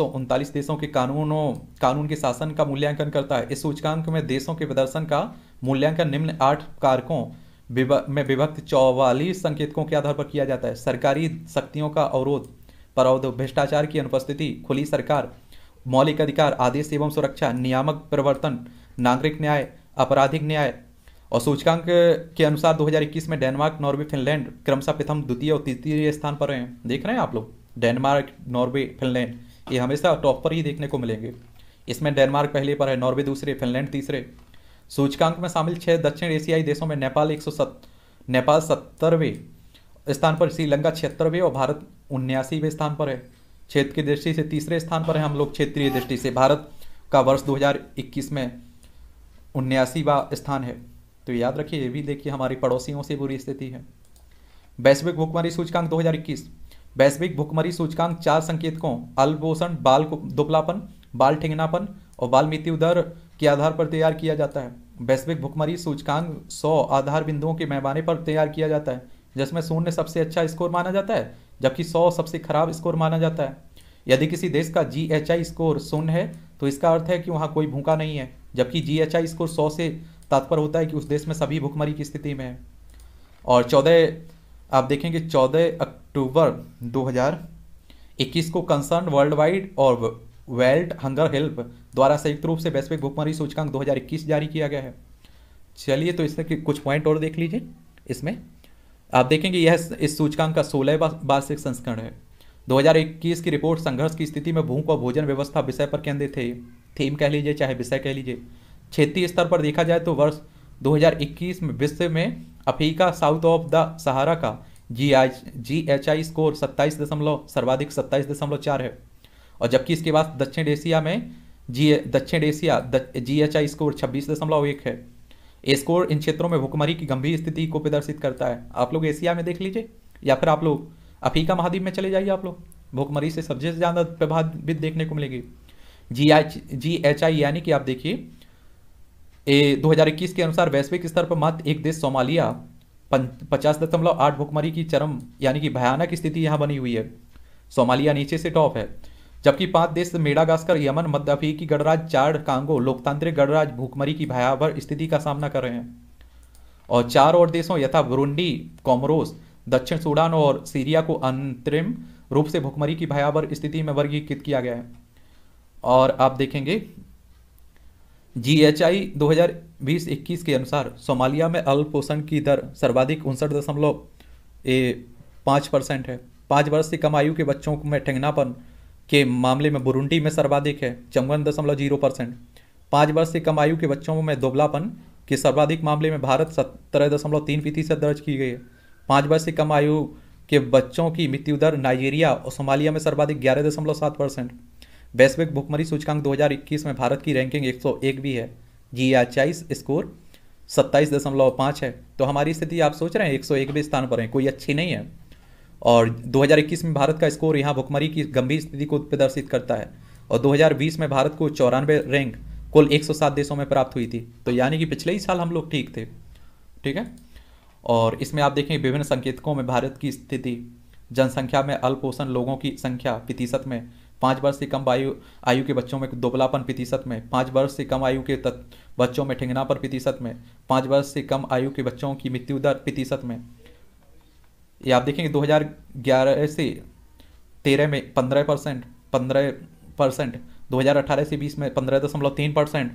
देशों के कानूनों कानून के शासन का मूल्यांकन करता है इस सूचकांक में देशों के प्रदर्शन का मूल्यांकन निम्न आठ कारकों में विभक्त चौवालीस संकेतकों के आधार पर किया जाता है सरकारी शक्तियों का अवरोध परावध भ्रष्टाचार की अनुपस्थिति खुली सरकार मौलिक अधिकार आदेश एवं सुरक्षा नियामक प्रवर्तन नागरिक न्याय आपराधिक न्याय और सूचकांक के अनुसार 2021 में डेनमार्क नॉर्वे फिनलैंड क्रमशः प्रथम द्वितीय और तृतीय स्थान पर हैं देख रहे हैं आप लोग डेनमार्क नॉर्वे फिनलैंड ये हमेशा टॉप पर ही देखने को मिलेंगे इसमें डेनमार्क पहले पर है नॉर्वे दूसरे फिनलैंड तीसरे सूचकांक में शामिल छः दक्षिण एशियाई देशों में नेपाल एक नेपाल सत्तरवें स्थान पर श्रीलंका छिहत्तरवें और भारत उन्यासीवें स्थान पर है क्षेत्र की दृष्टि से तीसरे स्थान पर है हम लोग क्षेत्रीय दृष्टि से भारत का वर्ष 2021 में उन्यासीवा स्थान है तो याद रखिए ये भी देखिए हमारी पड़ोसियों से बुरी स्थिति है वैश्विक भुखमरी सूचकांक 2021 वैश्विक भुखमरी सूचकांक चार संकेतकों अल्पोषण बाल दुबलापन बाल ठिंगनापन और बाल मृत्यु दर के आधार पर तैयार किया जाता है वैश्विक भुखमरी सूचकांक 100 आधार बिंदुओं के मैमाने पर तैयार किया जाता है जिसमें शून्य सबसे अच्छा स्कोर माना जाता है जबकि सौ सबसे खराब स्कोर माना जाता है यदि किसी देश का जी एच आई स्कोर शून्य है तो इसका अर्थ है कि वहाँ कोई भूखा नहीं है जबकि जी एच आई स्कोर सौ से तात्पर्य होता है कि उस देश में सभी भूखमरी की स्थिति में है और चौदह आप देखेंगे चौदह अक्टूबर 2021 को कंसर्न वर्ल्ड वाइड और वेल्ट हंगर हेल्प द्वारा संयुक्त रूप से वैश्विक भूखमरी सूचकांक इक्कीस जारी किया गया है चलिए तो इसमें कुछ पॉइंट और देख लीजिए इसमें आप देखेंगे यह इस सूचकांक का सोलह वार्षिक संस्करण है 2021 की रिपोर्ट संघर्ष की स्थिति में भूख और भोजन व्यवस्था विषय पर केंद्रित थे थीम कह लीजिए चाहे विषय कह लीजिए क्षेत्रीय स्तर पर देखा जाए तो वर्ष 2021 में विश्व में Africa south of the Sahara का G I ji H I score सत्ताईस दशमलव सर्वाधिक सत्ताईस दशमलव चार है और जबकि इसके बाद दक्षिण एशिया में जी दक्षिण Asia G H I score छब्बीस दशमलव एक है स्कोर इन क्षेत्रों में भुखमरी की गंभीर स्थिति को प्रदर्शित करता है आप लोग एशिया में देख लीजिए या फिर आप लोग अफ्रीका महाद्वीप में चले जाइए आप लोग भुखमरी से सबसे ज़्यादा प्रभावित देखने को मिलेगी जी एच जी एच आई यानी कि आप देखिए ए 2021 के अनुसार वैश्विक स्तर पर मात्र एक देश सोमालिया पचास दशमलव आठ भुखमरी की चरम यानी कि भयानक स्थिति यहाँ बनी हुई है सोमालिया नीचे से टॉप है जबकि पांच देश मेडागास्कर यमन मध्य अफ्रीकी गणराज चार कांगो लोकतांत्रिक गणराज भूखमरी की भयावह स्थिति का सामना कर रहे हैं और चार और देशों यथा बुरुंडी कॉमरोस दक्षिण सूडान और सीरिया को अंतरिम रूप से भुखमरी की भयावह स्थिति में वर्गीकृत किया गया है और आप देखेंगे जी एच आई दो के अनुसार सोमालिया में अल्प पोषण की दर सर्वाधिक उनसठ दशमलव पाँच परसेंट है पाँच वर्ष से कम आयु के बच्चों में ठेंगनापन के मामले में बुरुंडी में सर्वाधिक है चौवन दशमलव जीरो परसेंट पाँच वर्ष से कम आयु के बच्चों में दुबलापन के सर्वाधिक मामले में भारत सत्रह दशमलव तीन फीसद दर्ज की गई है पाँच वर्ष से कम आयु के बच्चों की मृत्यु दर नाइजीरिया और सोमालिया में सर्वाधिक ग्यारह दशमलव सात परसेंट वैश्विक भुखमरी सूचकांक दो में भारत की रैंकिंग एक सौ एक भी है जी चाईस स्कोर सत्ताईस दशमलव पाँच है तो हमारी स्थिति आप सोच रहे हैं एक सौ एक भी स्थान पर है कोई अच्छी नहीं है और 2021 में भारत का स्कोर यहाँ भुखमरी की गंभीर स्थिति को प्रदर्शित करता है और 2020 में भारत को चौरानवे रैंक कुल 107 देशों में प्राप्त हुई थी तो यानी कि पिछले ही साल हम लोग ठीक थे ठीक है और इसमें आप देखें विभिन्न संकेतकों में भारत की स्थिति जनसंख्या में अल्पोषण लोगों की संख्या प्रतिशत में पाँच वर्ष से कम आयु आयु के बच्चों में दोबलापन प्रतिशत में पाँच वर्ष से कम आयु के तत्व बच्चों में ठिंगनापन प्रतिशत में पाँच वर्ष से कम आयु के बच्चों की मृत्यु दर प्रतिशत में ये आप देखेंगे 2011 से तेरह में पंद्रह परसेंट पंद्रह परसेंट दो हज़ार अठारह से बीस में पंद्रह दशमलव तीन परसेंट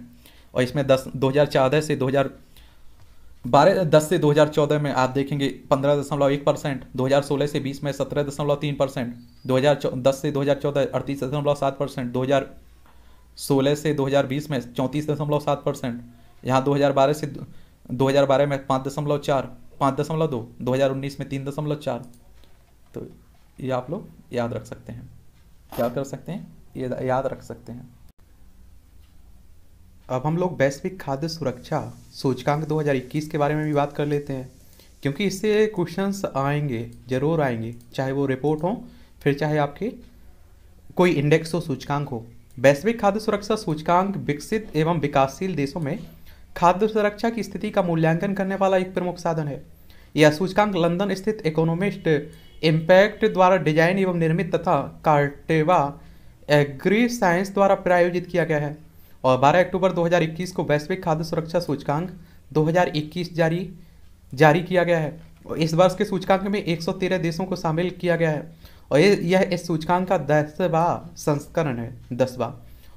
और इसमें दस दो हज़ार चौदह से दो हज़ार बारह दस से दो हज़ार चौदह में आप देखेंगे पंद्रह दशमलव एक परसेंट दो हज़ार सोलह से बीस में सत्रह दशमलव तीन परसेंट दो हज़ार दस से दो हज़ार चौदह अड़तीस दशमलव सात परसेंट दो हज़ार सोलह से दो हज़ार बीस में चौंतीस दशमलव सात परसेंट यहाँ दो हज़ार बारह से दो हज़ार बारह में पाँच दशमलव चार पाँच दशमलव दो दो हज़ार उन्नीस में तीन दशमलव चार तो ये आप लोग याद रख सकते हैं क्या कर सकते हैं ये याद रख सकते हैं अब हम लोग वैश्विक खाद्य सुरक्षा सूचकांक 2021 के बारे में भी बात कर लेते हैं क्योंकि इससे क्वेश्चंस आएंगे ज़रूर आएंगे चाहे वो रिपोर्ट हो फिर चाहे आपके कोई इंडेक्स हो सूचकांक हो वैश्विक खाद्य सुरक्षा सूचकांक विकसित एवं विकासशील देशों में खाद्य सुरक्षा की स्थिति का मूल्यांकन करने वाला एक प्रमुख साधन है यह सूचकांक लंदन स्थित इकोनॉमिस्ट इम्पैक्ट द्वारा डिजाइन एवं निर्मित तथा कार्टेवा एग्री साइंस द्वारा प्रायोजित किया गया है और 12 अक्टूबर 2021 को वैश्विक खाद्य सुरक्षा सूचकांक 2021 जारी जारी किया गया है और इस वर्ष के सूचकांक में 113 देशों को शामिल किया गया है और यह इस सूचकांक का दसवा संस्करण है दसवा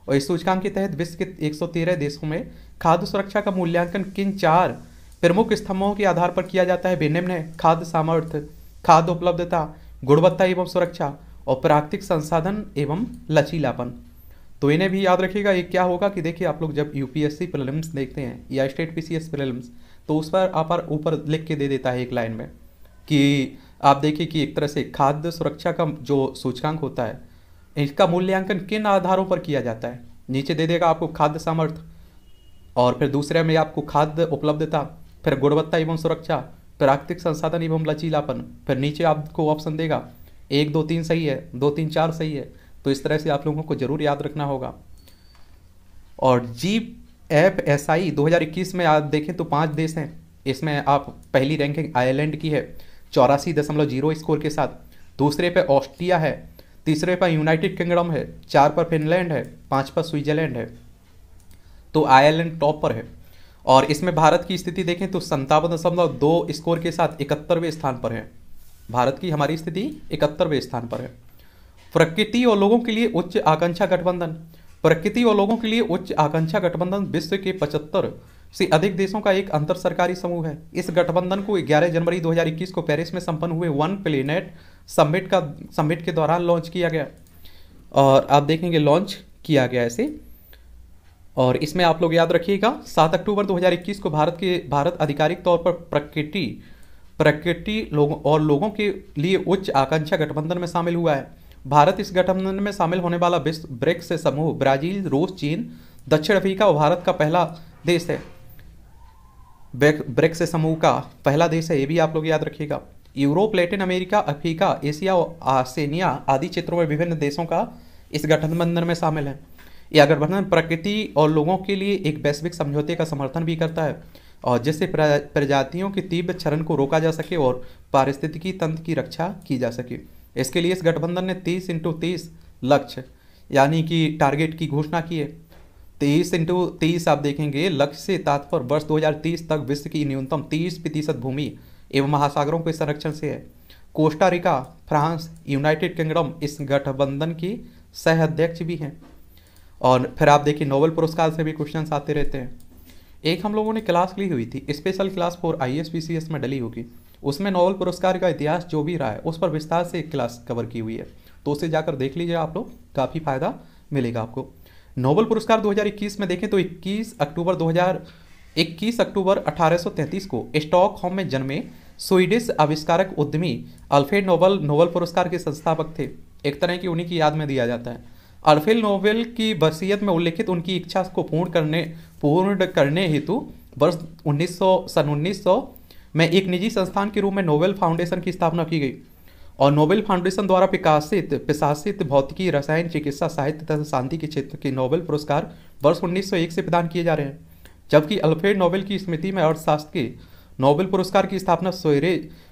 और इस सूचकांक के तहत विश्व के 113 देशों में खाद्य सुरक्षा का मूल्यांकन किन चार प्रमुख स्तंभों के आधार पर किया जाता है बेनिम्न है खाद्य सामर्थ्य खाद्य उपलब्धता गुणवत्ता एवं सुरक्षा और प्राकृतिक संसाधन एवं लचीलापन तो इन्हें भी याद रखिएगा ये क्या होगा कि देखिए आप लोग जब यूपीएससी पी देखते हैं या स्टेट पी सी तो उस पर आप ऊपर लिख के दे देता है एक लाइन में कि आप देखिए कि एक तरह से खाद्य सुरक्षा का जो सूचकांक होता है इसका मूल्यांकन किन आधारों पर किया जाता है नीचे दे देगा आपको खाद्य सामर्थ्य और फिर दूसरे में आपको खाद्य उपलब्धता फिर गुणवत्ता एवं सुरक्षा प्राकृतिक संसाधन एवं लचीलापन फिर नीचे आपको ऑप्शन देगा एक दो तीन सही है दो तीन चार सही है तो इस तरह से आप लोगों को जरूर याद रखना होगा और जी एफ एस आई दो में आप देखें तो पाँच देश हैं इसमें आप पहली रैंकिंग आयरलैंड की है चौरासी दशमलव जीरो स्कोर के साथ दूसरे पे ऑस्ट्रिया है तीसरे पर यूनाइटेड किंगडम है चार पर फिनलैंड है पाँच पर स्विट्जरलैंड है तो आयरलैंड टॉप पर है और इसमें भारत की स्थिति देखें तो संतावन दशमलव दो स्कोर के साथ इकहत्तरवें स्थान पर है भारत की हमारी स्थिति इकहत्तरवें स्थान पर है प्रकृति और लोगों के लिए उच्च आकांक्षा गठबंधन प्रकृति और लोगों के लिए उच्च आकांक्षा गठबंधन विश्व के पचहत्तर से अधिक देशों का एक अंतर सरकारी समूह है इस गठबंधन को 11 जनवरी 2021 को पेरिस में संपन्न हुए वन प्लेनेट सबमिट का सबमिट के दौरान लॉन्च किया गया और आप देखेंगे लॉन्च किया गया ऐसे और इसमें आप लोग याद रखिएगा सात अक्टूबर 2021 को भारत के भारत आधिकारिक तौर पर प्रकृति प्रकृति लोगों और लोगों के लिए उच्च आकांक्षा गठबंधन में शामिल हुआ है भारत इस गठबंधन में शामिल होने वाला विश्व ब्रिक्स समूह ब्राजील रूस चीन दक्षिण अफ्रीका और भारत का पहला देश है ब्रिक्स समूह का पहला देश है ये भी आप लोग याद रखिएगा Europe Latin America Africa Asia और आसेनिया आदि क्षेत्रों में विभिन्न देशों का इस गठबंधन में शामिल है यह गठबंधन प्रकृति और लोगों के लिए एक वैश्विक समझौते का समर्थन भी करता है और जिससे प्रजातियों के तीव्र क्षरण को रोका जा सके और पारिस्थितिकी तंत्र की रक्षा की जा सके इसके लिए इस गठबंधन ने तीस इंटू तीस लक्ष्य यानी कि टारगेट की घोषणा की है तेईस इंटू तेईस आप देखेंगे लक्ष्य से तात्पर्य वर्ष 2030 तक विश्व की न्यूनतम 30 प्रतिशत भूमि एवं महासागरों के संरक्षण से है कोस्टारिका फ्रांस यूनाइटेड किंगडम इस गठबंधन की सह अध्यक्ष भी हैं और फिर आप देखिए नोबल पुरस्कार से भी क्वेश्चन आते रहते हैं एक हम लोगों ने क्लास ली हुई थी special class for I S P C S में डली होगी उसमें नोबेल पुरस्कार का इतिहास जो भी रहा है उस पर विस्तार से एक क्लास कवर की हुई है तो उसे जाकर देख लीजिए आप लोग काफ़ी फ़ायदा मिलेगा आपको नोबल पुरस्कार 2021 में देखें तो 21 अक्टूबर 2021 अक्टूबर 1833 को स्टॉकहोम में जन्मे स्वीडिश आविष्कारक उद्यमी अल्फेड नोबल नोबल पुरस्कार के संस्थापक थे एक तरह की उन्हीं की याद में दिया जाता है अल्फेल नोबेल की बसियत में उल्लेखित उनकी इच्छा को पूर्ण करने पूर्ण करने हेतु वर्ष उन्नीस सन उन्नीस में एक निजी संस्थान के रूप में नोबेल फाउंडेशन की स्थापना की गई और नोबेल फाउंडेशन द्वारा विकासित प्रशासित भौतिकी रसायन चिकित्सा साहित्य तथा शांति के क्षेत्र के नोबेल पुरस्कार वर्ष 1901 से प्रदान किए जा रहे हैं जबकि अल्फ्रेड नोबेल की स्मृति में अर्थशास्त्र के नोबेल पुरस्कार की स्थापना सोयरे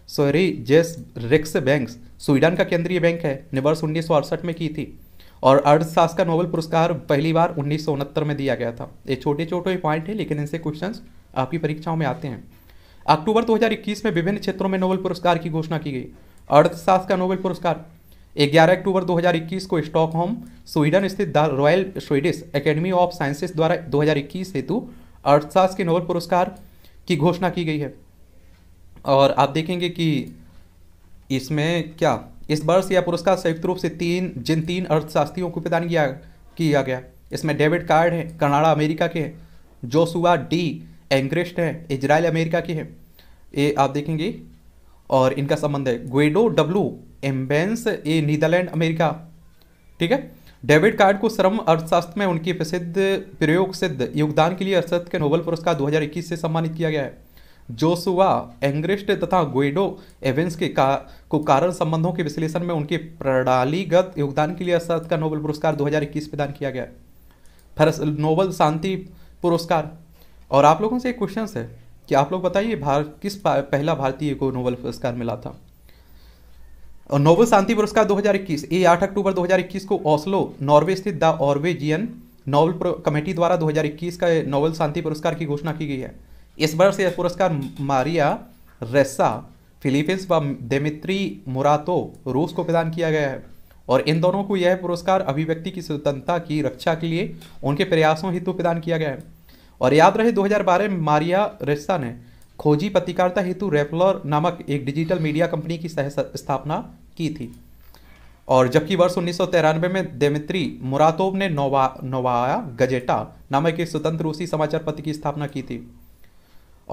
सोयरे जेस रिक्स बैंक स्वीडन का केंद्रीय बैंक है ने वर्ष उन्नीस में की थी और अर्थशास्त्र का नोबेल पुरस्कार पहली बार उन्नीस में दिया गया था ये छोटे छोटे पॉइंट हैं लेकिन इनसे क्वेश्चन आपकी परीक्षाओं में आते हैं अक्टूबर 2021 में विभिन्न क्षेत्रों में नोबेल पुरस्कार की घोषणा की गई अर्थशास्त्र का नोबेल पुरस्कार 11 अक्टूबर 2021 को स्टॉकहोम स्वीडन स्थित the Royal Swedish Academy of Sciences द्वारा 2021 हेतु अर्थशास्त्र के नोबेल पुरस्कार की घोषणा की गई है और आप देखेंगे कि इसमें क्या इस वर्ष यह पुरस्कार संयुक्त रूप से तीन जिन तीन अर्थशास्त्रियों को प्रदान किया किया गया इसमें डेविड कार्ड है कनाडा अमेरिका के हैं जोसुआ डी एंग्रेस्ट हैं इजराइल अमेरिका के हैं ये आप देखेंगे और इनका संबंध है ग्वेडो डब्लू एम्बेंस ए नीदरलैंड अमेरिका ठीक है डेविड कार्ड को श्रम अर्थशास्त्र में उनकी प्रसिद्ध प्रयोग सिद्ध योगदान के लिए अर्थशास्त्र के नोबल पुरस्कार 2021 से सम्मानित किया गया है जोसुआ एंग्रिस्ट तथा ग्वेडो एवेंस के का, को कारण संबंधों के विश्लेषण में उनके प्रणालीगत योगदान के लिए अर्थशास्त्र का नोबल पुरस्कार 2021 प्रदान किया गया है नोबल शांति पुरस्कार और आप लोगों से एक क्वेश्चन है कि आप लोग बताइए भारत किस पहला भारतीय को नोबल पुरस्कार मिला था और नोबल शांति पुरस्कार 2021 ये 8 अक्टूबर 2021 को ओस्लो नॉर्वे स्थित द ऑर्वेजियन नोबल कमेटी द्वारा 2021 का नोबल शांति पुरस्कार की घोषणा की गई है इस वर्ष यह पुरस्कार मारिया रेस्सा फिलीपींस व देमित्री मुरातो रूस को प्रदान किया गया है और इन दोनों को यह पुरस्कार अभिव्यक्ति की स्वतंत्रता की रक्षा के लिए उनके प्रयासों हेतु प्रदान किया गया है और याद रहे 2012 में मारिया रेस्सा ने खोजी पत्रकारिता हेतु रेपलर नामक एक डिजिटल मीडिया कंपनी की सह स्थापना की थी और जबकि वर्ष उन्नीस में देमित्री मुरातोव ने नोवा नोवाया गजेटा नामक एक स्वतंत्र रूसी समाचार पत्र की स्थापना की थी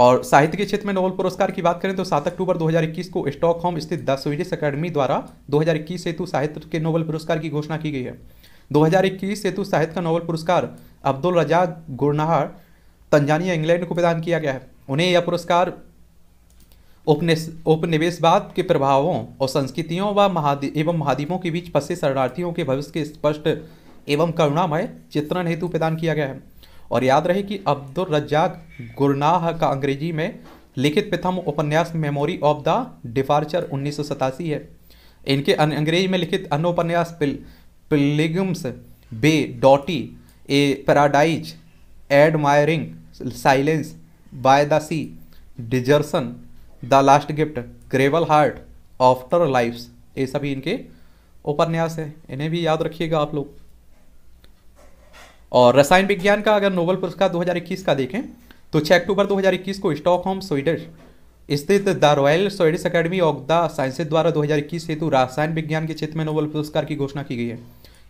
और साहित्य के क्षेत्र में नोबल पुरस्कार की बात करें तो 7 अक्टूबर 2021 को स्टॉकहोम स्थित द स्वीडिश अकेडमी द्वारा 2021 हेतु साहित्य के नोबल पुरस्कार की घोषणा की गई है 2021 हेतु साहित्य का नोबल पुरस्कार Abdulrazak Gurnah Tanzania England को प्रदान किया गया है उन्हें यह पुरस्कार उपनिवेशवाद के प्रभावों और संस्कृतियों व महादी एवं महाद्वीपों के बीच फंसे शरणार्थियों के भविष्य के स्पष्ट एवं करुणामय चित्रण हेतु प्रदान किया गया है और याद रहे कि अब्दुल रज्जाक गुरनाह का अंग्रेजी में लिखित प्रथम उपन्यास मेमोरी ऑफ द डिफार्चर उन्नीस है इनके अंग्रेजी में लिखित अन्य उपन्यास पिल Pilgrims Way Dottie A Paradise Admiring Silence By The Sea Desertion The Last Gift Gravel Heart Afterlives ये सभी इनके उपन्यास हैं इन्हें भी याद रखिएगा आप लोग और रसायन विज्ञान का अगर नोबल पुरस्कार 2021 का देखें तो 6 अक्टूबर 2021 को स्टॉकहोम स्वीडिश स्थित the Royal Swedish Academy of the Sciences द्वारा 2021 हेतु रसायन विज्ञान के क्षेत्र में नोबल पुरस्कार की घोषणा की गई है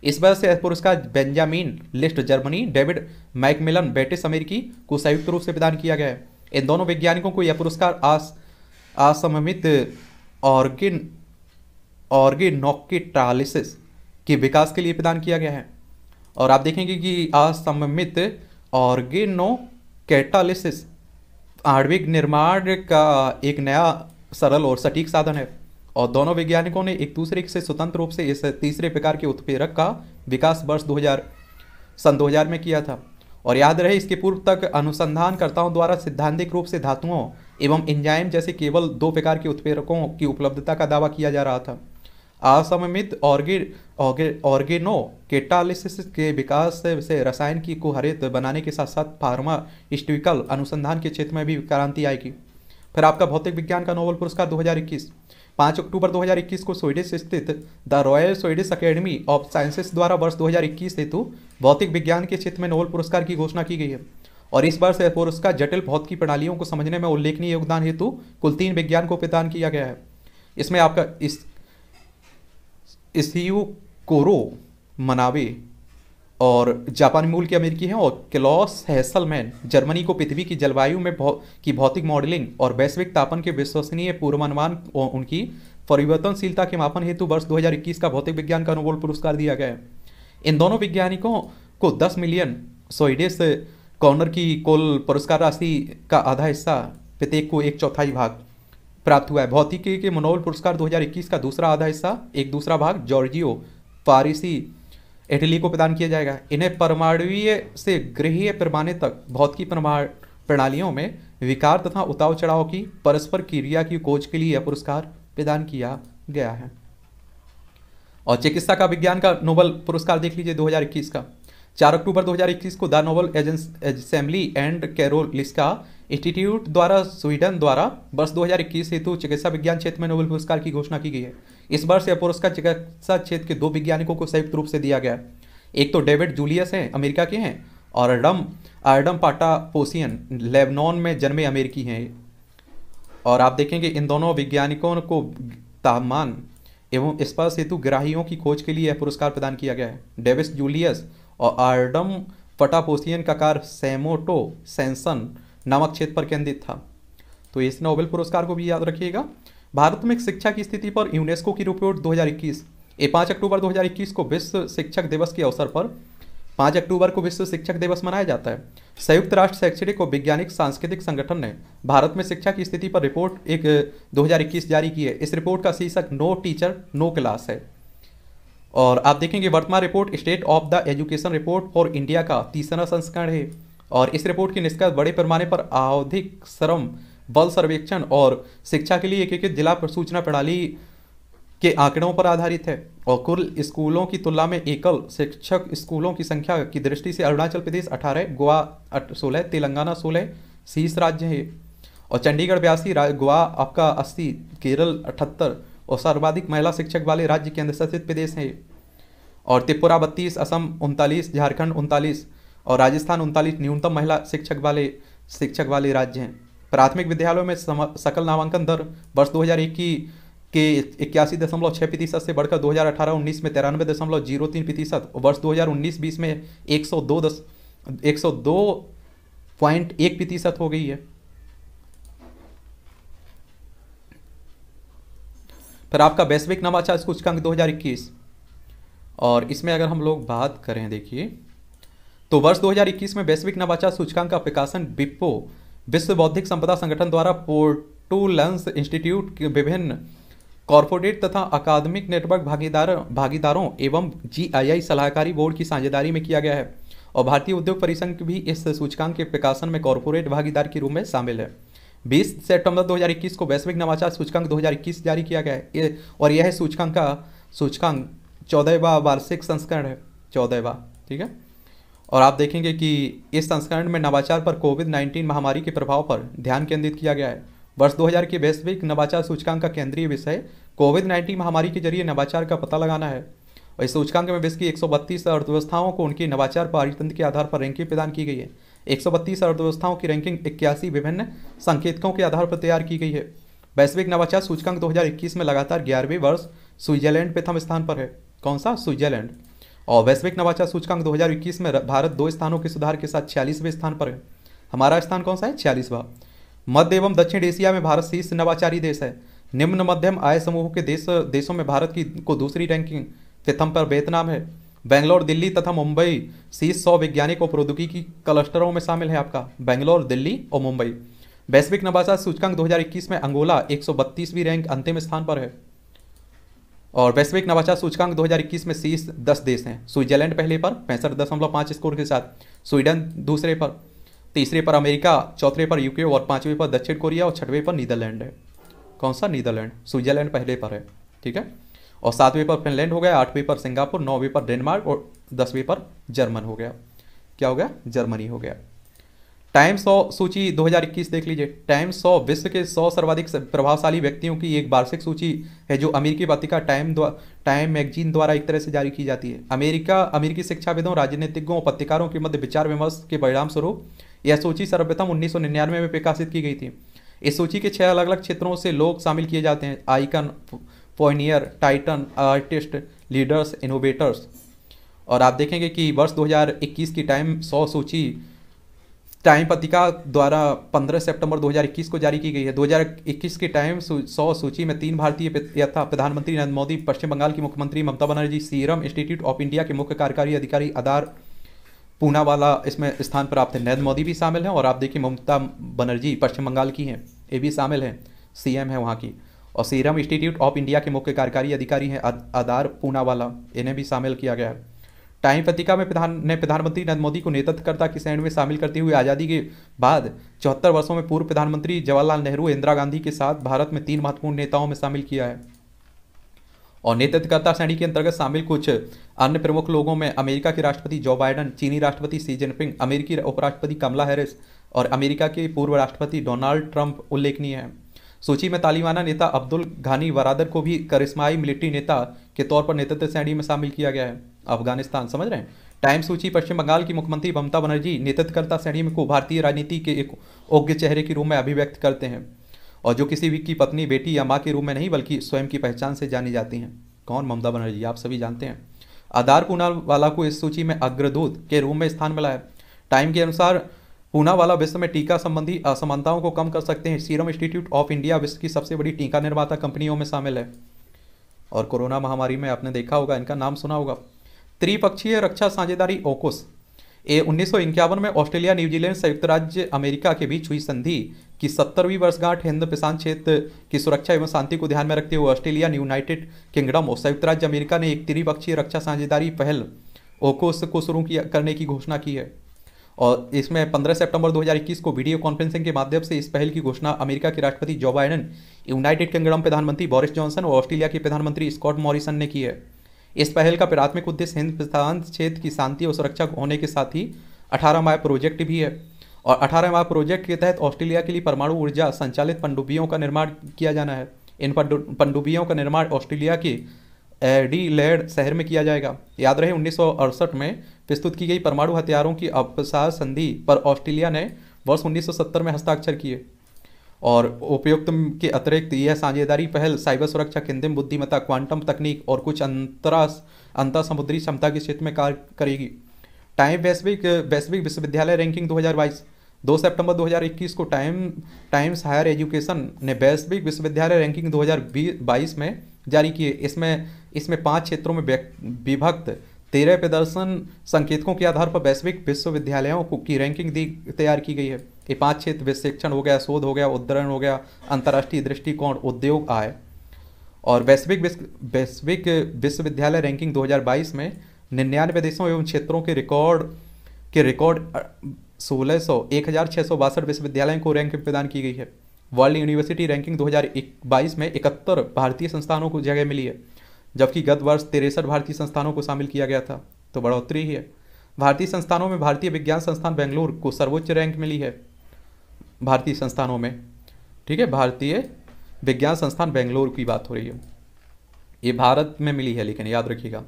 इस वजह से पुरस्कार Benjamin List Germany David MacMillan British अमेरिकी को संयुक्त रूप से प्रदान किया गया है इन दोनों वैज्ञानिकों को यह पुरस्कार आस ऑर्गिन ऑर्गिनोकिटालिसिस के विकास के लिए प्रदान किया गया है और आप देखेंगे कि असमित ऑर्गेनोकेटालिसिस आणविक निर्माण का एक नया सरल और सटीक साधन है और दोनों वैज्ञानिकों ने एक दूसरे से स्वतंत्र रूप से इस तीसरे प्रकार के उत्पेरक का विकास वर्ष 2000 सन 2000 में किया था और याद रहे इसके पूर्व तक अनुसंधानकर्ताओं द्वारा सिद्धांतिक रूप से धातुओं एवं इंजाइम जैसे केवल दो प्रकार के उत्पेरकों की उपलब्धता का दावा किया जा रहा था असममित ऑर्गेनो केटालिसिस के विकास से रसायन की को हरित बनाने के साथ साथ फार्मास्टिकल अनुसंधान के क्षेत्र में भी क्रांति आएगी फिर आपका भौतिक विज्ञान का नोबल पुरस्कार 2021 पाँच अक्टूबर 2021 को स्वीडिश स्थित the Royal Swedish Academy of Sciences द्वारा वर्ष 2021 हेतु भौतिक विज्ञान के क्षेत्र में नोबल पुरस्कार की घोषणा की गई है और इस वर्ष यह पुरस्कार जटिल भौतिकी प्रणालियों को समझने में उल्लेखनीय योगदान हेतु कुल तीन विज्ञान को प्रदान किया गया है इसमें आपका इस इस कोरो मनावे और जापानी मूल के अमेरिकी हैं और क्लॉस हैसलमैन जर्मनी को पृथ्वी की जलवायु में भौ, की भौतिक मॉडलिंग और वैश्विक तापन के विश्वसनीय पूर्वानुमान उनकी परिवर्तनशीलता के मापन हेतु वर्ष 2021 का भौतिक विज्ञान का नोबेल पुरस्कार दिया गया है इन दोनों वैज्ञानिकों को 10 मिलियन सोइडेस कॉर्नर की कुल पुरस्कार राशि का आधा हिस्सा प्रत्येक को एक चौथाई भाग प्राप्त हुआ है भौतिकी के मनोबल पुरस्कार 2021 का दूसरा आधा हिस्सा एक दूसरा भाग जॉर्जियो फारिसी इटली को प्रदान किया जाएगा इन्हें परमाणुीय से गृहीय पैमाने तक भौतिकी प्रणालियों में विकार तथा उतार चढ़ाव की परस्पर क्रिया की खोज के लिए यह पुरस्कार प्रदान किया गया है और चिकित्सा का विज्ञान का नोबल पुरस्कार देख लीजिए 2021 का 4 अक्टूबर 2021 को the Nobel Assembly and Karolinska Institute द्वारा स्वीडन द्वारा वर्ष 2021 हेतु चिकित्सा विज्ञान क्षेत्र में नोबल पुरस्कार की घोषणा की गई है इस बार यह पुरस्कार चिकित्सा क्षेत्र के दो वैज्ञानिकों को संयुक्त रूप से दिया गया एक तो डेविड जूलियस हैं अमेरिका के हैं और रडम आर्डम पाटा पोसियन लेबनॉन में जन्मे अमेरिकी हैं और आप देखेंगे इन दोनों वैज्ञानिकों को तापमान एवं स्पर्श हेतु ग्राहियों की खोज के लिए यह पुरस्कार प्रदान किया गया है डेविस जूलियस और आर्डम पटापोसियन का कार सेमोटो सेंसन नामक क्षेत्र पर केंद्रित था तो इस नोबेल पुरस्कार को भी याद रखिएगा भारत में शिक्षा की स्थिति पर यूनेस्को की रिपोर्ट 2021 ए पांच अक्टूबर 2021 को विश्व शिक्षक दिवस के अवसर पर पांच अक्टूबर को विश्व शिक्षक दिवस मनाया जाता है संयुक्त राष्ट्र शैक्षणिक और वैज्ञानिक सांस्कृतिक संगठन ने भारत में शिक्षा की स्थिति पर रिपोर्ट एक दो जारी की है इस रिपोर्ट का शीर्षक नो टीचर नो क्लास है और आप देखेंगे वर्तमान report state of the education report for India का तीसरा संस्करण है और इस रिपोर्ट की निष्कर्ष बड़े पैमाने पर आवधिक श्रम बल सर्वेक्षण और शिक्षा के लिए एक एक जिला सूचना प्रणाली के आंकड़ों पर आधारित है और कुल स्कूलों की तुलना में एकल शिक्षक स्कूलों की संख्या की दृष्टि से अरुणाचल प्रदेश अठारह गोवा सोलह तेलंगाना सोलह शीर्ष राज्य है और चंडीगढ़ बयासी गोवा आपका अस्सी केरल अठहत्तर और सर्वाधिक महिला शिक्षक वाले राज्य केंद्र शासित प्रदेश हैं और त्रिपुरा बत्तीस असम उनतालीस झारखंड उनतालीस और राजस्थान उनतालीस न्यूनतम महिला शिक्षक वाले शिक्षक वाले राज्य हैं प्राथमिक विद्यालयों में सकल नामांकन दर वर्ष 2001 की के इक्यासी दशमलव छः प्रतिशत से बढ़कर 2018-19 में तिरानवे दशमलव जीरो तीन प्रतिशत और वर्ष 2019-20 में एक सौ दो दस एक सौ दो पॉइंट एक प्रतिशत हो गई है फिर आपका वैश्विक नवाचार सूचकांक 2021 और इसमें अगर हम लोग बात करें देखिए तो वर्ष 2021 में वैश्विक नवाचार सूचकांक का प्रकाशन बिप्पो विश्व बौद्धिक संपदा संगठन द्वारा पोर्टूलेंस इंस्टीट्यूट के विभिन्न कॉरपोरेट तथा अकादमिक नेटवर्क भागीदार भागीदारों एवं जीआईआई सलाहकारी बोर्ड की साझेदारी में किया गया है और भारतीय उद्योग परिसंघ भी इस सूचकांक के प्रकाशन में कॉरपोरेट भागीदार के रूप में शामिल है 20 सितंबर 2021 को वैश्विक नवाचार सूचकांक 2021 जारी किया गया है और यह सूचकांक का सूचकांक चौदहवा वार्षिक संस्करण है चौदहवा ठीक है और आप देखेंगे कि इस संस्करण में नवाचार पर कोविड 19 महामारी के प्रभाव पर ध्यान केंद्रित किया गया है वर्ष 2000 के वैश्विक नवाचार सूचकांक का केंद्रीय विषय कोविड 19 महामारी के जरिए नवाचार का पता लगाना है और इस सूचकांक में विश्व की एक अर्थव्यवस्थाओं को उनकी नवाचार पारितंत्र के आधार पर रैंकिंग प्रदान की गई है एक अर्थव्यवस्थाओं की रैंकिंग इक्यासी विभिन्न संकेतकों के आधार पर तैयार की गई है वैश्विक नवाचार सूचकांक दो में लगातार ग्यारहवें वर्ष स्विट्जरलैंड प्रथम स्थान पर है कौन सा स्विट्जरलैंड और वैश्विक नवाचार सूचकांक 2021 में भारत दो स्थानों के सुधार के साथ छियालीसवें स्थान पर है हमारा स्थान कौन सा है छियालीसवा मध्य एवं दक्षिण एशिया में भारत शीर्ष नवाचारी देश है निम्न मध्यम आय समूह के देश देशों में भारत की को दूसरी रैंकिंग प्रथम पर वियतनाम है बेंगलोर दिल्ली तथा मुंबई शीर्ष सौ वैज्ञानिक और प्रौद्योगिकी क्लस्टरों में शामिल है आपका बेंगलोर दिल्ली और मुंबई वैश्विक नवाचार सूचकांक 2021 में अंगोला एक रैंक अंतिम स्थान पर है और वैश्विक नवाचार सूचकांक 2021 में शीर्ष दस देश हैं स्विट्जरलैंड पहले पर पैंसठ दशमलव पाँच स्कोर के साथ स्वीडन दूसरे पर तीसरे पर अमेरिका चौथे पर यूके और पाँचवें पर दक्षिण कोरिया और छठवें पर नीदरलैंड है कौन सा नीदरलैंड स्विट्जरलैंड पहले पर है ठीक है और सातवें पर फिनलैंड हो गया आठवें पर सिंगापुर नौवें पर डेनमार्क और दसवें पर जर्मन हो गया क्या हो गया जर्मनी हो गया टाइम्स ऑफ सूची 2021 देख लीजिए टाइम ऑफ विश्व के सौ सर्वाधिक प्रभावशाली व्यक्तियों की एक वार्षिक सूची है जो अमेरिकी पत्रिका टाइम टाइम मैगजीन द्वारा एक तरह से जारी की जाती है अमेरिका अमेरिकी शिक्षाविदों राजनीतिज्ञों और पत्रकारों के मध्य विचार विमर्श के परिणाम स्वरूप यह सूची सर्वप्रथम उन्नीस में प्रकाशित की गई थी इस सूची के छः अलग अलग क्षेत्रों से लोग शामिल किए जाते हैं icon pioneer titan artist leaders innovators और आप देखेंगे कि वर्ष 2021 की टाइम सौ सूची टाइम पत्रिका द्वारा 15 सितंबर 2021 को जारी की गई है 2021 के टाइम सौ सूची में तीन भारतीय यथा प्रधानमंत्री नरेंद्र मोदी पश्चिम बंगाल की मुख्यमंत्री Mamata Banerjee Serum Institute of India के मुख्य कार्यकारी अधिकारी आधार पूनावाला इसमें स्थान प्राप्त है नरेंद्र मोदी भी शामिल हैं और आप देखिए ममता बनर्जी पश्चिम बंगाल की हैं ये भी शामिल हैं सी एम है वहाँ की और सीरम इंस्टीट्यूट ऑफ इंडिया के मुख्य कार्यकारी अधिकारी हैं आधार पूनावाला इन्हें भी शामिल किया गया है टाइम पत्रिका में प्रधान ने प्रधानमंत्री नरेंद्र मोदी को नेतृत्वकर्ता की श्रेणी में शामिल करते हुए आज़ादी के बाद चौहत्तर वर्षों में पूर्व प्रधानमंत्री जवाहरलाल नेहरू इंदिरा गांधी के साथ भारत में तीन महत्वपूर्ण नेताओं में शामिल किया है और नेतृत्वकर्ता श्रेणी के अंतर्गत शामिल कुछ अन्य प्रमुख लोगों में अमेरिका के राष्ट्रपति जो बाइडन चीनी राष्ट्रपति सी जिनपिंग अमेरिकी उपराष्ट्रपति कमला हैरिस और अमेरिका के पूर्व राष्ट्रपति डोनाल्ड ट्रंप उल्लेखनीय हैं सूची में तालिबाना नेता अब्दुल घानी वरादर को भी करिश्माई मिलिट्री नेता के तौर पर नेतृत्व श्रेणी में शामिल किया गया है अफगानिस्तान समझ रहे हैं टाइम सूची पश्चिम बंगाल की मुख्यमंत्री ममता बनर्जी नेतृत्वकर्ता श्रेणी में को भारतीय राजनीति के एक योग्य चेहरे के रूप में अभिव्यक्त करते हैं और जो किसी भी की पत्नी बेटी या माँ के रूप में नहीं बल्कि स्वयं की पहचान से जानी जाती हैं कौन ममता बनर्जी आप सभी जानते हैं आधार पूनावाला को इस सूची में अग्रदूत के रूप में स्थान मिला है टाइम के अनुसार पूना वाला विश्व में टीका संबंधी असमानताओं को कम कर सकते हैं सीरम इंस्टीट्यूट ऑफ इंडिया विश्व की सबसे बड़ी टीका निर्माता कंपनियों में शामिल है और कोरोना महामारी में आपने देखा होगा इनका नाम सुना होगा त्रिपक्षीय रक्षा साझेदारी ओकोस ए उन्नीस में ऑस्ट्रेलिया न्यूजीलैंड संयुक्त राज्य अमेरिका के बीच हुई संधि की सत्तरवीं वर्षगांठ हिंद प्रशांत क्षेत्र की सुरक्षा एवं शांति को ध्यान में रखते हुए ऑस्ट्रेलिया यूनाइटेड किंगडम और संयुक्त राज्य अमेरिका ने एक त्रिपक्षीय रक्षा साझेदारी पहल ओकोस को शुरू करने की घोषणा की है और इसमें 15 सितंबर 2021 को वीडियो कॉन्फ्रेंसिंग के माध्यम से इस पहल की घोषणा अमेरिका के राष्ट्रपति जो बाइडन यूनाइटेड किंगडम प्रधानमंत्री बोरिस जॉनसन और ऑस्ट्रेलिया के प्रधानमंत्री स्कॉट मॉरिसन ने की है इस पहल का प्राथमिक उद्देश्य हिंद प्रशांत क्षेत्र की शांति और सुरक्षा होने के साथ ही अठारह माह प्रोजेक्ट भी है और अठारह माह प्रोजेक्ट के तहत ऑस्ट्रेलिया के लिए परमाणु ऊर्जा संचालित पंडुबियों का निर्माण किया जाना है इन पनडुब्बियों का निर्माण ऑस्ट्रेलिया के एडी लेड शहर में किया जाएगा याद रहे उन्नीस में प्रस्तुत की गई परमाणु हथियारों की अपसार संधि पर ऑस्ट्रेलिया ने वर्ष 1970 में हस्ताक्षर किए और उपयुक्त के अतिरिक्त यह साझेदारी पहल साइबर सुरक्षा केंद्रीय बुद्धिमत्ता क्वांटम तकनीक और कुछ अंतरास अंतर समुद्री क्षमता के क्षेत्र में कार्य करेगी टाइम वैश्विक वैश्विक विश्वविद्यालय रैंकिंग 2022 दो सितंबर 2021 को टाइम टाइम्स हायर एजुकेशन ने वैश्विक विश्वविद्यालय रैंकिंग 2022 में जारी किए इसमें इसमें पांच क्षेत्रों में विभक्त तेरह प्रदर्शन संकेतकों के आधार पर वैश्विक विश्वविद्यालयों की रैंकिंग दी तैयार की गई है ये पांच क्षेत्र शिक्षण हो गया शोध हो गया उद्धरण हो गया अंतर्राष्ट्रीय दृष्टिकोण उद्योग आय और वैश्विक वैश्विक विश्वविद्यालय रैंकिंग 2022 में निन्यानवे देशों एवं क्षेत्रों के रिकॉर्ड के रिकॉर्ड सोलह सौ एक विश्वविद्यालयों को रैंकिंग प्रदान की गई है वर्ल्ड यूनिवर्सिटी रैंकिंग 2022 में इकहत्तर भारतीय संस्थानों को जगह मिली है जबकि गत वर्ष तिरसठ भारतीय संस्थानों को शामिल किया गया था तो बढ़ोतरी ही है भारतीय संस्थानों में भारतीय विज्ञान संस्थान बेंगलुरु को सर्वोच्च रैंक मिली है भारतीय संस्थानों में ठीक है भारतीय विज्ञान संस्थान बेंगलोर की बात हो रही है ये भारत में मिली है लेकिन याद रखिएगा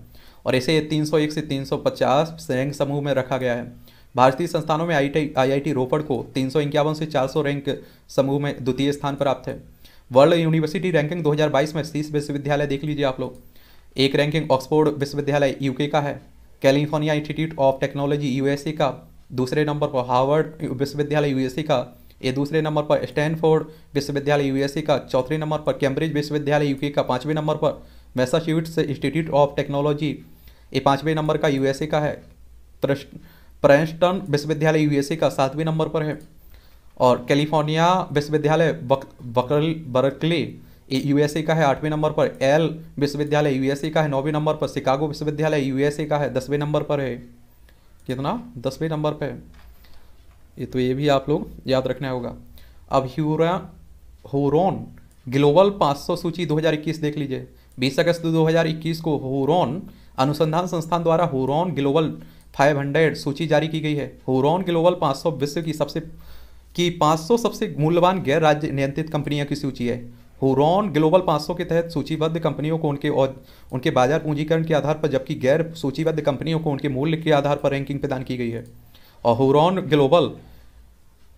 और इसे 301 से 350 रैंक समूह में रखा गया है भारतीय संस्थानों में आई टी रोपड़ को तीन से 400 रैंक समूह में द्वितीय स्थान प्राप्त है वर्ल्ड यूनिवर्सिटी रैंकिंग 2022 में शीर्ष विश्वविद्यालय देख लीजिए आप लोग एक रैंकिंग ऑक्सफोर्ड विश्वविद्यालय यूके का है California Institute of Technology USA का दूसरे नंबर पर हार्वर्ड विश्वविद्यालय यूएसए का ये दूसरे नंबर पर स्टैनफोर्ड विश्वविद्यालय यूएसए का चौथे नंबर पर कैम्ब्रिज विश्वविद्यालय यूके का पाँचवें नंबर पर मैसाच्यूट्स इंस्टीट्यूट ऑफ टेक्नोलॉजी ये पाँचवें नंबर का यूएसए का है प्रेंस्टन विश्वविद्यालय यूएसए का सातवें नंबर पर है और कैलिफोर्निया विश्वविद्यालय बक, बकल बर्कली यूएसए का है आठवें नंबर पर एल विश्वविद्यालय यूएसए का है नौवें नंबर पर शिकागो विश्वविद्यालय यूएसए का है दसवें नंबर पर है कितना दसवें नंबर पर ये तो ये भी आप लोग याद रखना होगा अब ह्यूरा होरोन ग्लोबल 500 सूची 2021 देख लीजिए 20 अगस्त 2021 को होरोन अनुसंधान संस्थान द्वारा होरोन ग्लोबल 500 सूची जारी की गई है होरोन ग्लोबल 500 विश्व की सबसे की 500 सबसे मूल्यवान गैर राज्य नियंत्रित कंपनियों की सूची है हुरॉन ग्लोबल 500 के तहत सूचीबद्ध कंपनियों को उनके और उनके बाजार पूंजीकरण के आधार पर जबकि गैर सूचीबद्ध कंपनियों को उनके मूल्य के आधार पर रैंकिंग प्रदान की गई है और हुरॉन ग्लोबल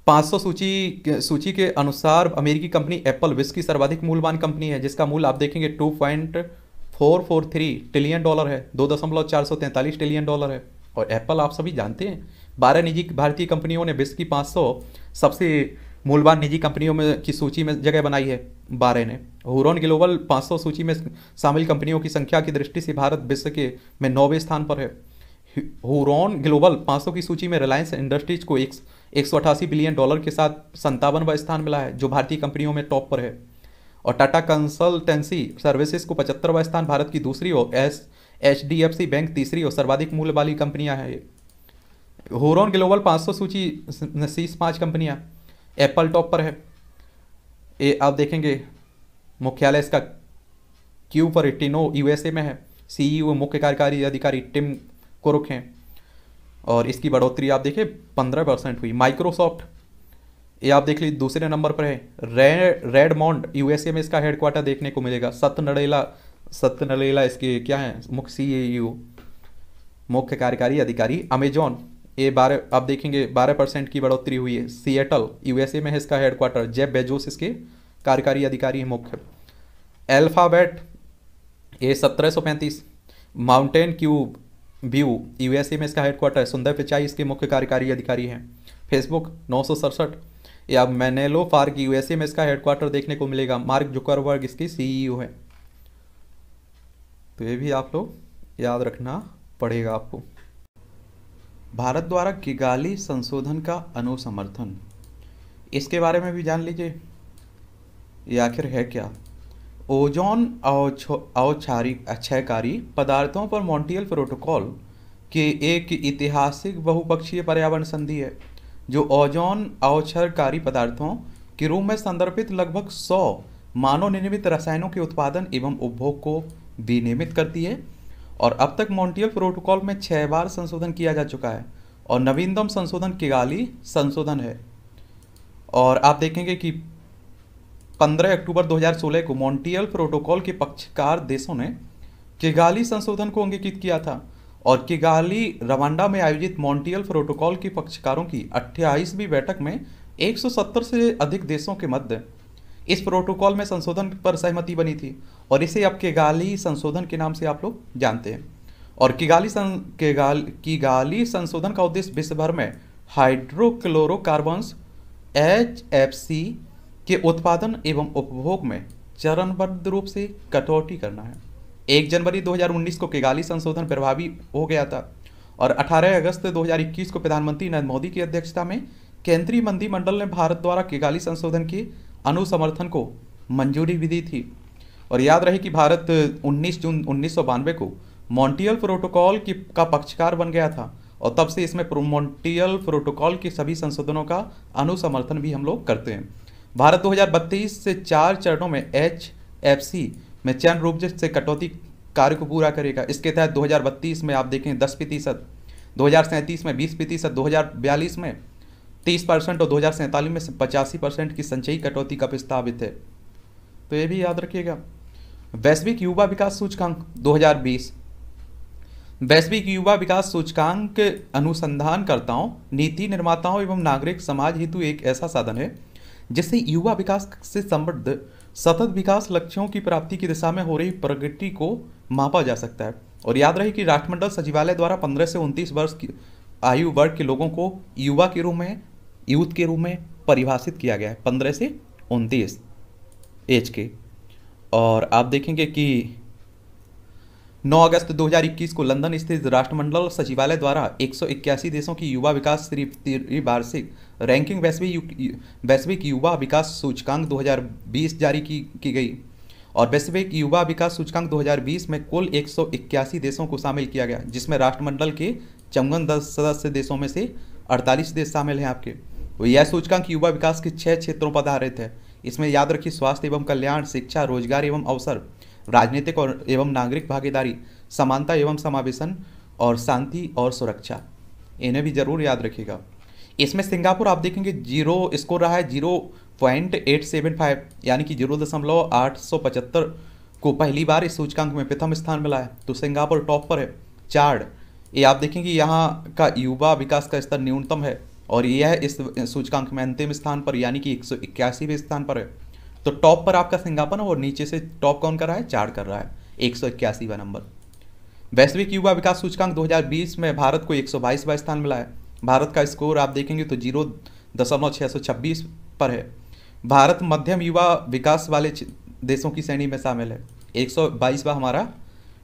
500 सूची सूची के अनुसार अमेरिकी कंपनी एप्पल विश्व की सर्वाधिक मूल्यवान कंपनी है जिसका मूल्य आप देखेंगे two point four four three trillion dollar है दो दशमलव चार सौ तैंतालीस ट्रिलियन डॉलर है और एप्पल आप सभी जानते हैं बारह निजी भारतीय कंपनियों ने विश्व की पाँच सबसे मूलवान निजी कंपनियों में की सूची में जगह बनाई है बारह ने हुरोन ग्लोबल 500 सूची में शामिल कंपनियों की संख्या की दृष्टि से भारत विश्व के में नौवे स्थान पर है हुरोन ग्लोबल 500 की सूची में रिलायंस इंडस्ट्रीज को एक एक बिलियन डॉलर के साथ संतावनवा स्थान मिला है जो भारतीय कंपनियों में टॉप पर है और टाटा कंसल्टेंसी सर्विसेज को पचहत्तरवा स्थान भारत की दूसरी और S H D F C bank तीसरी और सर्वाधिक मूल्य वाली कंपनियां हैं हुरोन ग्लोबल 500 सूची शीस पाँच कंपनियां एप्पल टॉप पर है ये आप देखेंगे मुख्यालय इसका क्यू पर टिनो यूएसए में है सीईओ e मुख्य कार्यकारी अधिकारी टिम कुरुक हैं और इसकी बढ़ोतरी आप देखिए पंद्रह परसेंट हुई माइक्रोसॉफ्ट ये आप देख लीजिए दूसरे नंबर पर है रे, रेड मॉन्ड यूएसए में इसका हेडक्वार्टर देखने को मिलेगा सत्य नडेला सत्य नडेला इसके क्या है मुख्य सी e मुख्य कार्यकारी अधिकारी अमेजॉन ये बारह आप देखेंगे बारह परसेंट की बढ़ोतरी हुई है सीएटल यूएसए में है इसका हेडक्वार्टर जेब बेजोस इसके कार्यकारी अधिकारी हैं मुख्य एल्फाबेट ए सत्रह सौ पैंतीस माउंटेन क्यूब व्यू यूएसए में इसका हेडक्वार्टर है सुंदर पिचाई इसके मुख्य कार्यकारी अधिकारी हैं फेसबुक नौ सौ सड़सठ या मैनेलो फार्क यूएसए में इसका हेडक्वार्टर देखने को मिलेगा मार्क जुकरबर्ग इसके सीईओ e है तो ये भी आप लोग याद रखना पड़ेगा आपको भारत द्वारा किगाली संशोधन का अनुसमर्थन इसके बारे में भी जान लीजिए ये आखिर है क्या ओजोन औचारिक अक्षयकारी पदार्थों पर मॉन्टियल प्रोटोकॉल के एक ऐतिहासिक बहुपक्षीय पर्यावरण संधि है जो ओजोन औक्षयकारी पदार्थों के रूप में संदर्भित लगभग 100 मानव निर्मित रसायनों के उत्पादन एवं उपभोग को विनियमित करती है और अब तक मॉन्टियल प्रोटोकॉल में छः बार संशोधन किया जा चुका है और नवीनतम संशोधन किगाली संशोधन है और आप देखेंगे कि 15 अक्टूबर 2016 को मॉन्टियल प्रोटोकॉल के पक्षकार देशों ने किगाली संशोधन को अंगीकृत किया था और किगाली रवांडा में आयोजित मॉन्टियल प्रोटोकॉल के पक्षकारों की अट्ठाईसवीं बैठक में 170 से अधिक देशों के मध्य इस प्रोटोकॉल में संशोधन पर सहमति बनी थी और इसे अब केगाली संशोधन के नाम से आप लोग जानते हैं और किगाली सं किगाल किगाली संशोधन का उद्देश्य विश्व भर में हाइड्रोक्लोरोकार्बन्स एच एफ सी के उत्पादन एवं उपभोग में चरणबद्ध रूप से कटौती करना है एक जनवरी 2019 को किगाली संशोधन प्रभावी हो गया था और 18 अगस्त 2021 को प्रधानमंत्री नरेंद्र मोदी की अध्यक्षता में केंद्रीय मंत्रिमंडल ने भारत द्वारा किगाली संशोधन की अनुसमर्थन को मंजूरी भी दी थी और याद रहे कि भारत 19 जून उन्नीस को मॉन्टियल प्रोटोकॉल की का पक्षकार बन गया था और तब से इसमें मॉन्टियल प्रोटोकॉल के सभी संशोधनों का अनुसमर्थन भी हम लोग करते हैं भारत 2032 से चार चरणों में एच एफ सी में चयन रूप से कटौती कार्य को पूरा करेगा इसके तहत 2032 में आप देखें 10 प्रतिशत दो में बीस प्रतिशत दो में तीस परसेंट और दो हज़ार सैंतालीस में पचासी परसेंट की संचयी कटौती का प्रस्तावित है तो ये भी याद रखिएगा वैश्विक युवा विकास सूचकांक 2020 वैश्विक युवा विकास सूचकांक अनुसंधानकर्ताओं नीति निर्माताओं एवं नागरिक समाज हेतु एक ऐसा साधन है जिससे युवा विकास से संबद्ध सतत विकास लक्ष्यों की प्राप्ति की दिशा में हो रही प्रगति को मापा जा सकता है और याद रहे कि राष्ट्रमंडल सचिवालय द्वारा पंद्रह से उनतीस वर्ष की आयु वर्ग के लोगों को युवा के रूप में यूथ के रूप में परिभाषित किया गया है पंद्रह से उनतीस एज के और आप देखेंगे कि 9 अगस्त 2021 को लंदन स्थित राष्ट्रमंडल सचिवालय द्वारा एक देशों की युवा विकास वार्षिक रैंकिंग वैश्विक वैश्विक युवा विकास सूचकांक 2020 जारी की, की गई और वैश्विक युवा विकास सूचकांक 2020 में कुल एक देशों को शामिल किया गया जिसमें राष्ट्रमंडल के चौवन सदस्य देशों में से अड़तालीस देश शामिल हैं आपके यह सूचकांक युवा विकास के छह क्षेत्रों पर आधारित है इसमें याद रखिए स्वास्थ्य एवं कल्याण शिक्षा रोजगार एवं अवसर राजनीतिक और एवं नागरिक भागीदारी समानता एवं समावेशन और शांति और सुरक्षा इन्हें भी जरूर याद रखिएगा इसमें सिंगापुर आप देखेंगे जीरो स्कोर रहा है zero point eight seven five यानी कि जीरो दशमलव आठ सौ पचहत्तर को पहली बार इस सूचकांक में प्रथम स्थान मिला है तो सिंगापुर टॉप पर है चार्ड ये आप देखेंगे यहाँ का युवा विकास का स्तर न्यूनतम है और यह इस सूचकांक में अंतिम स्थान पर यानी कि एक स्थान पर है तो टॉप पर आपका सिंगापुर और नीचे से टॉप कौन कर रहा है चार कर रहा है एक सौ इक्यासीवा नंबर वैश्विक युवा विकास सूचकांक 2020 में भारत को एक सौ बाईसवा स्थान मिला है भारत का स्कोर आप देखेंगे तो जीरो दशमलव छः सौ छब्बीस पर है भारत मध्यम युवा विकास वाले देशों की श्रेणी में शामिल है एक सौ बाईसवा हमारा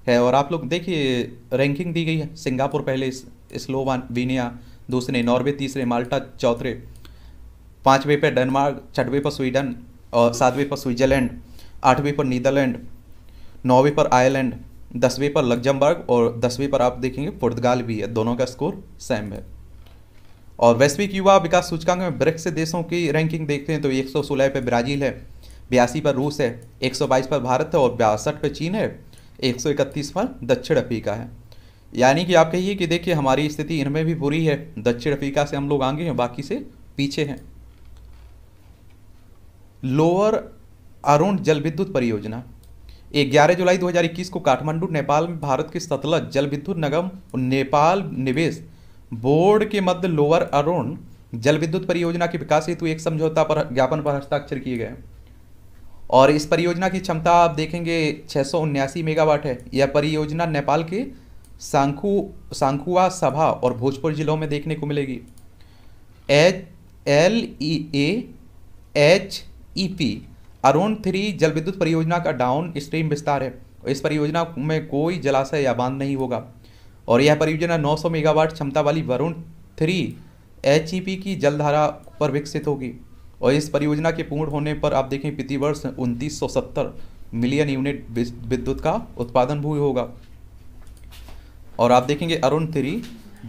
है और आप लोग देखिए रैंकिंग दी गई है सिंगापुर पहले स्लोवानिया दूसरे नॉर्वे तीसरे माल्टा चौथे पाँचवें पर डेनमार्क छठवें पर स्वीडन और सातवें पर स्विट्जरलैंड आठवें पर नीदरलैंड नौवें पर आयरलैंड दसवें पर लग्जमबर्ग और दसवें पर आप देखेंगे पुर्तगाल भी है दोनों का स्कोर सेम है और वैश्विक युवा विकास सूचकांक में ब्रिक्स देशों की रैंकिंग देखते हैं तो 116 पर ब्राज़ील है बयासी पर रूस है एक पर भारत है और बासठ पर चीन है एक पर दक्षिण अफ्रीका है यानी कि आप कहिए कि देखिए हमारी स्थिति इनमें भी बुरी है दक्षिण अफ्रीका से हम लोग आगे हैं बाकी से पीछे हैं लोअर अरुण जल विद्युत परियोजना ग्यारह जुलाई 2021 को काठमांडू नेपाल में भारत के सतलज जल विद्युत निगम नेपाल निवेश बोर्ड के मध्य लोअर अरुण जल विद्युत परियोजना के विकास हेतु एक समझौता पर ज्ञापन पर हस्ताक्षर किए गए और इस परियोजना की क्षमता आप देखेंगे छः मेगावाट है यह परियोजना नेपाल के सांखू सांखुआ सभा और भोजपुर जिलों में देखने को मिलेगी H L E A H E P Arun three जल विद्युत परियोजना का डाउन स्ट्रीम विस्तार है इस परियोजना में कोई जलाशय या बांध नहीं होगा और यह परियोजना 900 मेगावाट क्षमता वाली Varun three H E P की जलधारा पर विकसित होगी और इस परियोजना के पूर्ण होने पर आप देखें प्रतिवर्ष उनतीस मिलियन यूनिट विद्युत का उत्पादन भी होगा और आप देखेंगे अरुण तिरी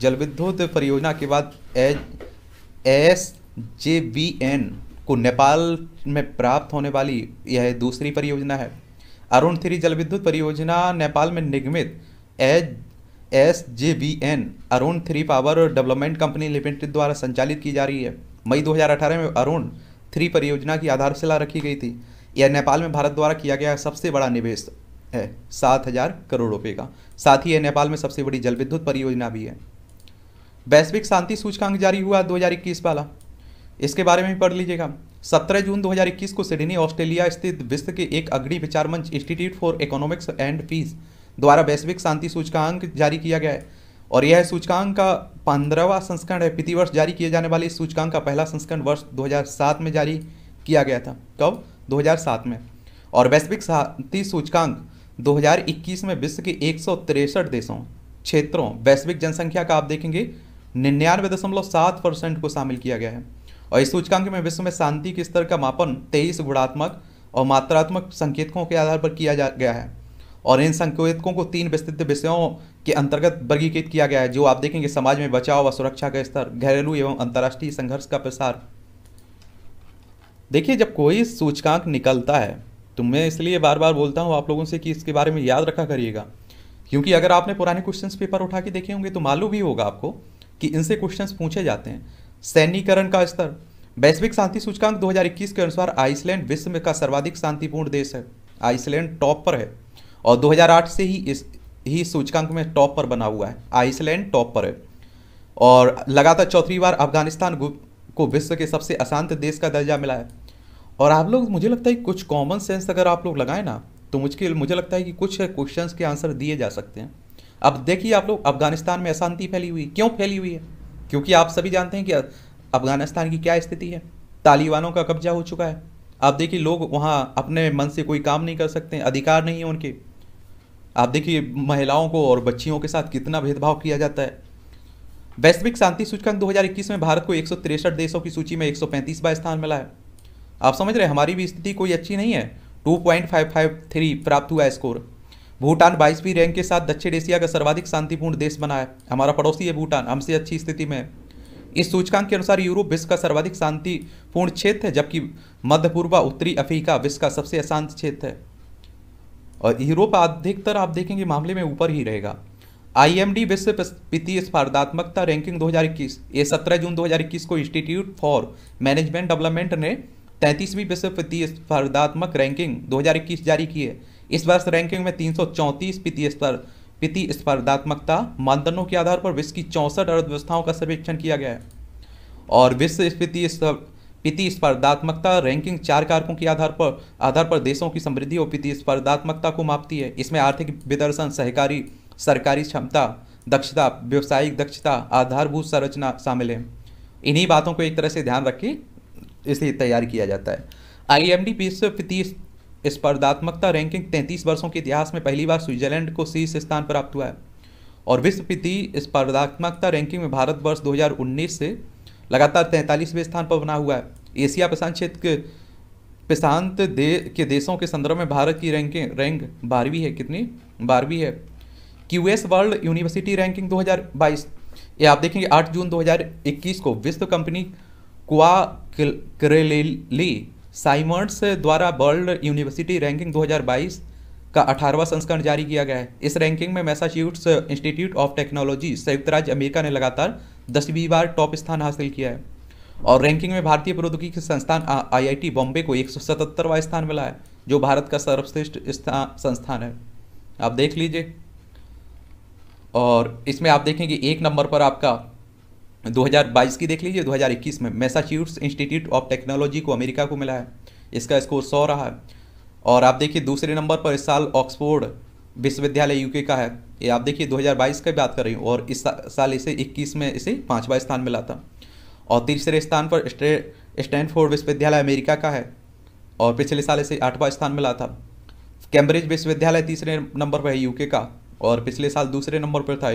जलविद्युत परियोजना के बाद एस जे बी एन को नेपाल में प्राप्त होने वाली यह दूसरी परियोजना है अरुण थिरी जलविद्युत परियोजना नेपाल में निगमित H S J B N Arun three power development company limited द्वारा संचालित की जा रही है मई 2018 में अरुण थ्री परियोजना की आधारशिला रखी गई थी यह नेपाल में भारत द्वारा किया गया सबसे बड़ा निवेश है सात हजार करोड़ रुपए का साथ ही यह नेपाल में सबसे बड़ी जल विद्युत परियोजना भी है वैश्विक शांति सूचकांक जारी हुआ दो वाला इसके बारे में पढ़ लीजिएगा 17 जून 2021 को सिडनी ऑस्ट्रेलिया स्थित विश्व के एक अग्रणी विचार मंच Institute for economics and piece द्वारा वैश्विक शांति सूचकांक जारी किया गया है और यह सूचकांक का पंद्रहवा संस्करण है प्रतिवर्ष जारी किए जाने वाले इस सूचकांक का पहला संस्करण वर्ष 2007 में जारी किया गया था कब 2007 में और वैश्विक शांति सूचकांक 2021 में विश्व के एक देशों क्षेत्रों वैश्विक जनसंख्या का आप देखेंगे निन्यानवे दशमलव सात परसेंट को शामिल किया गया है और इस सूचकांक में विश्व में शांति के स्तर का मापन तेईस गुणात्मक और मात्रात्मक संकेतकों के आधार पर किया जा गया है और इन संकेतकों को तीन विस्तृत विषयों के अंतर्गत वर्गीकृत किया गया है जो आप देखेंगे समाज में बचाव व सुरक्षा का स्तर घरेलू एवं अंतर्राष्ट्रीय संघर्ष का प्रसार देखिए जब कोई सूचकांक निकलता है तो मैं इसलिए बार बार बोलता हूँ आप लोगों से कि इसके बारे में याद रखा करिएगा क्योंकि अगर आपने पुराने क्वेश्चन पेपर उठा के देखे होंगे तो मालूम ही होगा आपको कि इनसे क्वेश्चन पूछे जाते हैं सैन्यकरण का स्तर वैश्विक शांति सूचकांक 2021 के अनुसार आइसलैंड विश्व का सर्वाधिक शांतिपूर्ण देश है आइसलैंड टॉप पर है और 2008 से ही इस ही सूचकांक में टॉप पर बना हुआ है आइसलैंड टॉप पर है और लगातार चौथी बार अफगानिस्तान को विश्व के सबसे अशांत देश का दर्जा मिला है और आप लोग मुझे लगता है कुछ कॉमन सेंस अगर आप लोग लगाएं ना तो मुझके मुझे लगता है कि कुछ क्वेश्चंस के आंसर दिए जा सकते हैं अब देखिए आप लोग अफगानिस्तान में अशांति फैली हुई क्यों फैली हुई है क्योंकि आप सभी जानते हैं कि अफगानिस्तान की क्या स्थिति है तालिबानों का कब्जा हो चुका है आप देखिए लोग वहाँ अपने मन से कोई काम नहीं कर सकते अधिकार नहीं है उनके आप देखिए महिलाओं को और बच्चियों के साथ कितना भेदभाव किया जाता है वैश्विक शांति सूचकांक 2021 में भारत को एक देशों की सूची में 135वां स्थान मिला है आप समझ रहे हैं हमारी भी स्थिति कोई अच्छी नहीं है 2.553 प्राप्त हुआ स्कोर भूटान बाईसवीं रैंक के साथ दक्षिण एशिया का सर्वाधिक शांतिपूर्ण देश बना है हमारा पड़ोसी है भूटान हमसे अच्छी स्थिति में है इस सूचकांक के अनुसार यूरोप विश्व का सर्वाधिक शांतिपूर्ण क्षेत्र है जबकि मध्य पूर्व उत्तरी अफ्रीका विश्व का सबसे अशांत क्षेत्र है और यूरोप अधिकतर आप देखेंगे मामले में ऊपर ही रहेगा आईएमडी विश्व वित्तीय स्पर्धात्मकता रैंकिंग 2021 ये 17 जून 2021 को इंस्टीट्यूट फॉर मैनेजमेंट डेवलपमेंट ने तैंतीसवीं विश्व स्पर्धात्मक रैंकिंग 2021 जारी की है इस वर्ष रैंकिंग में तीन सौ चौंतीस स्पर्धात्मकता मानदंडों के आधार पर विश्व की चौंसठ अर्थव्यवस्थाओं का सर्वेक्षण किया गया है और विश्व वित्तीय वित्तीय स्पर्धात्मकता रैंकिंग चार कारकों के आधार पर आधार पर देशों की समृद्धि और वित्तीय स्पर्धात्मकता को मापती है इसमें आर्थिक विदर्शन सहकारी सरकारी क्षमता दक्षता व्यवसायिक दक्षता आधारभूत संरचना शामिल है इन्हीं बातों को एक तरह से ध्यान रखें इसे तैयार किया जाता है आई एम डी विश्व तीस स्पर्धात्मकता रैंकिंग 33 वर्षों के इतिहास में पहली बार स्विट्जरलैंड को शीर्ष स्थान प्राप्त हुआ है और विश्व वित्तीय स्पर्धात्मकता रैंकिंग में भारत वर्ष 2019 से लगातार तैंतालीसवें स्थान पर बना हुआ है एशिया प्रशांत क्षेत्र के प्रशांत दे के देशों के संदर्भ में भारत की रैंकिंग रैंक बारहवीं है कितनी बारहवीं है क्यूएस वर्ल्ड यूनिवर्सिटी रैंकिंग 2022 ये आप देखेंगे 8 जून 2021 को विश्व कंपनी क्वा क्रेलेली साइमंड्स द्वारा वर्ल्ड यूनिवर्सिटी रैंकिंग 2022 का 18वां संस्करण जारी किया गया है इस रैंकिंग में मैसाच्यूट्स इंस्टीट्यूट ऑफ टेक्नोलॉजी संयुक्त राज्य अमेरिका ने लगातार दसवीं बार टॉप स्थान हासिल किया है और रैंकिंग में भारतीय प्रौद्योगिकी संस्थान आईआईटी बॉम्बे को एक सौ स्थान मिला है जो भारत का सर्वश्रेष्ठ संस्थान है आप देख लीजिए और इसमें आप देखेंगे एक नंबर पर आपका 2022 की देख लीजिए 2021 में मैसाच्यूट्स इंस्टीट्यूट ऑफ टेक्नोलॉजी को अमेरिका को मिला है इसका स्कोर सौ रहा है और आप देखिए दूसरे नंबर पर इस साल ऑक्सफोर्ड विश्वविद्यालय यूके का है ये आप देखिए 2022 की बात कर रही हूँ और इस साल इसे 21 में इसे पाँचवा स्थान मिला था और तीसरे स्थान पर स्टैनफोर्ड विश्वविद्यालय अमेरिका का है और पिछले साल इसे आठवां स्थान मिला था कैम्ब्रिज विश्वविद्यालय तीसरे नंबर पर है यूके का और पिछले साल दूसरे नंबर पर था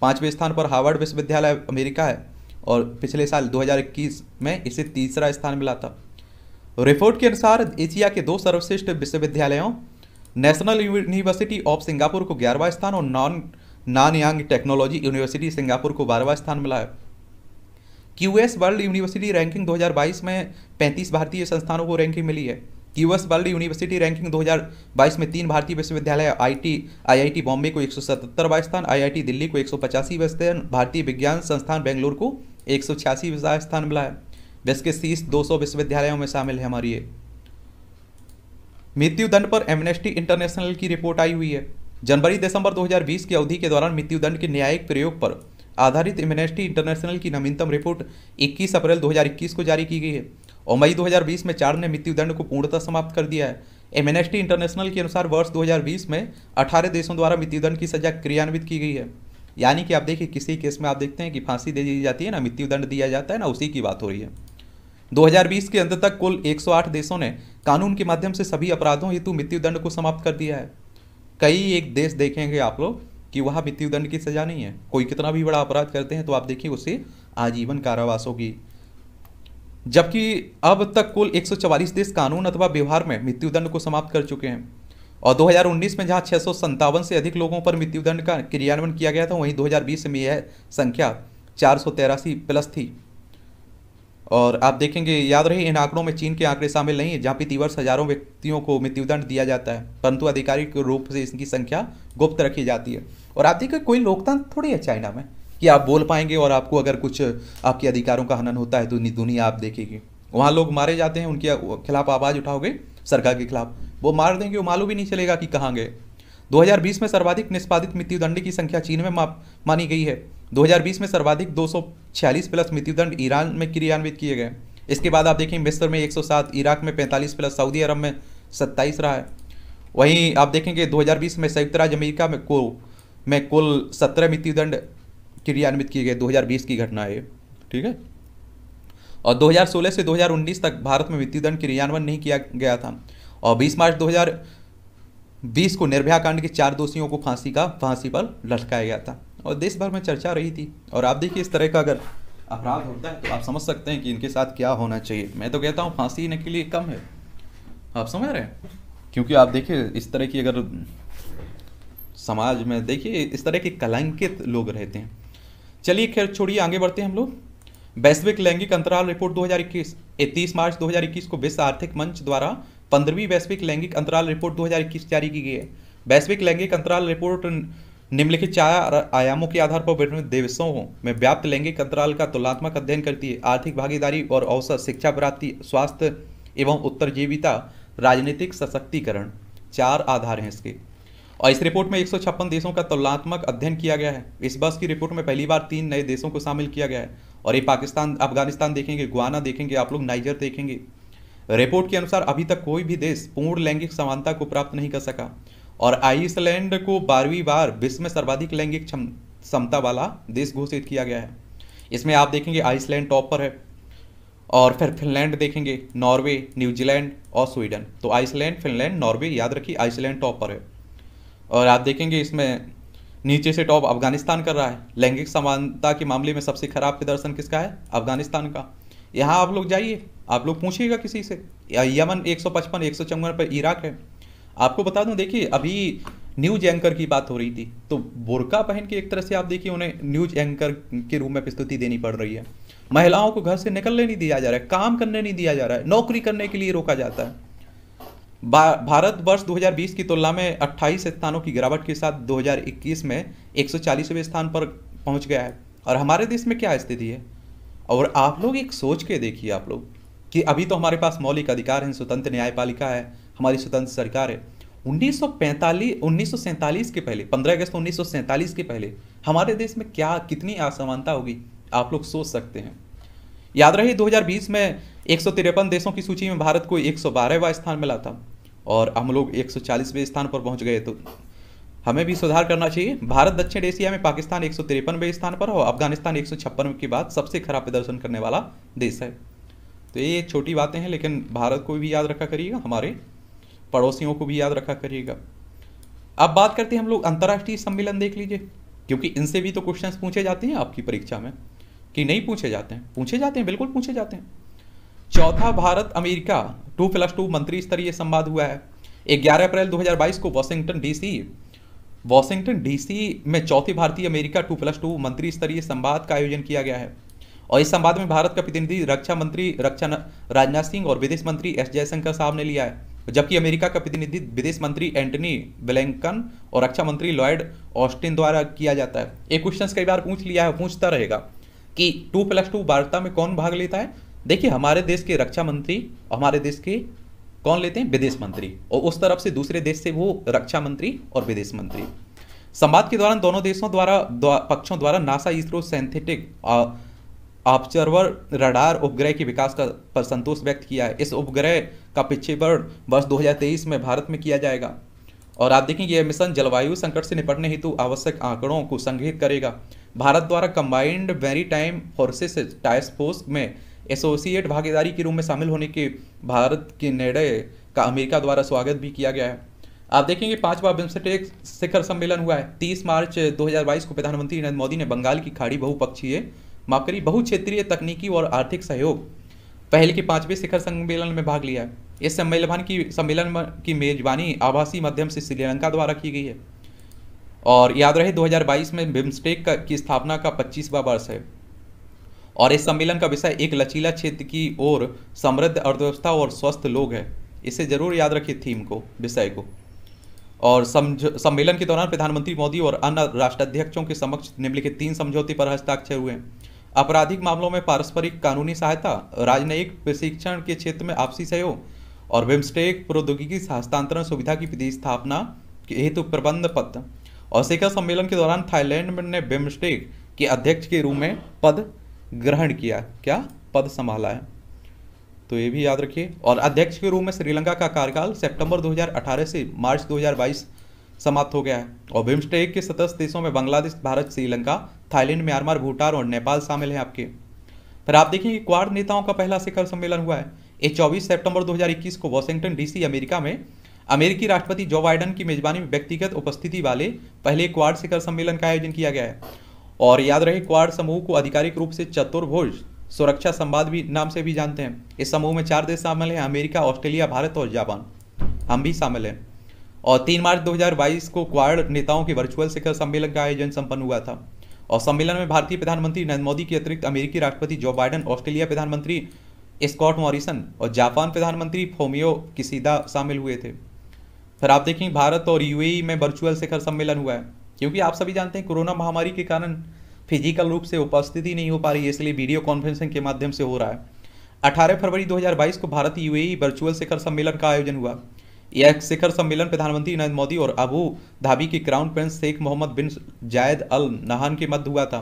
पाँचवें स्थान पर हार्वर्ड विश्वविद्यालय अमेरिका है और पिछले साल 2021 में इसे तीसरा स्थान मिला था रिपोर्ट के अनुसार एशिया के दो सर्वश्रेष्ठ विश्वविद्यालयों नेशनल यूनिवर्सिटी ऑफ सिंगापुर को ग्यारहवा स्थान और नॉन Nanyang Technology University Singapore को बारहवा स्थान मिला है क्यूएस वर्ल्ड यूनिवर्सिटी रैंकिंग 2022 में 35 भारतीय संस्थानों को रैंकिंग मिली है क्यूएस वर्ल्ड यूनिवर्सिटी रैंकिंग 2022 में तीन भारतीय विश्वविद्यालय आईटी आईआईटी बॉम्बे को एक सौ स्थान आईआईटी दिल्ली को एक सौ स्थान भारतीय विज्ञान संस्थान बेंगलुरु को एक सौ छियासी स्थान मिला है देश के शीर्ष 200 विश्वविद्यालयों में शामिल है हमारी ये मृत्युदंड पर एमनेस्टी इंटरनेशनल की रिपोर्ट आई हुई है जनवरी दिसंबर 2020 की अवधि के दौरान मृत्युदंड के न्यायिक प्रयोग पर आधारित एमनेस्टी इंटरनेशनल की नवीनतम रिपोर्ट 21 अप्रैल 2021 को जारी की गई है और मई 2020 में चार ने मृत्युदंड को पूर्णतः समाप्त कर दिया है एमनेस्टी इंटरनेशनल के अनुसार वर्ष दो में अठारह देशों द्वारा मृत्युदंड की सजा क्रियान्वित की गई है यानी कि आप देखिए किसी केस में आप देखते हैं कि फांसी दे दी जाती है ना मृत्यु दंड दिया जाता है ना उसी की बात हो रही है 2020 के अंत तक कुल 108 देशों ने कानून के माध्यम से सभी अपराधों हेतु मृत्यु दंड को समाप्त कर दिया है कई एक देश देखेंगे आप लोग कि वहाँ मृत्यु दंड की सजा नहीं है कोई कितना भी बड़ा अपराध करते हैं तो आप देखिए उसे आजीवन कारावास होगी जबकि अब तक कुल 144 देश कानून अथवा व्यवहार में मृत्युदंड को समाप्त कर चुके हैं और 2019 में जहां छः से अधिक लोगों पर मृत्युदंड का क्रियान्वयन किया गया था वहीं 2020 में यह संख्या चार प्लस थी और आप देखेंगे याद रहे इन आंकड़ों में चीन के आंकड़े शामिल नहीं है जहाँ प्रतिवर्ष हजारों व्यक्तियों को मृत्युदंड दिया जाता है परंतु आधिकारिक रूप से इसकी संख्या गुप्त रखी जाती है और आप देखिए कोई लोकतंत्र थोड़ी है चाइना में कि आप बोल पाएंगे और आपको अगर कुछ आपके अधिकारों का हनन होता है तो दुनिया आप देखेगी वहाँ लोग मारे जाते हैं उनके खिलाफ आवाज़ उठाओगे सरकार के खिलाफ वो मार देंगे वो मालूम भी नहीं चलेगा कि कहाँ गए 2020 में सर्वाधिक निष्पादित मृत्युदंड की संख्या चीन में मानी गई है 2020 में सर्वाधिक 246 प्लस मृत्युदंड ईरान में क्रियान्वित किए गए इसके बाद आप देखें मिस्र में 107 इराक में 45 प्लस सऊदी अरब में 27 रहा है वहीं आप देखेंगे 2020 में संयुक्त राज्य अमेरिका में को में कुल सत्रह मृत्युदंड क्रियान्वित किए गए दो की घटना है ठीक है और दो से दो तक भारत में मृत्युदंड क्रियान्वयन नहीं किया गया था और 20 मार्च 2020 को निर्भया कांड के चार दोषियों को फांसी का फांसी पर लटकाया गया था और देश भर में चर्चा रही थी और आप देखिए इस तरह का अगर अपराध होता है तो आप समझ सकते हैं कि इनके साथ क्या होना चाहिए मैं तो कहता हूँ फांसी के लिए कम है आप समझ रहे हैं क्योंकि आप देखिए इस तरह की अगर समाज में देखिए इस तरह के कलंकित लोग रहते हैं चलिए खैर छोड़िए आगे बढ़ते हैं हम लोग वैश्विक लैंगिक अंतराल रिपोर्ट 2021 हजार मार्च 2021 को विश्व आर्थिक मंच द्वारा पंद्रहवीं वैश्विक लैंगिक अंतराल रिपोर्ट 2021 जारी की गई है वैश्विक लैंगिक अंतराल रिपोर्ट निम्नलिखित चार आयामों के आधार पर विभिन्न देशों में व्याप्त लैंगिक अंतराल का तुलनात्मक अध्ययन करती है आर्थिक भागीदारी और अवसर शिक्षा प्राप्ति स्वास्थ्य एवं उत्तरजीविता राजनीतिक सशक्तिकरण चार आधार हैं इसके और इस रिपोर्ट में एक देशों का तुलनात्मक अध्ययन किया गया है इस वर्ष की रिपोर्ट में पहली बार तीन नए देशों को शामिल किया गया है और ये पाकिस्तान अफगानिस्तान देखेंगे गुआना देखेंगे आप लोग नाइजर देखेंगे रिपोर्ट के अनुसार अभी तक कोई भी देश पूर्ण लैंगिक समानता को प्राप्त नहीं कर सका और आइसलैंड को बारहवीं बार विश्व में सर्वाधिक लैंगिक क्षमता वाला देश घोषित किया गया है इसमें आप देखेंगे आइसलैंड टॉप पर है और फिर फिनलैंड देखेंगे नॉर्वे न्यूजीलैंड और स्वीडन तो आइसलैंड फिनलैंड नॉर्वे याद रखिए आइसलैंड टॉप पर है और आप देखेंगे इसमें नीचे से टॉप अफगानिस्तान कर रहा है लैंगिक समानता के मामले में सबसे खराब प्रदर्शन किसका है अफगानिस्तान का यहाँ आप लोग जाइए आप लोग पूछिएगा किसी से यमन एक एक सौ पचपन सौ चौवन पर इराक है आपको बता दूं देखिए अभी न्यूज एंकर की बात हो रही थी तो बुरका पहन के एक तरह से आप देखिए उन्हें न्यूज एंकर के रूप में प्रस्तुति देनी पड़ रही है महिलाओं को घर से निकलने नहीं दिया जा रहा है काम करने नहीं दिया जा रहा है नौकरी करने के लिए रोका जाता है भारत वर्ष 2020 की तुलना में 28 स्थानों की गिरावट के साथ 2021 में एक स्थान पर पहुंच गया है और हमारे देश में क्या स्थिति है और आप लोग एक सोच के देखिए आप लोग कि अभी तो हमारे पास मौलिक अधिकार हैं स्वतंत्र न्यायपालिका है हमारी स्वतंत्र सरकार है 1945 1947 के पहले 15 अगस्त उन्नीस के पहले हमारे देश में क्या कितनी असमानता होगी आप लोग सोच सकते हैं याद रहे 2020 में एक देशों की सूची में भारत को एक सौ स्थान मिला था और हम लोग एक स्थान पर पहुंच गए तो हमें भी सुधार करना चाहिए भारत दक्षिण एशिया में पाकिस्तान एक सौ स्थान पर और अफगानिस्तान एक सौ के बाद सबसे खराब प्रदर्शन करने वाला देश है तो ये छोटी बातें हैं लेकिन भारत को भी याद रखा करिएगा हमारे पड़ोसियों को भी याद रखा करिएगा अब बात करते हैं हम लोग अंतर्राष्ट्रीय सम्मेलन देख लीजिए क्योंकि इनसे भी तो क्वेश्चन पूछे जाते हैं आपकी परीक्षा में कि नहीं पूछे जाते हैं पूछे जाते हैं बिल्कुल पूछे जाते हैं चौथा Bharat America two plus two मंत्री स्तरीय संवाद हुआ है ग्यारह अप्रैल 2022 को वॉशिंगटन डीसी वॉशिंगटन डीसी में चौथी भारतीय अमेरिका टू प्लस टू मंत्री स्तरीय संवाद का आयोजन किया गया है और इस संवाद में भारत का प्रतिनिधि रक्षा मंत्री रक्षा राजनाथ सिंह और विदेश मंत्री एस जयशंकर साहब ने लिया है जबकि अमेरिका का प्रतिनिधि विदेश मंत्री एंटनी ब्लैंकन और रक्षा मंत्री लॉयड ऑस्टिन द्वारा किया जाता है एक क्वेश्चन कई बार पूछ लिया है पूछता रहेगा कि टू प्लस टू वार्ता में कौन भाग लेता है देखिए हमारे देश के रक्षा मंत्री हमारे देश के कौन लेते हैं विदेश मंत्री और उस तरफ से दूसरे देश से वो रक्षा मंत्री और विदेश मंत्री संवाद के दौरान दोनों देशों द्वारा द्वा, पक्षों द्वारा NASA ISRO synthetic observer radar उपग्रह के विकास का पर संतोष व्यक्त किया है इस उपग्रह का पिछेपण वर्ष 2023 में भारत में किया जाएगा और आप देखेंगे यह मिशन जलवायु संकट से निपटने हेतु आवश्यक आंकड़ों को संग्रहित करेगा भारत द्वारा combined maritime forces task force में एसोसिएट भागीदारी के रूप में शामिल होने के भारत के निर्णय का अमेरिका द्वारा स्वागत भी किया गया है आप देखेंगे पांचवा बिम्सटेक शिखर सम्मेलन हुआ है तीस मार्च दो को प्रधानमंत्री नरेंद्र मोदी ने बंगाल की खाड़ी बहुपक्षीय माफ बहु बहुक्षेत्रीय तकनीकी और आर्थिक सहयोग पहले के पांचवें शिखर सम्मेलन में भाग लिया है इस सम्मेलन की सम्मेलन की मेजबानी आभासी माध्यम से श्रीलंका द्वारा की गई है और याद रहे 2022 में बिम्स्टेक की स्थापना का पच्चीसवा वर्ष है और इस सम्मेलन का विषय एक लचीला क्षेत्र की ओर समृद्ध अर्थव्यवस्था और स्वस्थ लोग है इसे जरूर याद रखिए थीम को विषय को और सम्मेलन के दौरान प्रधानमंत्री मोदी और अन्य राष्ट्राध्यक्षों के समक्ष निम्नलिखित तीन समझौते पर हस्ताक्षर हुए आपराधिक मामलों में पारस्परिक कानूनी सहायता राजनयिक प्रशिक्षण के क्षेत्र में आपसी सहयोग और बिम्स्टेक प्रौद्योगिकी हस्तांतरण सुविधा की विधि स्थापना के हेतु प्रबंध पत्र और शिखर सम्मेलन के दौरान थाईलैंड ने बिम्स्टेक के अध्यक्ष के रूप में पद ग्रहण किया क्या पद संभाला है तो ये भी याद रखिए और अध्यक्ष के रूप में श्रीलंका का कार्यकाल सितंबर 2018 से मार्च 2022 समाप्त हो गया है और बिम्स्टेक के सदस्य देशों में बांग्लादेश भारत श्रीलंका थाईलैंड म्यांमार भूटान और नेपाल शामिल हैं आपके फिर आप देखेंगे क्वार नेताओं का पहला शिखर सम्मेलन हुआ है ये चौबीस सेप्टेम्बर दो को वॉशिंगटन डीसी अमेरिका में अमेरिकी राष्ट्रपति जो बाइडन की मेजबानी में व्यक्तिगत उपस्थिति वाले पहले क्वार शिखर सम्मेलन का आयोजन किया गया है और याद रहे क्वार समूह को आधिकारिक रूप से चतुर्भुज सुरक्षा संवाद भी नाम से भी जानते हैं इस समूह में चार देश शामिल हैं अमेरिका ऑस्ट्रेलिया भारत और जापान हम भी शामिल हैं और तीन मार्च 2022 को क्वाड नेताओं के वर्चुअल शिखर सम्मेलन का आयोजन संपन्न हुआ था और सम्मेलन में भारतीय प्रधानमंत्री नरेंद्र मोदी के अतिरिक्त अमेरिकी राष्ट्रपति जो बाइडन ऑस्ट्रेलिया प्रधानमंत्री स्कॉट मॉरिसन और जापान प्रधानमंत्री फोमियो किसीदा शामिल हुए थे फिर आप देखें भारत और यूएई में वर्चुअल शिखर सम्मेलन हुआ है क्योंकि आप सभी जानते हैं कोरोना महामारी के कारण फिजिकल रूप से उपस्थिति नहीं हो पा रही है इसलिए वीडियो कॉन्फ्रेंसिंग के माध्यम से हो रहा है 18 फरवरी 2022 को भारत यू वर्चुअल शिखर सम्मेलन का आयोजन हुआ यह शिखर सम्मेलन प्रधानमंत्री नरेंद्र मोदी और अबू धाबी के crown prince Sheikh Mohammed bin Zayed Al नहान के मध्य हुआ था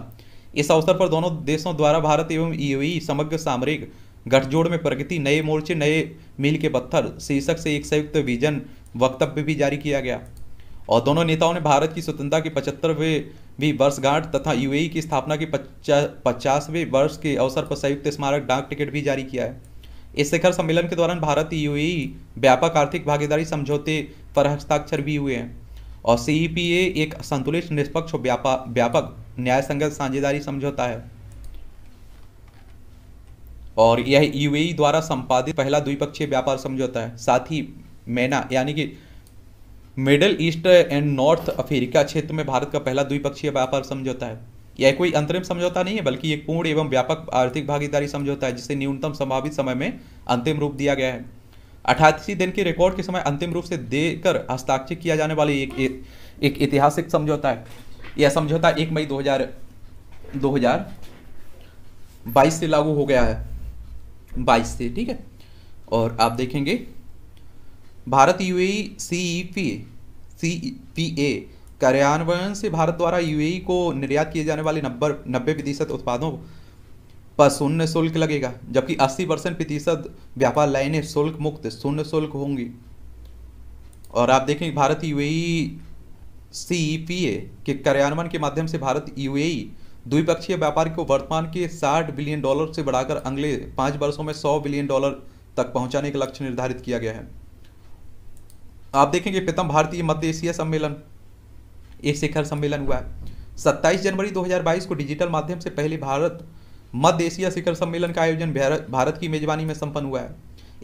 इस अवसर पर दोनों देशों द्वारा भारत एवं यू समग्र सामरिक गठजोड़ में प्रगति नए मोर्चे नए मील के पत्थर शीर्षक से एक संयुक्त विजन वक्तव्य भी जारी किया गया और दोनों नेताओं ने भारत की स्वतंत्रता की पचहत्तरवें वर्षगांठ तथा यूएई की स्थापना के पचासवें वर्ष के अवसर पर संयुक्त स्मारक डाक टिकट भी जारी किया है इस शिखर सम्मेलन के दौरान भारत यूएई व्यापक आर्थिक भागीदारी समझौते पर हस्ताक्षर भी हुए हैं और सी एक संतुलित निष्पक्ष व्यापक व्यापक न्याय संगत साझेदारी समझौता है और यह यूएई द्वारा संपादित पहला द्विपक्षीय व्यापार समझौता है साथ ही मैना यानी कि Middle East and North Africa क्षेत्र में भारत का पहला द्विपक्षीय व्यापार समझौता है यह कोई अंतरिम समझौता नहीं है बल्कि एक पूर्ण एवं व्यापक आर्थिक भागीदारी समझौता है जिसे न्यूनतम संभावित समय में अंतिम रूप दिया गया है अठासी दिन के रिकॉर्ड के समय अंतिम रूप से देकर हस्ताक्षर किया जाने वाली एक एक, ऐतिहासिक समझौता है यह समझौता एक मई हजार बाईस से लागू हो गया है बाईस से ठीक है और आप देखेंगे भारत यूएई सीईपी सीपीए कार्यान्वयन से भारत द्वारा यूएई को निर्यात किए जाने वाले नब्बे नब्बे प्रतिशत उत्पादों पर शून्य शुल्क लगेगा जबकि 80 परसेंट प्रतिशत व्यापार लाइनें शुल्क मुक्त शून्य शुल्क होंगी और आप देखें भारत यूएई सीईपीए के कार्यान्वयन के माध्यम से भारत यूएई द्विपक्षीय व्यापार को वर्तमान के 60 बिलियन डॉलर से बढ़ाकर अगले पाँच वर्षों में 100 बिलियन डॉलर तक पहुंचाने का लक्ष्य निर्धारित किया गया है आप देखेंगे प्रथम भारतीय मध्य एशिया सम्मेलन एक शिखर सम्मेलन हुआ है सत्ताईस जनवरी 2022 को डिजिटल माध्यम से पहले भारत मध्य एशिया शिखर सम्मेलन का आयोजन भारत की मेजबानी में संपन्न हुआ है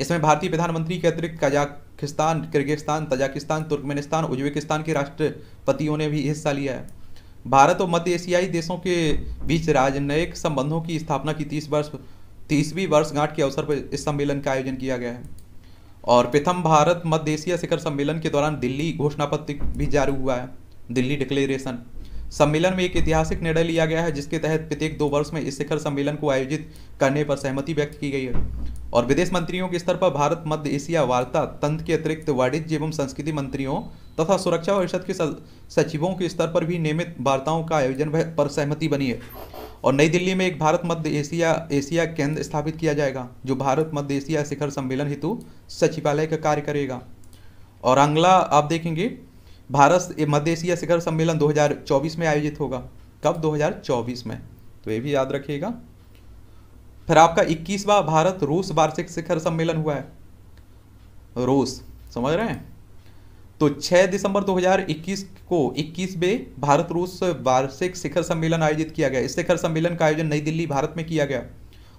इसमें भारतीय प्रधानमंत्री के अतिरिक्त Kazakhstan Kyrgyzstan Tajikistan Turkmenistan Uzbekistan के राष्ट्रपतियों ने भी हिस्सा लिया है भारत और मध्य एशियाई देशों के बीच राजनयिक संबंधों की स्थापना की तीस वर्ष तीसवीं वर्षगांठ के अवसर पर इस सम्मेलन का आयोजन किया गया है और प्रथम भारत मध्य एशिया शिखर सम्मेलन के दौरान दिल्ली घोषणा पत्र भी जारी हुआ है दिल्ली डिक्लेरेशन सम्मेलन में एक ऐतिहासिक निर्णय लिया गया है जिसके तहत प्रत्येक दो वर्ष में इस शिखर सम्मेलन को आयोजित करने पर सहमति व्यक्त की गई है और विदेश मंत्रियों के स्तर पर भारत मध्य एशिया वार्ता तंत्र के अतिरिक्त वाणिज्य एवं संस्कृति मंत्रियों तथा सुरक्षा परिषद के सचिवों के स्तर पर भी नियमित वार्ताओं का आयोजन पर सहमति बनी है और नई दिल्ली में एक भारत मध्य एशिया एशिया केंद्र स्थापित किया जाएगा जो भारत मध्य एशिया शिखर सम्मेलन हेतु सचिवालय का कार्य करेगा और अगला आप देखेंगे भारत मध्य एशिया शिखर सम्मेलन 2024 में आयोजित होगा कब 2024 में तो ये भी याद रखिएगा फिर आपका 21वां भारत रूस वार्षिक शिखर सम्मेलन हुआ है रूस समझ रहे हैं तो 6 दिसंबर 2021 को 21वें भारत रूस वार्षिक शिखर सम्मेलन आयोजित किया गया इस शिखर सम्मेलन का आयोजन नई दिल्ली भारत में किया गया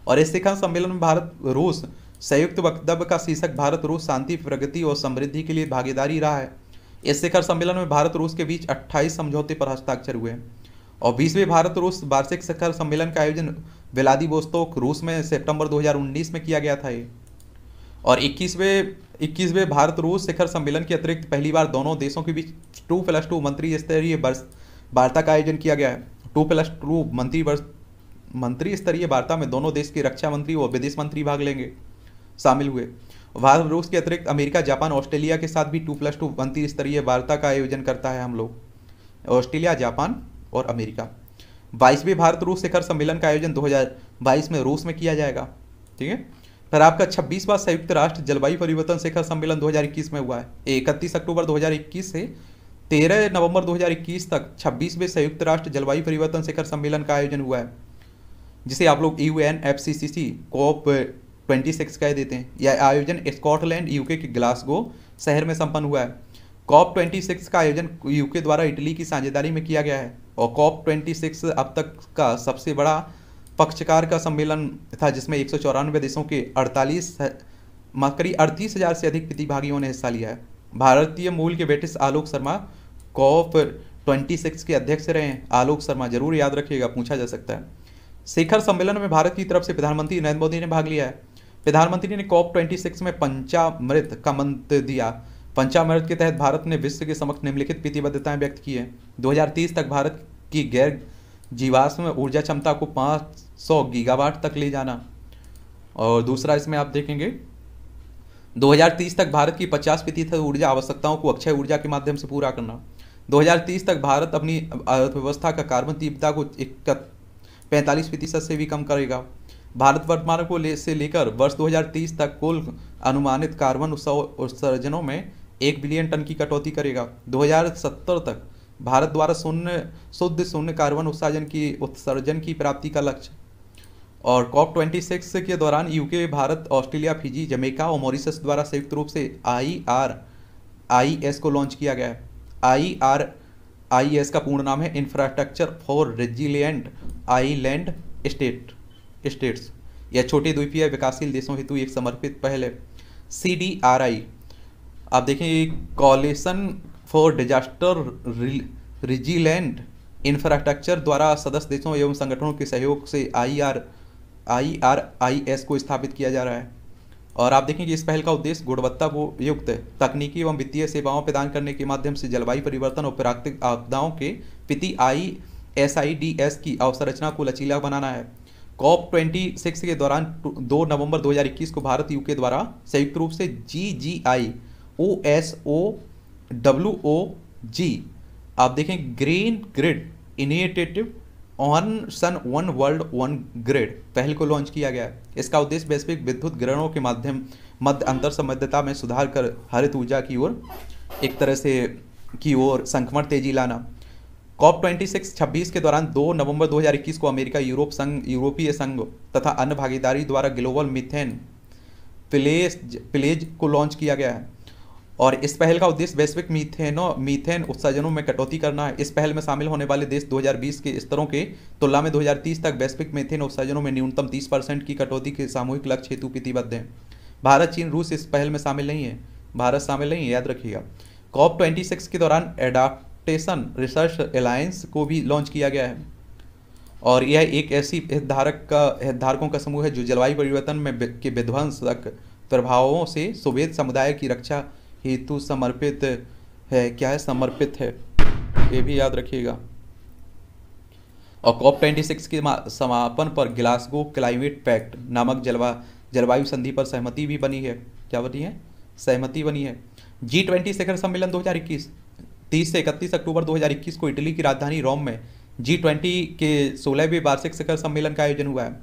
और इस शिखर सम्मेलन में भारत रूस संयुक्त वक्तव्य का शीर्षक भारत रूस शांति प्रगति और समृद्धि के लिए भागीदारी रहा है इस शिखर सम्मेलन में भारत रूस के बीच अट्ठाईस समझौते पर हस्ताक्षर हुए और बीसवें भारत रूस वार्षिक शिखर सम्मेलन का आयोजन विलादिवोस्तोक रूस में सितंबर 2019 में किया गया था ये और इक्कीसवें इक्कीसवें भारत रूस शिखर सम्मेलन के अतिरिक्त पहली बार दोनों देशों के बीच टू प्लस टू मंत्री स्तरीय वार्ता का आयोजन किया गया है टू प्लस टू मंत्री मंत्री स्तरीय वार्ता में दोनों देश के रक्षा मंत्री और विदेश मंत्री भाग लेंगे शामिल हुए भारत रूस के अतिरिक्त अमेरिका जापान ऑस्ट्रेलिया के साथ भी टू प्लस टू मंत्री स्तरीय वार्ता का आयोजन करता है हम लोग ऑस्ट्रेलिया जापान और अमेरिका बाईसवें भारत रूस शिखर सम्मेलन का आयोजन दो में रूस में किया जाएगा ठीक है फिर आपका छब्बीसवां संयुक्त राष्ट्र जलवायु परिवर्तन शिखर सम्मेलन 2021 में हुआ है इकतीस अक्टूबर 2021 से 13 नवंबर 2021 तक छब्बीसवें संयुक्त राष्ट्र जलवायु परिवर्तन शिखर सम्मेलन का आयोजन हुआ है जिसे आप लोग U N F C C C COP twenty six कह देते हैं यह आयोजन स्कॉटलैंड यूके के ग्लासगो शहर में संपन्न हुआ है कॉप ट्वेंटी सिक्स का आयोजन यूके द्वारा इटली की साझेदारी में किया गया है और कॉप ट्वेंटी सिक्स अब तक का सबसे बड़ा पक्षकार का सम्मेलन था जिसमें एक देशों के अड़तालीस करीब अड़तीस हजार से अधिक प्रतिभागियों ने हिस्सा लिया है भारतीय मूल के British Alok Sharma COP twenty six के अध्यक्ष रहे हैं आलोक शर्मा जरूर याद रखिएगा पूछा जा सकता है शिखर सम्मेलन में भारत की तरफ से प्रधानमंत्री नरेंद्र मोदी ने भाग लिया है प्रधानमंत्री ने कॉप ट्वेंटी सिक्स में पंचामृत का मंत्र दिया पंचामृत के तहत भारत ने विश्व के समक्ष निम्नलिखित प्रतिबद्धताएं व्यक्त की है 2030 तक भारत की गैर जीवाश्म ऊर्जा क्षमता को पाँच सौ गीगावाट तक ले जाना और दूसरा इसमें आप देखेंगे 2030 तक भारत की 50 प्रतिशत ऊर्जा आवश्यकताओं को अक्षय ऊर्जा के माध्यम से पूरा करना 2030 तक भारत अपनी अर्थव्यवस्था का कार्बन तीव्रता को पैंतालीस प्रतिशत से भी कम करेगा भारत वर्तमान को ले से लेकर वर्ष 2030 तक कुल अनुमानित कार्बन उत्सर्जनों में एक बिलियन टन की कटौती करेगा 2070 तक भारत द्वारा शून्य शुद्ध शून्य कार्बन उत्सर्जन की उत्सर्जन की प्राप्ति का लक्ष्य और कॉप 26 के दौरान UK Bharat Australia Fiji Jamaica और मॉरिसस द्वारा संयुक्त रूप से आई आर आई एस को लॉन्च किया गया है आई आर आई एस का पूर्ण नाम है infrastructure for resilient island state states यह छोटे द्वीपीय विकासशील देशों हेतु एक समर्पित पहल है सी डी आर आई आप देखें coalition for disaster resilient infrastructure द्वारा सदस्य देशों एवं संगठनों के सहयोग से I R I R I S को स्थापित किया जा रहा है और आप देखें कि इस पहल का उद्देश्य गुणवत्ता युक्त तकनीकी एवं वित्तीय सेवाओं प्रदान करने के माध्यम से जलवायु परिवर्तन और प्राकृतिक आपदाओं के प्रति I S I D S की अवसंरचना को लचीला बनाना है कॉप ट्वेंटी सिक्स के दौरान दो नवंबर 2021 को भारत यूके द्वारा संयुक्त रूप से जी जी आई O S O W O G आप देखें green grid initiative on sun one world one grid पहल को लॉन्च किया गया इसका उद्देश्य वैश्विक विद्युत ग्रहणों के माध्यम मध्य अंतर संबद्धता में सुधार कर हरित ऊर्जा की ओर एक तरह से की ओर संक्रमण तेजी लाना कॉप ट्वेंटी सिक्स छब्बीस के दौरान 2 नवंबर 2021 को अमेरिका यूरोप संघ यूरोपीय संघ तथा अन्य भागीदारी द्वारा ग्लोबल मिथेन प्लेज प्लेज को लॉन्च किया गया है और इस पहल का उद्देश्य वैश्विक मीथेनो मीथेन उत्सर्जनों में कटौती करना है इस पहल में शामिल होने वाले देश 2020 के स्तरों के तुलना में 2030 तक वैश्विक मीथेन उत्सर्जनों में न्यूनतम 30 परसेंट की कटौती के सामूहिक लक्ष्य हेतु प्रतिबद्ध हैं भारत चीन रूस इस पहल में शामिल नहीं है भारत शामिल नहीं है याद रखिएगा कॉप ट्वेंटी के दौरान एडाप्टेशन रिसर्च अलायंस को भी लॉन्च किया गया है और यह एक ऐसी हितधारक का हितधारकों का समूह है जो जलवायु परिवर्तन में के विध्वंसक प्रभावों से सुवेद समुदाय की रक्षा हेतु समर्पित है क्या है समर्पित है ये भी याद रखिएगा और कॉप ट्वेंटी सिक्स के समापन पर ग्लासगो क्लाइमेट पैक्ट नामक जलवा जलवायु संधि पर सहमति भी बनी है क्या बनी है सहमति बनी है जी ट्वेंटी शिखर सम्मेलन 2021 30 से 31 अक्टूबर 2021 को इटली की राजधानी रोम में जी ट्वेंटी के सोलहवीं वार्षिक शिखर सम्मेलन का आयोजन हुआ है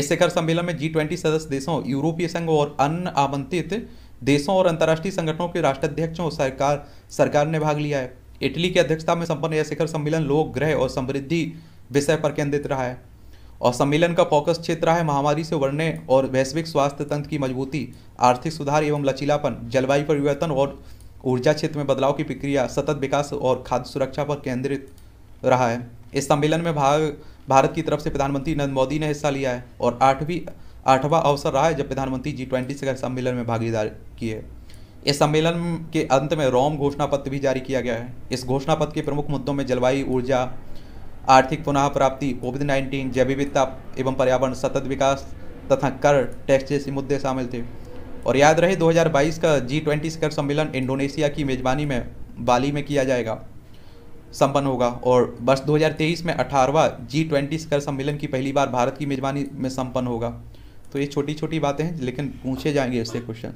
इस शिखर सम्मेलन में जी ट्वेंटी सदस्य देशों यूरोपीय संघ और अन्य आमंत्रित देशों और अंतर्राष्ट्रीय संगठनों के राष्ट्राध्यक्षों और सरकार सरकार ने भाग लिया है इटली की अध्यक्षता में संपन्न यह शिखर सम्मेलन लोक ग्रह और समृद्धि विषय पर केंद्रित रहा है और सम्मेलन का फोकस क्षेत्र है महामारी से उबरने और वैश्विक स्वास्थ्य तंत्र की मजबूती आर्थिक सुधार एवं लचीलापन जलवायु परिवर्तन और ऊर्जा क्षेत्र में बदलाव की प्रक्रिया सतत विकास और खाद्य सुरक्षा पर केंद्रित रहा है इस सम्मेलन में भाग भारत की तरफ से प्रधानमंत्री नरेंद्र मोदी ने हिस्सा लिया है और आठवीं आठवां अवसर रहा है जब प्रधानमंत्री जी ट्वेंटी शिखर सम्मेलन में भागीदार किए इस सम्मेलन के अंत में रोम घोषणा पत्र भी जारी किया गया है इस घोषणा पत्र के प्रमुख मुद्दों में जलवायु ऊर्जा आर्थिक पुनः प्राप्ति कोविड नाइन्टीन जैव विविधता एवं पर्यावरण सतत विकास तथा कर टैक्स जैसे मुद्दे शामिल थे और याद रहे 2022 का जी ट्वेंटी शिखर सम्मेलन इंडोनेशिया की मेजबानी में बाली में किया जाएगा संपन्न होगा और वर्ष 2023 में 18वां जी ट्वेंटी शिखर सम्मेलन की पहली बार भारत की मेजबानी में संपन्न होगा तो ये छोटी छोटी बातें हैं लेकिन पूछे जाएंगे इससे क्वेश्चन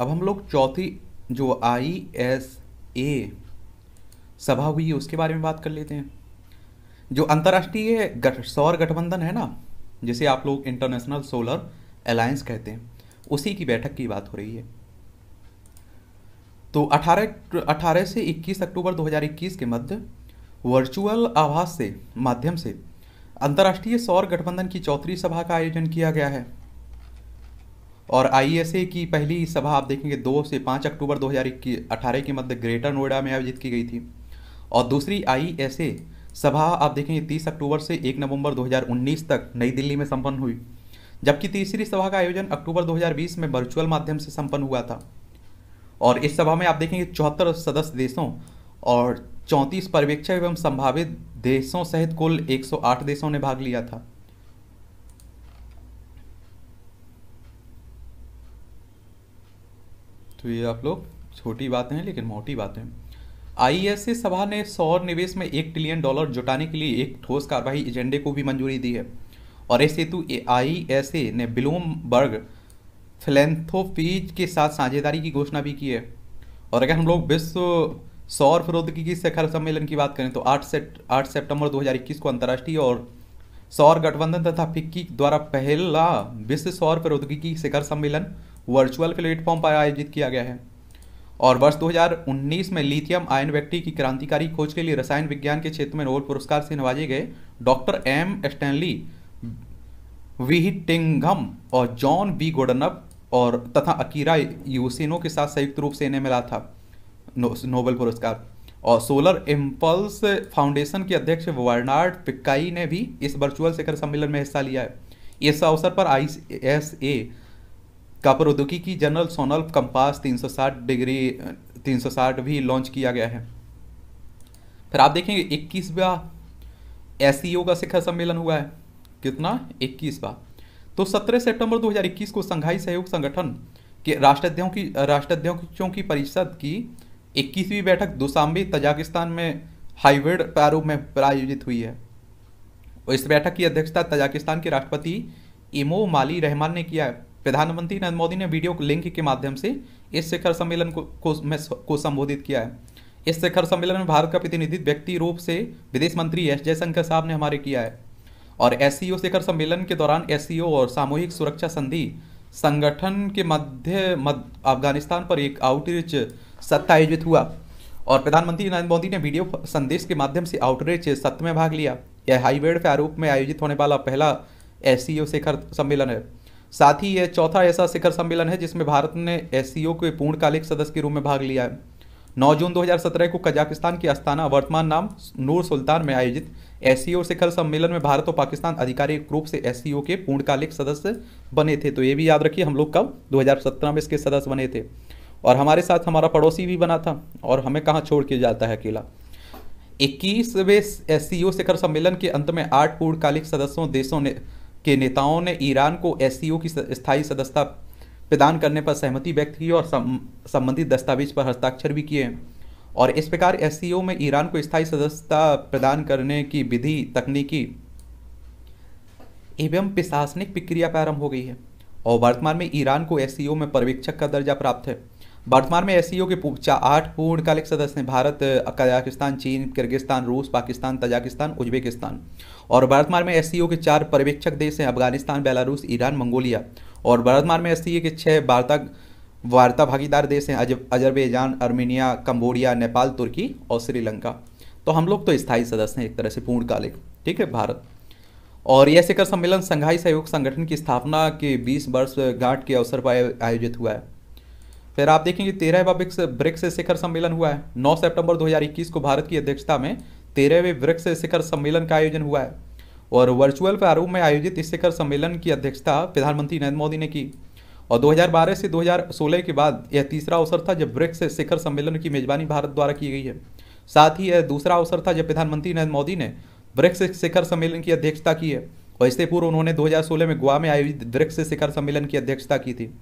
अब हम लोग चौथी जो आई एस ए सभा हुई है उसके बारे में बात कर लेते हैं जो अंतर्राष्ट्रीय गठ सौर गठबंधन है ना जिसे आप लोग इंटरनेशनल सोलर अलायंस कहते हैं उसी की बैठक की बात हो रही है तो 18 18 से 21 अक्टूबर 2021 के मध्य वर्चुअल आवास से माध्यम से अंतर्राष्ट्रीय सौर गठबंधन की चौथी सभा का आयोजन किया गया है और आईएसए की पहली सभा आप देखेंगे दो से पाँच अक्टूबर दो अठारह के मध्य ग्रेटर नोएडा में आयोजित की गई थी और दूसरी आईएसए सभा आप देखेंगे 30 अक्टूबर से 1 नवंबर 2019 तक नई दिल्ली में संपन्न हुई जबकि तीसरी सभा का आयोजन अक्टूबर 2020 में वर्चुअल माध्यम से संपन्न हुआ था और इस सभा में आप देखेंगे चौहत्तर सदस्य देशों और चौंतीस पर्यवेक्षक एवं संभावित देशों सहित कुल 108 देशों ने भाग लिया था तो ये आप लोग छोटी बातें हैं लेकिन मोटी बातें आईएसए सभा ने सौर निवेश में एक ट्रिलियन डॉलर जुटाने के लिए एक ठोस कार्रवाई एजेंडे को भी मंजूरी दी है और इस हेतु आई एस ए ने ब्लूमबर्ग फिलेंथोफीज के साथ साझेदारी की घोषणा भी की है और अगर हम लोग विश्व सौर प्रौद्योगिकी की शिखर सम्मेलन की बात करें तो 8 से 8 सितंबर 2021 को अंतर्राष्ट्रीय और सौर गठबंधन तथा फिक्की द्वारा पहला विश्व सौर प्रौद्योगिकी शिखर सम्मेलन वर्चुअल प्लेटफॉर्म पर आयोजित किया गया है और वर्ष 2019 में लिथियम आयन व्यक्ति की क्रांतिकारी खोज के लिए रसायन विज्ञान के क्षेत्र में नोबल पुरस्कार से नवाजे गए डॉक्टर एम स्टैनली विहिटिंगम और जॉन बी गोडनप और तथा अकीरा यूसिनो के साथ संयुक्त रूप से इन्हें मिला था नोबेल पुरस्कार और सोलर इम्पल्स फाउंडेशन के अध्यक्ष वर्नार्ड पिक्काई ने भी इस वर्चुअल शिखर सम्मेलन में हिस्सा लिया है इस अवसर पर आई एस ए का प्रौद्योगिकी जनरल सोनल कंपास 360 डिग्री 360 भी लॉन्च किया गया है फिर आप देखेंगे इक्कीसवा एस का शिखर सम्मेलन हुआ है कितना इक्कीसवा तो 17 सितंबर 2021 को संघाई सहयोग संगठन के राष्ट्राध्यक्षों की राष्ट्राध्यक्षों की परिषद की इक्कीसवीं बैठक दुशांबे तजाकिस्तान में हाईवेड प्रारूप में प्रायोजित हुई है इस बैठक की अध्यक्षता तजाकिस्तान के राष्ट्रपति इमो माली रहमान ने किया प्रधानमंत्री नरेंद्र मोदी ने वीडियो लिंक के माध्यम से इस शिखर सम्मेलन को को, में, को संबोधित किया है इस शिखर सम्मेलन में भारत का प्रतिनिधित्व व्यक्ति रूप से विदेश मंत्री एस जयशंकर साहब ने हमारे किया है और एस शिखर सम्मेलन के दौरान एस और सामूहिक सुरक्षा संधि संगठन के मध्य मद, अफगानिस्तान पर एक आउटरीच सत्ता आयोजित हुआ और प्रधानमंत्री नरेंद्र मोदी ने वीडियो संदेश के माध्यम से आउटरीच सत्र में भाग लिया यह हाईवेड के आरोप में आयोजित होने वाला पहला एस शिखर सम्मेलन है साथ ही यह चौथा ऐसा शिखर सम्मेलन है जिसमें भारत ने एस के पूर्णकालिक सदस्य के रूप में भाग लिया है 9 जून 2017 को कजाकिस्तान के अस्थाना वर्तमान नाम नूर सुल्तान में आयोजित एस शिखर सम्मेलन में भारत और पाकिस्तान आधिकारिक रूप से एस के पूर्णकालिक सदस्य बने थे तो ये भी याद रखिए हम लोग कब 2017 में इसके सदस्य बने थे और हमारे साथ हमारा पड़ोसी भी बना था और हमें कहाँ छोड़ के जाता है अकेला इक्कीसवें एस शिखर सम्मेलन के अंत में आठ पूर्णकालिक सदस्यों देशों ने के नेताओं ने ईरान को एस की स्थायी सदस्यता प्रदान करने पर सहमति व्यक्त की और संबंधित दस्तावेज पर हस्ताक्षर भी किए और इस प्रकार एस में ईरान को स्थायी सदस्यता प्रदान करने की विधि तकनीकी एवं प्रशासनिक प्रक्रिया प्रारंभ हो गई है और वर्तमान में ईरान को एस में पर्यवेक्षक का दर्जा प्राप्त है वर्तमान में एस के आठ पूर्णकालिक सदस्य हैं भारत कजाकिस्तान चीन किर्गिस्तान रूस पाकिस्तान तजाकिस्तान उज्बेकिस्तान और वर्तमान में एस के चार पर्यवेक्षक देश हैं अफगानिस्तान बेलारूस ईरान मंगोलिया और वर्तमान में एस के छः वार्ता वार्ता भागीदार देश हैं Azerbaijan Armenia Cambodia Nepal Turkey और श्रीलंका तो हम लोग तो स्थायी सदस्य हैं एक तरह से पूर्णकालिक ठीक है भारत और यह शिखर सम्मेलन संघाई सहयोग संगठन की स्थापना के 20 वर्ष गांठ के अवसर पर आयोजित हुआ है फिर आप देखेंगे तेरहवा ब्रिक्स ब्रिक्स शिखर सम्मेलन हुआ है 9 सितंबर 2021 को भारत की अध्यक्षता में तेरहवें ब्रिक्स शिखर सम्मेलन का आयोजन हुआ है और वर्चुअल प्रारूप में आयोजित इस शिखर सम्मेलन की अध्यक्षता प्रधानमंत्री नरेंद्र मोदी ने की और 2012 से 2016 के बाद यह तीसरा अवसर था जब ब्रिक्स शिखर सम्मेलन की मेजबानी भारत द्वारा की गई है साथ ही यह दूसरा अवसर था जब प्रधानमंत्री नरेंद्र मोदी ने ब्रिक्स शिखर सम्मेलन की अध्यक्षता की है और इससे पूर्व उन्होंने दो में गोवा में आयोजित ब्रिक्स शिखर सम्मेलन की अध्यक्षता की थी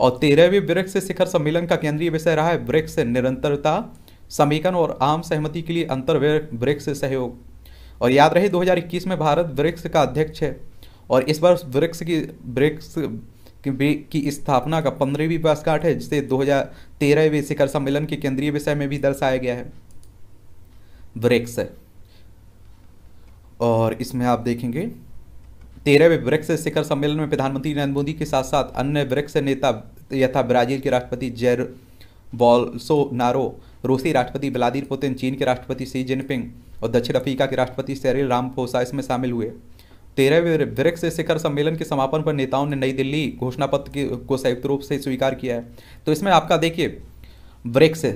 और तेरहवें ब्रिक्स शिखर सम्मेलन का केंद्रीय विषय रहा है ब्रिक्स निरंतरता समीकरण और आम सहमति के लिए अंतर ब्रिक्स सहयोग और याद रहे 2021 में भारत ब्रिक्स का अध्यक्ष है और इस वर्ष ब्रिक्स की ब्रिक्स की स्थापना का पंद्रहवीं वर्षगांठ है जिसे दो हजार शिखर सम्मेलन के केंद्रीय विषय में भी दर्शाया गया है ब्रिक्स और इसमें आप देखेंगे तेरहवें ब्रिक्स शिखर सम्मेलन में प्रधानमंत्री नरेंद्र मोदी के साथ साथ अन्य ब्रिक्स नेता यथा ब्राजील के राष्ट्रपति जैर बॉल्सोनारो रूसी राष्ट्रपति व्लादिर पुतिन चीन के राष्ट्रपति शी जिनपिंग और दक्षिण अफ्रीका के राष्ट्रपति राम रामफोसा इसमें शामिल हुए तेरहवें ब्रिक्स शिखर सम्मेलन के समापन पर नेताओं ने नई दिल्ली घोषणा पत्र को संयुक्त रूप से स्वीकार किया है तो इसमें आपका देखिए ब्रिक्स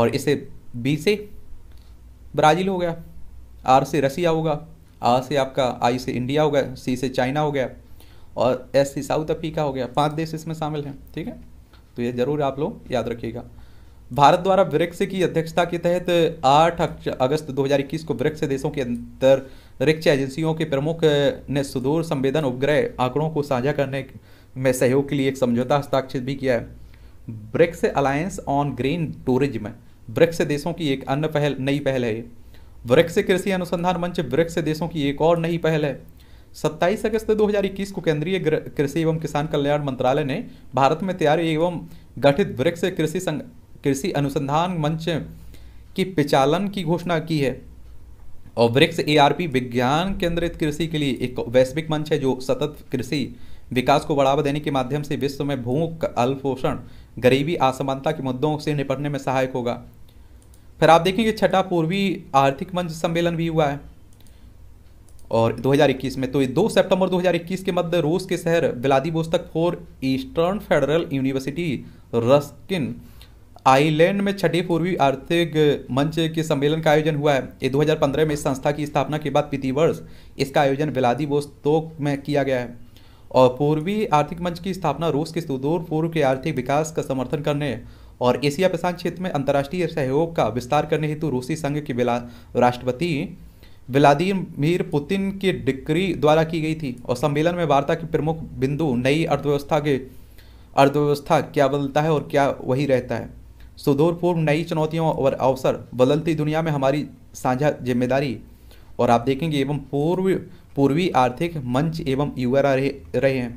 और इसे बी से ब्राज़ील हो गया आर से रसिया होगा आ से आपका आई से इंडिया हो गया सी से चाइना हो गया और एस से साउथ अफ्रीका हो गया पांच देश इसमें शामिल हैं ठीक है तो ये ज़रूर आप लोग याद रखिएगा भारत द्वारा ब्रिक्स की अध्यक्षता के तहत आठ अगस्त दो को ब्रिक्स देशों के अंतरिक्ष एजेंसियों के प्रमुख ने सुदूर संवेदन उपग्रह आंकड़ों को साझा करने में सहयोग के लिए एक समझौता हस्ताक्षर भी किया है BRICS alliance on green tourism BRICS देशों की एक अन्य पहल नई पहल है ये ब्रिक्स कृषि अनुसंधान मंच ब्रिक्स देशों की एक और नई पहल है 27 अगस्त 2021 को केंद्रीय कृषि एवं किसान कल्याण मंत्रालय ने भारत में तैयार एवं गठित ब्रिक्स कृषि कृषि अनुसंधान मंच की पिचालन की घोषणा की है और ब्रिक्स एआरपी विज्ञान केंद्रित कृषि के लिए एक वैश्विक मंच है जो सतत कृषि विकास को बढ़ावा देने के माध्यम से विश्व में भूख अल्पोषण गरीबी असमानता के मुद्दों से निपटने में सहायक होगा फिर आप देखेंगे छठा पूर्वी आर्थिक मंच सम्मेलन भी हुआ है और 2021 में तो दो सितंबर 2021 के मध्य रूस के शहर Vladivostok far eastern federal university Russky island में छठे पूर्वी आर्थिक मंच के सम्मेलन का आयोजन हुआ है ये 2015 में इस संस्था की स्थापना के बाद प्रति वर्ष इसका आयोजन व्लादिवोस्तोक में किया गया है और पूर्वी आर्थिक मंच की स्थापना रूस के सुदूर पूर्व के आर्थिक विकास का समर्थन करने और एशिया प्रशांत क्षेत्र में अंतर्राष्ट्रीय सहयोग का विस्तार करने हेतु रूसी संघ के राष्ट्रपति व्लादिमिर पुतिन की डिक्री द्वारा की गई थी और सम्मेलन में वार्ता के प्रमुख बिंदु नई अर्थव्यवस्था के अर्थव्यवस्था क्या बदलता है और क्या वही रहता है सुदूर पूर्व नई चुनौतियों और अवसर बदलती दुनिया में हमारी साझा जिम्मेदारी और आप देखेंगे एवं पूर्व पूर्वी आर्थिक मंच एवं युवा रहे, रहे हैं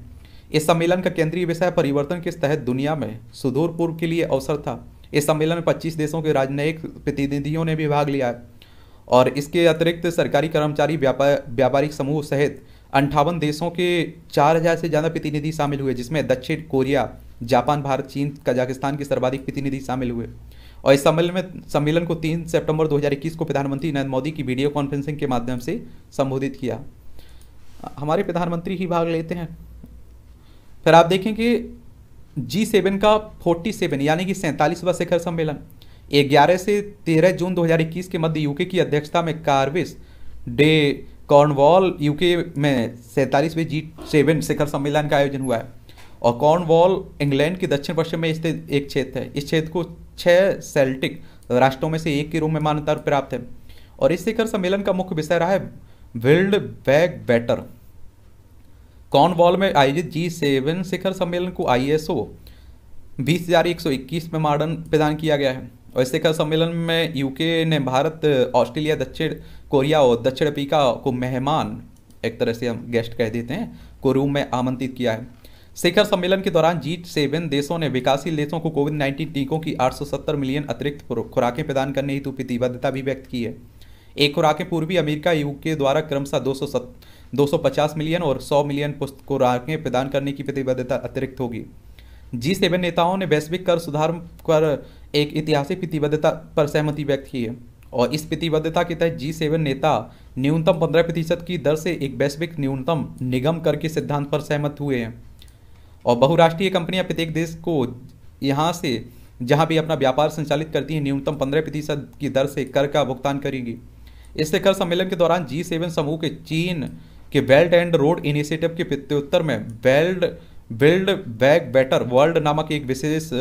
इस सम्मेलन का केंद्रीय विषय परिवर्तन के तहत दुनिया में सुदूर पूर्व के लिए अवसर था इस सम्मेलन में 25 देशों के राजनयिक प्रतिनिधियों ने भी भाग लिया और इसके अतिरिक्त सरकारी कर्मचारी व्यापारिक समूह सहित अंठावन देशों के 4000 से ज़्यादा प्रतिनिधि शामिल हुए जिसमें दक्षिण कोरिया जापान भारत चीन कजाकिस्तान के सर्वाधिक प्रतिनिधि शामिल हुए और इस सम्मेलन में सम्मेलन को 3 सितंबर 2021 को प्रधानमंत्री नरेंद्र मोदी की वीडियो कॉन्फ्रेंसिंग के माध्यम से संबोधित किया हमारे प्रधानमंत्री ही भाग लेते हैं फिर आप देखें कि जी सेवन का फोर्टी सेवन यानी कि सैंतालीसवा शिखर सम्मेलन ग्यारह से तेरह जून 2021 के मध्य यूके की अध्यक्षता में कार्विस डे कॉर्नवॉल यूके में सैंतालीसवें जी सेवन शिखर सम्मेलन का आयोजन हुआ है और कॉर्नवॉल इंग्लैंड के दक्षिण पश्चिम में स्थित एक क्षेत्र है इस क्षेत्र को छः सेल्टिक राष्ट्रों में से एक के रूप में मान्यता प्राप्त है और इस शिखर सम्मेलन का मुख्य विषय रहा है वर्ल्ड बैग बेटर कॉर्नवॉल में आयोजित जी सेवन शिखर सम्मेलन को आई एस ओ बीस हजार एक सौ इक्कीस में मॉडर्न प्रदान किया गया है और शिखर सम्मेलन में यूके ने भारत ऑस्ट्रेलिया दक्षिण कोरिया और दक्षिण अफ्रीका को मेहमान एक तरह से हम गेस्ट कह देते हैं को रूम में आमंत्रित किया है शिखर सम्मेलन के दौरान जी सेवन देशों ने विकासशील देशों को कोविड नाइन्टीन टीकों की 870 मिलियन अतिरिक्त खुराकें प्रदान करने हेतु प्रतिबद्धता भी व्यक्त की है एक खुराकें पूर्वी अमेरिका यूके द्वारा क्रमशः दो 250 मिलियन और 100 मिलियन पुस्तकों राखें प्रदान करने की प्रतिबद्धता अतिरिक्त होगी जी सेवन नेताओं ने वैश्विक कर सुधार पर एक ऐतिहासिक प्रतिबद्धता पर सहमति व्यक्त की है और इस प्रतिबद्धता के तहत जी सेवन नेता न्यूनतम पंद्रह प्रतिशत की दर से एक वैश्विक न्यूनतम निगम कर के सिद्धांत पर सहमत हुए हैं और बहुराष्ट्रीय कंपनियां प्रत्येक देश को यहां से जहां भी अपना व्यापार संचालित करती हैं न्यूनतम पंद्रह प्रतिशत की दर से कर का भुगतान करेंगी इससे कर सम्मेलन के दौरान जी सेवन समूह के चीन कि बेल्ट एंड रोड इनिशिएटिव के प्रत्युत्तर में belt Build Back Better World नामक एक विशेष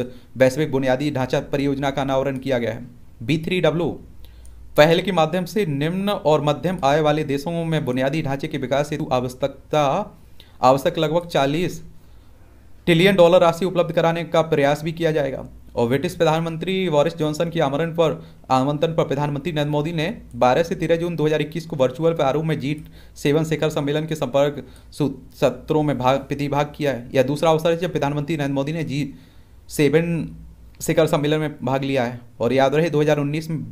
वैश्विक बुनियादी ढांचा परियोजना का अनावरण किया गया है बी थ्री डब्ल्यू पहल के माध्यम से निम्न और मध्यम आय वाले देशों में बुनियादी ढांचे के विकास हेतु आवश्यकता आवश्यक लगभग 40 ट्रिलियन डॉलर राशि उपलब्ध कराने का प्रयास भी किया जाएगा और ब्रिटिश प्रधानमंत्री वॉरिस जॉनसन के आमरण पर आमंत्रण पर प्रधानमंत्री नरेंद्र मोदी ने 12 से 13 जून 2021 को वर्चुअल प्रारूप में जीट सेवन शिखर सम्मेलन के संपर्क सत्रों में भाग प्रतिभाग किया है यह दूसरा अवसर है जब प्रधानमंत्री नरेंद्र मोदी ने जी सेवन शिखर सम्मेलन में भाग लिया है और याद रहे दो में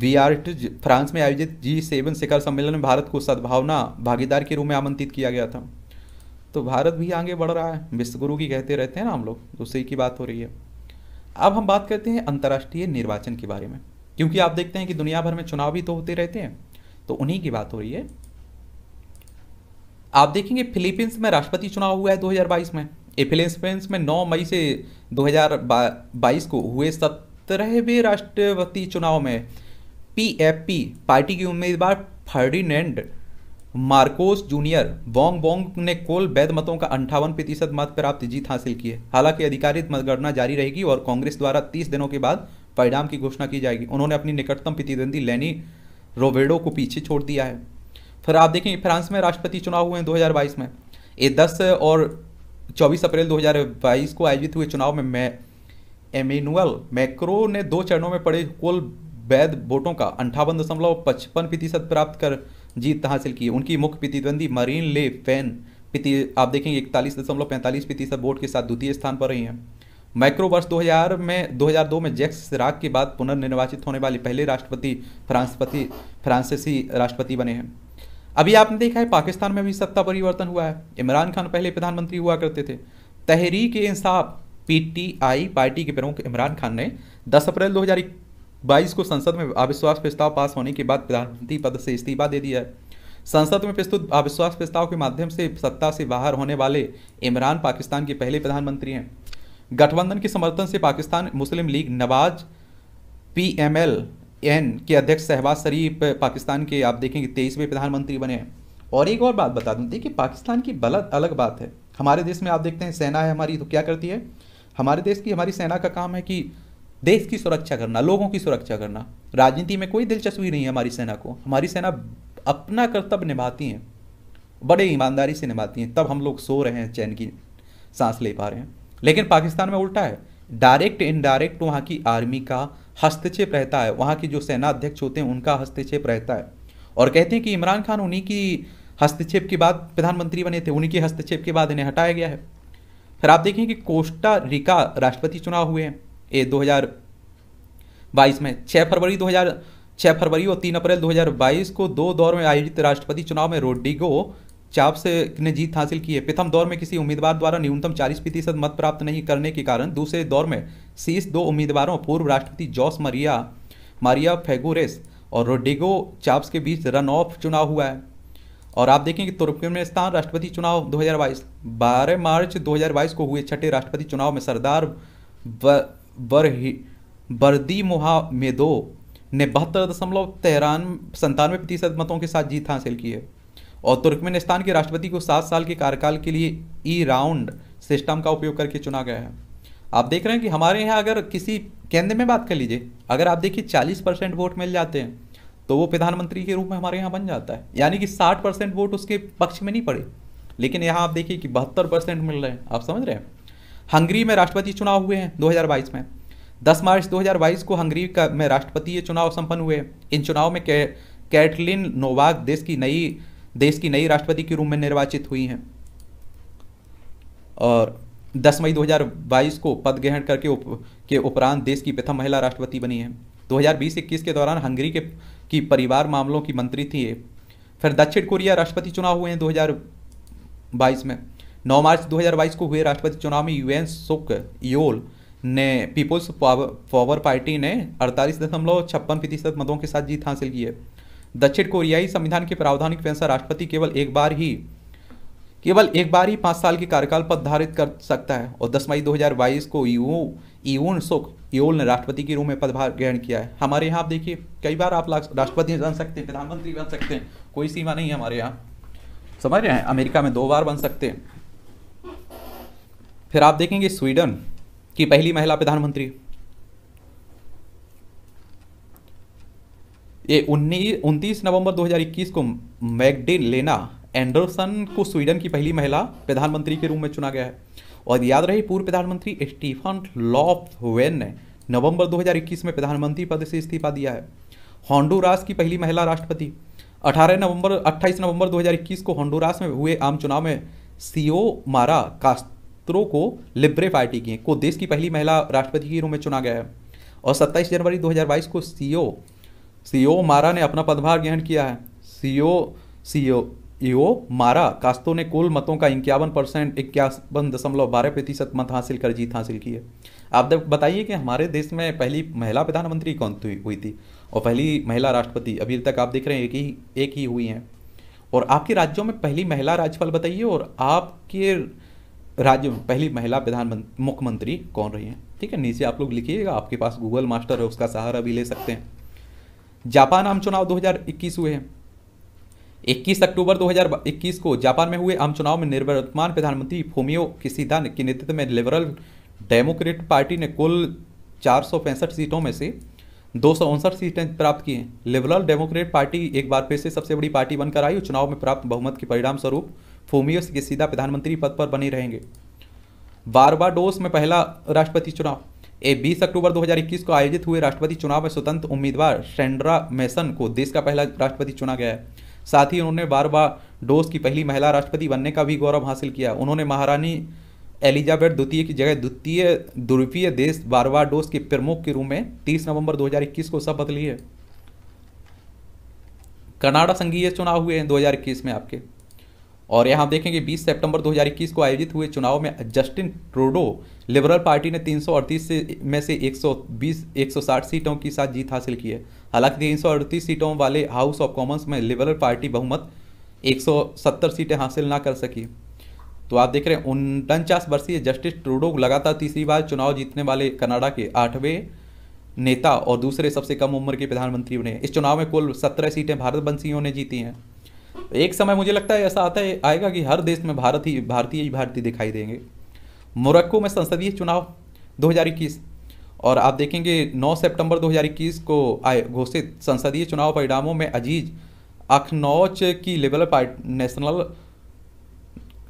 वीआरट फ्रांस में आयोजित जी सेवन शिखर सम्मेलन में भारत को सद्भावना भागीदार के रूप में आमंत्रित किया गया था तो भारत भी आगे बढ़ रहा है विश्वगुरु की कहते रहते हैं ना हम लोग तो उसी की बात हो रही है अब हम बात करते हैं अंतर्राष्ट्रीय निर्वाचन के बारे में क्योंकि आप देखते हैं कि दुनिया भर में चुनाव भी तो होते रहते हैं तो उन्हीं की बात हो रही है आप देखेंगे फिलीपींस में राष्ट्रपति चुनाव हुआ है 2022 में ए फिलीपींस में 9 मई से 2022 को हुए सत्रहवें राष्ट्रपति चुनाव में पीएफपी पार्टी के उम्मीदवार Ferdinand Marcos junior Bongbong ने कुल वैध मतों का अंठावन प्रतिशत मत प्राप्त जीत हासिल की है हालांकि अधिकारित मतगणना जारी रहेगी और कांग्रेस द्वारा तीस दिनों के बाद परिणाम की घोषणा की जाएगी उन्होंने अपनी निकटतम प्रतिद्वंदी लेनी रोवेडो को पीछे छोड़ दिया है फिर आप देखें फ्रांस में राष्ट्रपति चुनाव हुए हैं दो में ये दस और चौबीस अप्रैल दो को आयोजित हुए चुनाव में एमेनुअल मैक्रो ने दो चरणों में पड़े कुल वैध वोटों का अंठावन दशमलव पचपन प्रतिशत प्राप्त कर जीत हासिल की उनकी मुख्य प्रतिद्वंदी मरीन ले फैन पिति आप देखेंगे इकतालीस दशमलव पैंतालीस प्रतिशत वोट के साथ द्वितीय स्थान पर रही हैं माइक्रो वर्ष 2000 में 2002 में जैक्स सिराक के बाद पुनर्निर्वाचित होने वाले पहले राष्ट्रपति फ्रांसपति फ्रांसीसी राष्ट्रपति बने हैं अभी आपने देखा है पाकिस्तान में भी सत्ता परिवर्तन हुआ है इमरान खान पहले प्रधानमंत्री हुआ करते थे तहरीक इंसाफ पीटीआई पार्टी के प्रमुख इमरान खान ने 10 अप्रैल बाईस को संसद में अविश्वास प्रस्ताव पास होने के बाद प्रधानमंत्री पद से इस्तीफा दे दिया है संसद में प्रस्तुत अविश्वास प्रस्ताव के माध्यम से सत्ता से बाहर होने वाले इमरान पाकिस्तान के पहले प्रधानमंत्री हैं गठबंधन के समर्थन से Pakistan Muslim League Nawaz PML N के अध्यक्ष शहबाज शरीफ पाकिस्तान के आप देखेंगे तेईसवें प्रधानमंत्री बने हैं और एक और बात बता दूँ देखिए पाकिस्तान की बलत अलग बात है हमारे देश में आप देखते हैं सेना है हमारी तो क्या करती है हमारे देश की हमारी सेना का काम है कि देश की सुरक्षा करना लोगों की सुरक्षा करना राजनीति में कोई दिलचस्पी नहीं है हमारी सेना को हमारी सेना अपना कर्तव्य निभाती हैं बड़े ईमानदारी से निभाती हैं तब हम लोग सो रहे हैं चैन की सांस ले पा रहे हैं लेकिन पाकिस्तान में उल्टा है डायरेक्ट इनडायरेक्ट वहाँ की आर्मी का हस्तक्षेप रहता है वहाँ के जो सेना अध्यक्ष होते हैं उनका हस्तक्षेप रहता है और कहते हैं कि इमरान खान उन्हीं की हस्तक्षेप के बाद प्रधानमंत्री बने थे उन्हीं के हस्तक्षेप के बाद इन्हें हटाया गया है फिर आप देखें कि कोस्टा रिका राष्ट्रपति चुनाव हुए हैं ए 2022 में 6 फरवरी 2000 6 फरवरी और 3 अप्रैल 2022 को दो दौर में आयोजित राष्ट्रपति चुनाव में रोडिगो चाप से ने जीत हासिल की है प्रथम दौर में किसी उम्मीदवार द्वारा न्यूनतम 40 प्रतिशत मत प्राप्त नहीं करने के कारण दूसरे दौर में शीर्ष दो उम्मीदवारों पूर्व राष्ट्रपति जॉस मरिया मारिया फेगोरेस और रोड्रिगो चाप्स के बीच रन ऑफ चुनाव हुआ है और आप देखें कि तुर्कमेनिस्तान राष्ट्रपति चुनाव 2022 12 मार्च 2022 को हुए छठे राष्ट्रपति चुनाव में सरदार बरही बर्दी मोहा मेदो ने बहत्तर दशमलव तेहरान संतानवे प्रतिशत मतों के साथ जीत हासिल की है और तुर्कमेनिस्तान के राष्ट्रपति को सात साल के कार्यकाल के लिए ई राउंड सिस्टम का उपयोग करके चुना गया है आप देख रहे हैं कि हमारे यहाँ अगर किसी केंद्र में बात कर लीजिए अगर आप देखिए चालीस परसेंट वोट मिल जाते हैं तो वो प्रधानमंत्री के रूप में हमारे यहाँ बन जाता है यानी कि साठ परसेंट वोट उसके पक्ष में नहीं पड़े लेकिन यहाँ आप देखिए कि बहत्तर परसेंट मिल रहे हैं आप समझ रहे हैं हंगरी में राष्ट्रपति चुनाव हुए हैं 2022 में 10 मार्च 2022 को हंगरी का में राष्ट्रपति चुनाव संपन्न हुए इन चुनाव में कैटलिन नोवाक देश की नई देश की नई राष्ट्रपति के रूप में निर्वाचित हुई हैं और 10 मई 2022 को पद ग्रहण करके उप, के उपरांत देश की प्रथम महिला राष्ट्रपति बनी है 2020-21 के दौरान हंगरी के की परिवार मामलों की मंत्री थी फिर दक्षिण कोरिया राष्ट्रपति चुनाव हुए हैं 2022 में 9 मार्च 2022 को हुए राष्ट्रपति चुनाव में यूएन सुक योल ने पीपुल्स पावर पार्टी ने अड़तालीस दशमलव छप्पन प्रतिशत मतों के साथ जीत हासिल की है दक्षिण कोरियाई संविधान के के अनुसार राष्ट्रपति केवल एक बार ही केवल एक बार ही पाँच साल के कार्यकाल पद धारित कर सकता है और 10 मई 2022 को यू यून सुख योल ने राष्ट्रपति के रूप में पदभार ग्रहण किया है हमारे यहाँ आप देखिए कई बार आप राष्ट्रपति बन सकते हैं प्रधानमंत्री बन सकते हैं कोई सीमा नहीं है हमारे यहाँ समझ रहे हैं अमेरिका में दो बार बन सकते हैं फिर आप देखेंगे स्वीडन की पहली महिला प्रधानमंत्री ये उन्नीस नवंबर 2021 को लेना एंडरसन को स्वीडन की पहली महिला प्रधानमंत्री के रूप में चुना गया है और याद रहे पूर्व प्रधानमंत्री स्टीफन लॉफवेन ने नवंबर 2021 में प्रधानमंत्री पद से इस्तीफा दिया है हॉन्डुरास की पहली महिला राष्ट्रपति 18 नवंबर 28 नवंबर 2021 को हॉन्डुरास में हुए आम चुनाव में सीओ मारा कास्ट छात्रों को लिब्रे पार्टी की को देश की पहली महिला राष्ट्रपति के रूप में चुना गया है और 27 जनवरी 2022 को सीओ सीओ मारा ने अपना पदभार ग्रहण किया है सीओ सीओ ईओ मारा कास्तो ने कुल मतों का इक्यावन परसेंट इक्यावन दशमलव बारह प्रतिशत मत हासिल कर जीत हासिल की है आप बताइए कि हमारे देश में पहली महिला प्रधानमंत्री कौन हुई थी और पहली महिला राष्ट्रपति अभी तक आप देख रहे हैं एक ही एक ही हुई हैं और आपके राज्यों में पहली महिला राज्यपाल बताइए और आपके राज्य में पहली महिला प्रधानमंत्री मुख्यमंत्री कौन रही है ठीक है नीचे आप लोग लिखिएगा आपके पास गूगल मास्टर है उसका सहारा भी ले सकते हैं जापान आम चुनाव 2021 हुए हैं 21 अक्टूबर 2021 को जापान में हुए आम चुनाव में निर्वर्तमान प्रधानमंत्री फोमियो किसीदा के नेतृत्व में लिबरल डेमोक्रेट पार्टी ने कुल चार सीटों में से दो सीटें प्राप्त की हैं लिबरल डेमोक्रेट पार्टी एक बार फिर से सबसे बड़ी पार्टी बनकर आई चुनाव में प्राप्त बहुमत के परिणाम स्वरूप फोमियस ये सीधा प्रधानमंत्री पद पर बने रहेंगे बारबाडोस में पहला राष्ट्रपति चुनाव ए बीस अक्टूबर 2021 को आयोजित हुए राष्ट्रपति चुनाव में स्वतंत्र उम्मीदवार सेंड्रा मैसन को देश का पहला राष्ट्रपति चुना गया है साथ ही उन्होंने बारबाडोस की पहली महिला राष्ट्रपति बनने का भी गौरव हासिल किया उन्होंने महारानी एलिजाबेथ द्वितीय की जगह द्वितीय द्वीपीय देश बारबाडोस के प्रमुख के रूप में तीस नवम्बर दो को शपथ ली है कनाडा संघीय चुनाव हुए हैं दो में आपके और यहाँ देखेंगे 20 सितंबर 2021 को आयोजित हुए चुनाव में जस्टिन ट्रूडो लिबरल पार्टी ने 338 से में से 120 160 सीटों के साथ जीत हासिल की है हालांकि तीन सीटों वाले हाउस ऑफ कॉमन्स में लिबरल पार्टी बहुमत 170 सीटें हासिल ना कर सकी तो आप देख रहे हैं उनचास वर्षीय जस्टिस ट्रूडो लगातार तीसरी बार चुनाव जीतने वाले कनाडा के आठवें नेता और दूसरे सबसे कम उम्र के प्रधानमंत्री बने इस चुनाव में कुल सत्रह सीटें भारत ने जीती हैं एक समय मुझे लगता है ऐसा आता है आएगा कि हर देश में भारत ही भारतीय ही भारतीय दिखाई देंगे मोरक्को में संसदीय चुनाव 2021 और आप देखेंगे 9 सितंबर 2021 को आए घोषित संसदीय चुनाव परिणामों में अजीज अखनौच की Labour party National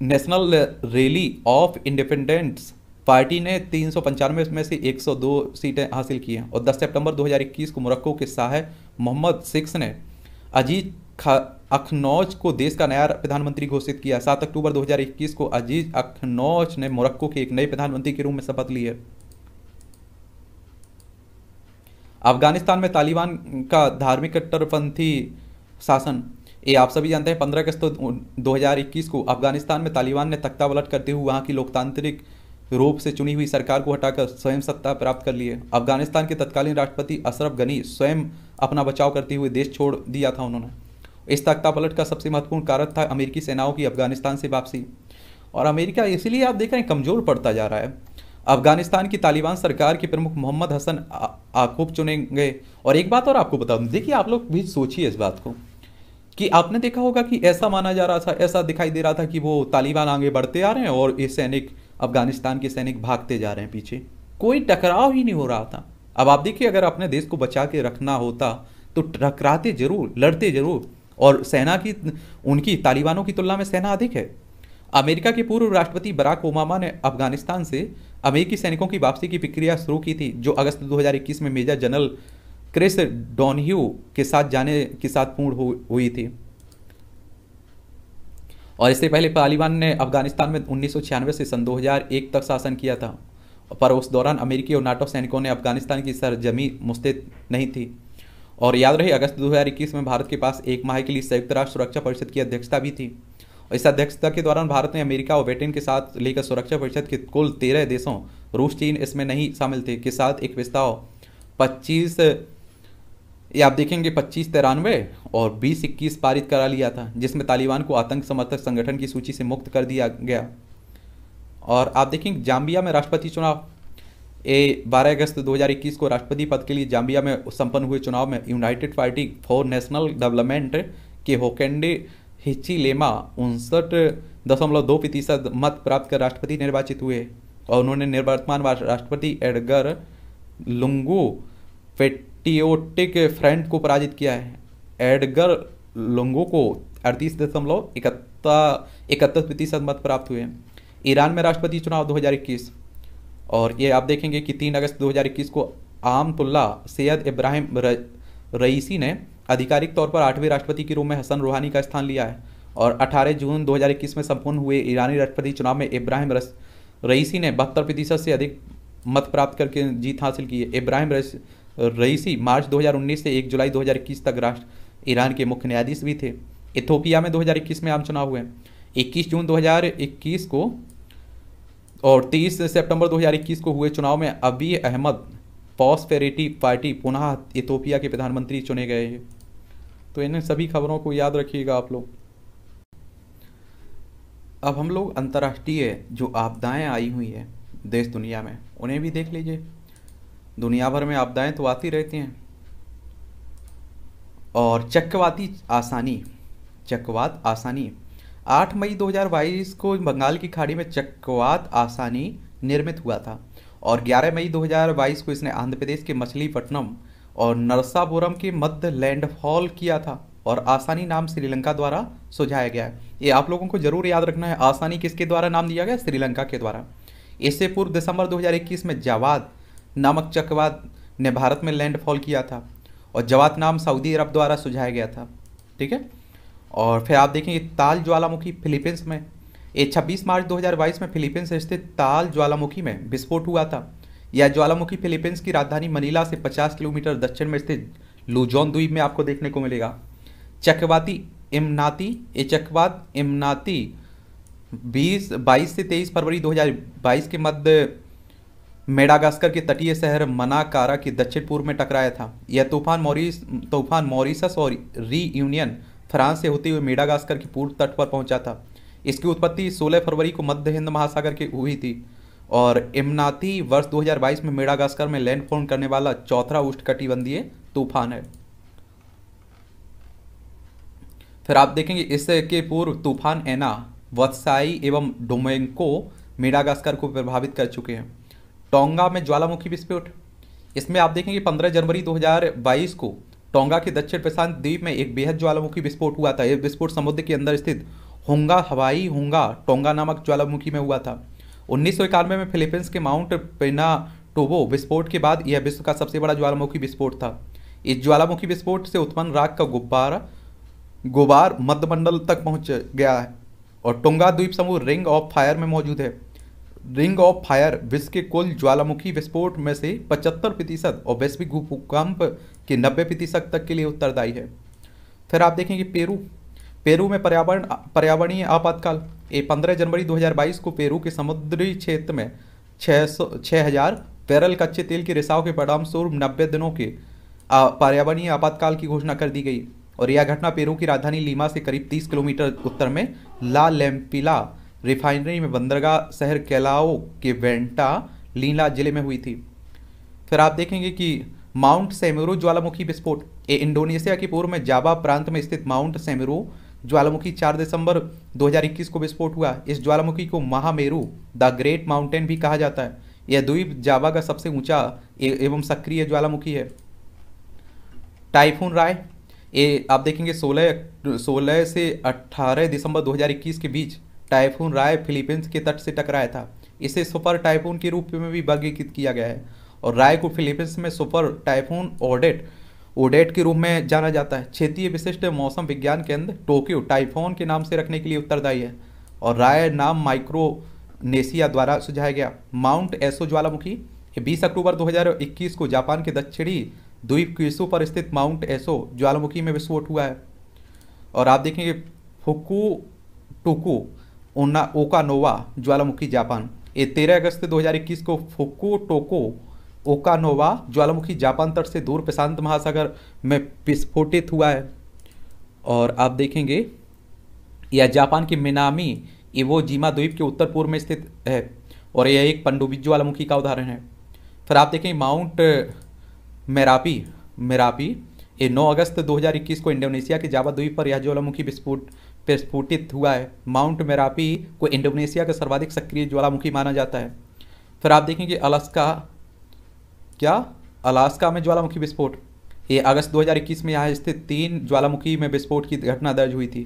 National Rally of Independents party ने तीन में से 102 सीटें हासिल की हैं और 10 सितंबर 2021 को मोरक्को के शाह मोहम्मद सिक्स ने अजीज अखनौज को देश का नया प्रधानमंत्री घोषित किया सात अक्टूबर 2021 को अजीज अखनौज ने मोरक्को के एक नए प्रधानमंत्री के रूप में शपथ ली है अफगानिस्तान में तालिबान का धार्मिक कट्टरपंथी शासन ये आप सभी जानते हैं पंद्रह अगस्त दो हज़ार इक्कीस को अफगानिस्तान में तालिबान ने तख्ता वलट करते हुए वहां की लोकतांत्रिक रूप से चुनी हुई सरकार को हटाकर स्वयं सत्ता प्राप्त कर लिए अफगानिस्तान के तत्कालीन राष्ट्रपति अशरफ गनी स्वयं अपना बचाव करते हुए देश छोड़ दिया था उन्होंने इस तख्तापलट का सबसे महत्वपूर्ण कारण था अमेरिकी सेनाओं की अफगानिस्तान से वापसी और अमेरिका इसीलिए आप देख रहे हैं कमज़ोर पड़ता जा रहा है अफगानिस्तान की तालिबान सरकार के प्रमुख मोहम्मद हसन आकूब चुने गए और एक बात और आपको बता दूँ देखिए आप लोग भी सोचिए इस बात को कि आपने देखा होगा कि ऐसा माना जा रहा था ऐसा दिखाई दे रहा था कि वो तालिबान आगे बढ़ते आ रहे हैं और ये सैनिक अफगानिस्तान के सैनिक भागते जा रहे हैं पीछे कोई टकराव ही नहीं हो रहा था अब आप देखिए अगर अपने देश को बचा के रखना होता तो टकराते जरूर लड़ते जरूर और सेना की उनकी तालिबानों की तुलना में सेना अधिक है अमेरिका के पूर्व राष्ट्रपति बराक ओबामा ने अफगानिस्तान से अमेरिकी सैनिकों की वापसी की प्रक्रिया शुरू की थी जो अगस्त 2021 में मेजर जनरल क्रिस डॉनह्यू के साथ जाने के साथ पूर्ण हुई थी और इससे पहले तालिबान ने अफगानिस्तान में उन्नीस से सन 2001 तक शासन किया था पर उस दौरान अमेरिकी और नाटो सैनिकों ने अफगानिस्तान की सरजमी मुस्तैद नहीं थी और याद रहे अगस्त 2021 में भारत के पास एक माह के लिए संयुक्त राष्ट्र सुरक्षा परिषद की अध्यक्षता भी थी और इस अध्यक्षता के दौरान भारत ने अमेरिका और ब्रिटेन के साथ लेकर सुरक्षा परिषद के कुल तेरह देशों रूस चीन इसमें नहीं शामिल थे के साथ एक प्रस्ताव पच्चीस ये आप देखेंगे पच्चीस तिरानवे और बीस इक्कीस पारित करा लिया था जिसमें तालिबान को आतंक समर्थक संगठन की सूची से मुक्त कर दिया गया और आप देखेंगे जाम्बिया में राष्ट्रपति चुनाव ए 12 अगस्त 2021 को राष्ट्रपति पद के लिए जाम्बिया में संपन्न हुए चुनाव में United party for National Development के होकेंडे हिचिलेमा उनसठ दशमलव दो प्रतिशत मत प्राप्त कर राष्ट्रपति निर्वाचित हुए और उन्होंने निर्वर्तमान राष्ट्रपति एडगर लुंगू पेटियोटिक फ्रंट को पराजित किया है एडगर लुंगू को अड़तीस दशमलव इकहत्तर प्रतिशत मत प्राप्त हुए ईरान में राष्ट्रपति चुनाव दो और ये आप देखेंगे कि तीन अगस्त 2021 को आमतुल्ला सैयद इब्राहिम रईसी ने आधिकारिक तौर पर आठवें राष्ट्रपति के रूप में हसन रूहानी का स्थान लिया है और 18 जून 2021 में संपन्न हुए ईरानी राष्ट्रपति चुनाव में इब्राहिम रईसी ने बहत्तर प्रतिशत से अधिक मत प्राप्त करके जीत हासिल की है इब्राहिम रईसी मार्च 2019 से 1 जुलाई 2021 तक राष्ट्र ईरान के मुख्य न्यायाधीश भी थे इथोपिया में 2021 में आम चुनाव हुए 21 जून 2021 को और 30 सितंबर 2021 को हुए चुनाव में अबी अहमद पॉस्पेरिटी पार्टी पुनः इथोपिया के प्रधानमंत्री चुने गए तो इन सभी खबरों को याद रखिएगा आप लोग अब हम लोग अंतर्राष्ट्रीय जो आपदाएं आई हुई हैं देश दुनिया में उन्हें भी देख लीजिए दुनिया भर में आपदाएं तो आती रहती हैं और चक्रवाती आसानी चक्रवात आसानी आठ मई 2022 को बंगाल की खाड़ी में चक्रवात आसानी निर्मित हुआ था और 11 मई 2022 को इसने आंध्र प्रदेश के मछलीपट्टनम और नरसापुरम के मध्य लैंडफॉल किया था और आसानी नाम श्रीलंका द्वारा सुझाया गया है ये आप लोगों को जरूर याद रखना है आसानी किसके द्वारा नाम दिया गया श्रीलंका के द्वारा इससे पूर्व दिसंबर 2021 में जवाद नामक चक्रवात ने भारत में लैंडफॉल किया था और जवाद नाम सऊदी अरब द्वारा सुझाया गया था ठीक है और फिर आप देखेंगे ताल ज्वालामुखी फिलीपींस में ये 26 मार्च 2022 में फिलीपींस स्थित ताल ज्वालामुखी में विस्फोट हुआ था यह ज्वालामुखी फिलीपींस की राजधानी मनीला से 50 किलोमीटर दक्षिण में स्थित लुजोन द्वीप में आपको देखने को मिलेगा चक्रवाती इमनाती ये चक्रवात इमनाती बीस बाईस से तेईस फरवरी 2022 के मध्य मेडागास्कर के तटीय शहर मनाकारा के दक्षिण पूर्व में टकराया था यह तूफान मोरिस तूफान मोरिसस और री यूनियन फ्रांस से होते हुए मेडागास्कर के पूर्व तट पर पहुंचा था इसकी उत्पत्ति 16 फरवरी को मध्य हिंद महासागर की हुई थी और इमनाती वर्ष 2022 में मेडागास्कर में लैंडफॉर्म करने वाला चौथा उष्णकटिबंधीय तूफान है फिर आप देखेंगे इसके पूर्व तूफान एना वत्साई एवं डोमेंको मेडागास्कर को प्रभावित कर चुके हैं टोंगा में ज्वालामुखी विस्फोट इसमें आप देखेंगे 15 जनवरी 2022 को टोंगा के दक्षिण प्रशांत द्वीप में एक बेहद ज्वालामुखी विस्फोट हुआ था यह विस्फोट समुद्र के अंदर स्थित होंगा हवाई होंगा टोंगा नामक ज्वालामुखी में हुआ था उन्नीस में फिलीपींस के माउंट पेना टोबो विस्फोट के बाद यह विश्व का सबसे बड़ा ज्वालामुखी विस्फोट था इस ज्वालामुखी विस्फोट से उत्पन्न राग का गुब्बारा गुबार मध्यमंडल तक पहुंच गया है और टोंगा द्वीप समूह रिंग ऑफ फायर में मौजूद है रिंग ऑफ फायर विश्व के कुल ज्वालामुखी विस्फोट में से 75 प्रतिशत और वैश्विक भूकंप कि नब्बे प्रतिशत तक के लिए उत्तरदायी है फिर आप देखेंगे पेरू पेरू में पर्यावरण पर्यावरणीय आपातकाल ये पंद्रह जनवरी 2022 को पेरू के समुद्री क्षेत्र में छः सौ छः हज़ार बैरल कच्चे तेल के रिसाव के परिणाम स्वरूप नब्बे दिनों के पर्यावरणीय आपातकाल की घोषणा कर दी गई और यह घटना पेरू की राजधानी लीमा से करीब 30 किलोमीटर उत्तर में ला लेम्पिला रिफाइनरी में बंदरगाह शहर कैलाओ के वेंटा लीला जिले में हुई थी फिर आप देखेंगे कि माउंट सेमेरू ज्वालामुखी विस्फोट ये इंडोनेशिया के पूर्व में जावा प्रांत में स्थित माउंट सेमेरू ज्वालामुखी 4 दिसंबर 2021 को विस्फोट हुआ इस ज्वालामुखी को महामेरू द ग्रेट माउंटेन भी कहा जाता है यह द्वीप जावा का सबसे ऊंचा एवं सक्रिय ज्वालामुखी है टाइफून राय ये आप देखेंगे 16 16 से 18 दिसंबर 2021 के बीच टाइफून राय फिलीपींस के तट से टकराया था इसे सुपर टाइफून के रूप में भी वर्गीकृत किया गया है और राय को फिलीपींस में सुपर टाइफून ओडेट ओडेट के रूप में जाना जाता है क्षेत्रीय विशिष्ट मौसम विज्ञान केंद्र टोक्यो टाइफोन के नाम से रखने के लिए उत्तरदायी है और राय नाम माइक्रोनेशिया द्वारा सुझाया गया माउंट एसो ज्वालामुखी 20 अक्टूबर 2021 को जापान के दक्षिणी द्वीप क्यूसू पर स्थित माउंट एसो ज्वालामुखी में विस्फोट हुआ है और आप देखेंगे फुकू टुकू ओना ओकानोवा ज्वालामुखी जापान ये तेरह अगस्त 2021 को फुकू टोको ओकानोवा ज्वालामुखी जापान तट से दूर प्रशांत महासागर में विस्फोटित हुआ है और आप देखेंगे यह जापान की मिनामी जीमा द्वीप के उत्तर पूर्व में स्थित है और यह एक पंडुबी ज्वालामुखी का उदाहरण है फिर आप देखें माउंट मेरापी मेरापी ये 9 अगस्त 2021 को इंडोनेशिया के जावा द्वीप पर यह ज्वालामुखी विस्फोट विस्फोटित हुआ है माउंट मेरापी को इंडोनेशिया का सर्वाधिक सक्रिय ज्वालामुखी माना जाता है फिर आप देखेंगे अलास्का क्या अलास्का में ज्वालामुखी विस्फोट ये अगस्त 2021 में यहाँ स्थित तीन ज्वालामुखी में विस्फोट की घटना दर्ज हुई थी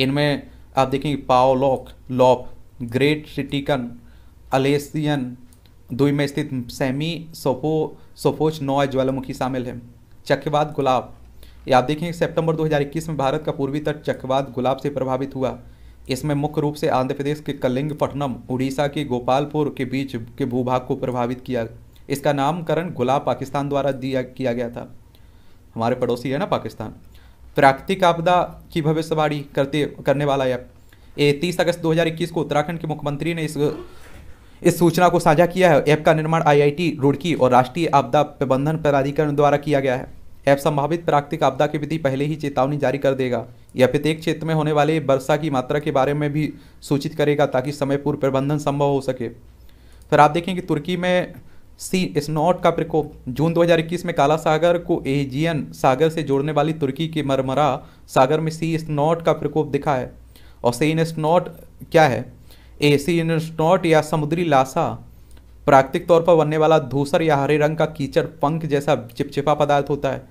इनमें आप देखेंगे पाओलॉक लॉप ग्रेट सिटिकन अलेसियन दुई में स्थित सेमी सोफो सोफोच नौ ज्वालामुखी शामिल है चक्रवात गुलाब ये आप देखेंगे सितंबर 2021 में भारत का पूर्वी तट चक्रवात गुलाब से प्रभावित हुआ इसमें मुख्य रूप से आंध्र प्रदेश के कलिंगपट्टनम उड़ीसा के गोपालपुर के बीच के भूभाग को प्रभावित किया इसका नामकरण गुलाब पाकिस्तान द्वारा दिया किया गया था हमारे पड़ोसी है ना पाकिस्तान प्राकृतिक आपदा की भविष्यवाणी करते करने वाला ऐप ए तीस अगस्त 2021 को उत्तराखंड के मुख्यमंत्री ने इस इस सूचना को साझा किया है ऐप का निर्माण आईआईटी रुड़की और राष्ट्रीय आपदा प्रबंधन प्राधिकरण द्वारा किया गया है ऐप संभावित प्राकृतिक आपदा के विधि पहले ही चेतावनी जारी कर देगा यह प्रत्येक क्षेत्र में होने वाले वर्षा की मात्रा के बारे में भी सूचित करेगा ताकि समय पूर्व प्रबंधन संभव हो सके फिर आप देखें कि तुर्की में सी स्नॉट का प्रकोप जून 2021 में काला सागर को एजियन सागर से जोड़ने वाली तुर्की के मरमरा सागर में सी स्नॉट का प्रकोप दिखा है और सी स्नॉट क्या है ए सी स्नॉट या समुद्री लाशा प्राकृतिक तौर पर बनने वाला धूसर या हरे रंग का कीचड़ पंख जैसा चिपचिपा पदार्थ होता है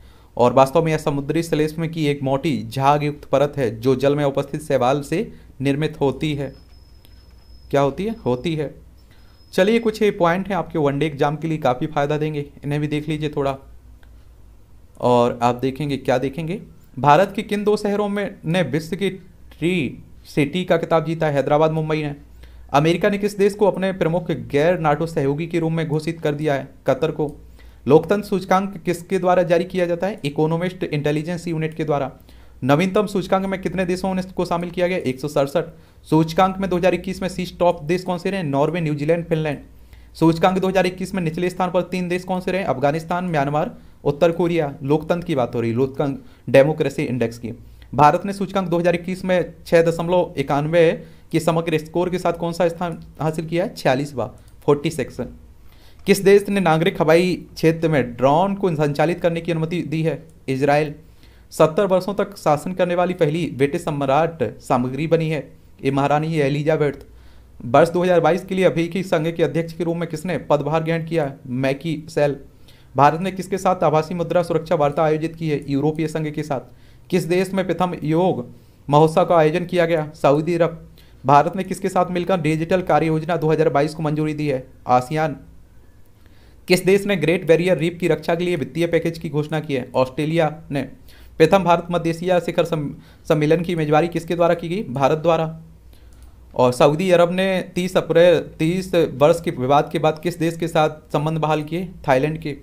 और वास्तव में यह समुद्री सलेस्म की एक मोटी झाग युक्त परत है जो जल में उपस्थित सेवाल से निर्मित होती है क्या होती है होती है चलिए कुछ ये पॉइंट हैं आपके वनडे एग्जाम के लिए काफ़ी फ़ायदा देंगे इन्हें भी देख लीजिए थोड़ा और आप देखेंगे क्या देखेंगे भारत के किन दो शहरों में ने विश्व की ट्री सिटी का किताब जीता है हैदराबाद मुंबई ने अमेरिका ने किस देश को अपने प्रमुख गैर नाटो सहयोगी के रूप में घोषित कर दिया है कतर को लोकतंत्र सूचकांक किसके द्वारा जारी किया जाता है इकोनॉमिस्ट इंटेलिजेंस यूनिट के द्वारा नवीनतम सूचकांक में कितने देशों ने को शामिल किया गया एक सूचकांक में 2021 में सी टॉप देश कौन से रहे नॉर्वे न्यूजीलैंड फिनलैंड सूचकांक 2021 में निचले स्थान पर तीन देश कौन से रहे अफगानिस्तान म्यांमार उत्तर कोरिया लोकतंत्र की बात हो रही लोकतंत्र डेमोक्रेसी इंडेक्स की भारत ने सूचकांक 2021 में छः दशमलव इक्यानवे के समग्र स्कोर के साथ कौन सा स्थान हासिल किया है छियालीसवा फोर्टी सिक्स किस देश ने नागरिक हवाई क्षेत्र में ड्रोन को संचालित करने की अनुमति दी है इसराइल सत्तर वर्षों तक शासन करने वाली पहली ब्रिटिश सम्राट सामग्री बनी है ये महारानी एलिजाबेथ वर्ष 2022 के लिए अभी की संघ के अध्यक्ष के रूप में किसने पदभार ग्रहण किया मैकी सेल भारत ने किसके साथ आभासी मुद्रा सुरक्षा वार्ता आयोजित की है यूरोपीय संघ के साथ किस देश में प्रथम योग महोत्सव का आयोजन किया गया सऊदी अरब भारत ने किसके साथ मिलकर डिजिटल कार्य योजना 2022 को मंजूरी दी है आसियान किस देश ने ग्रेट बैरियर रीप की रक्षा के लिए वित्तीय पैकेज की घोषणा की है ऑस्ट्रेलिया ने प्रथम भारत मध्य एशिया शिखर सम्मेलन की मेजबानी किसके द्वारा की गई भारत द्वारा और सऊदी अरब ने 30 अप्रैल 30 वर्ष के विवाद के बाद किस देश के साथ संबंध बहाल किए थाईलैंड के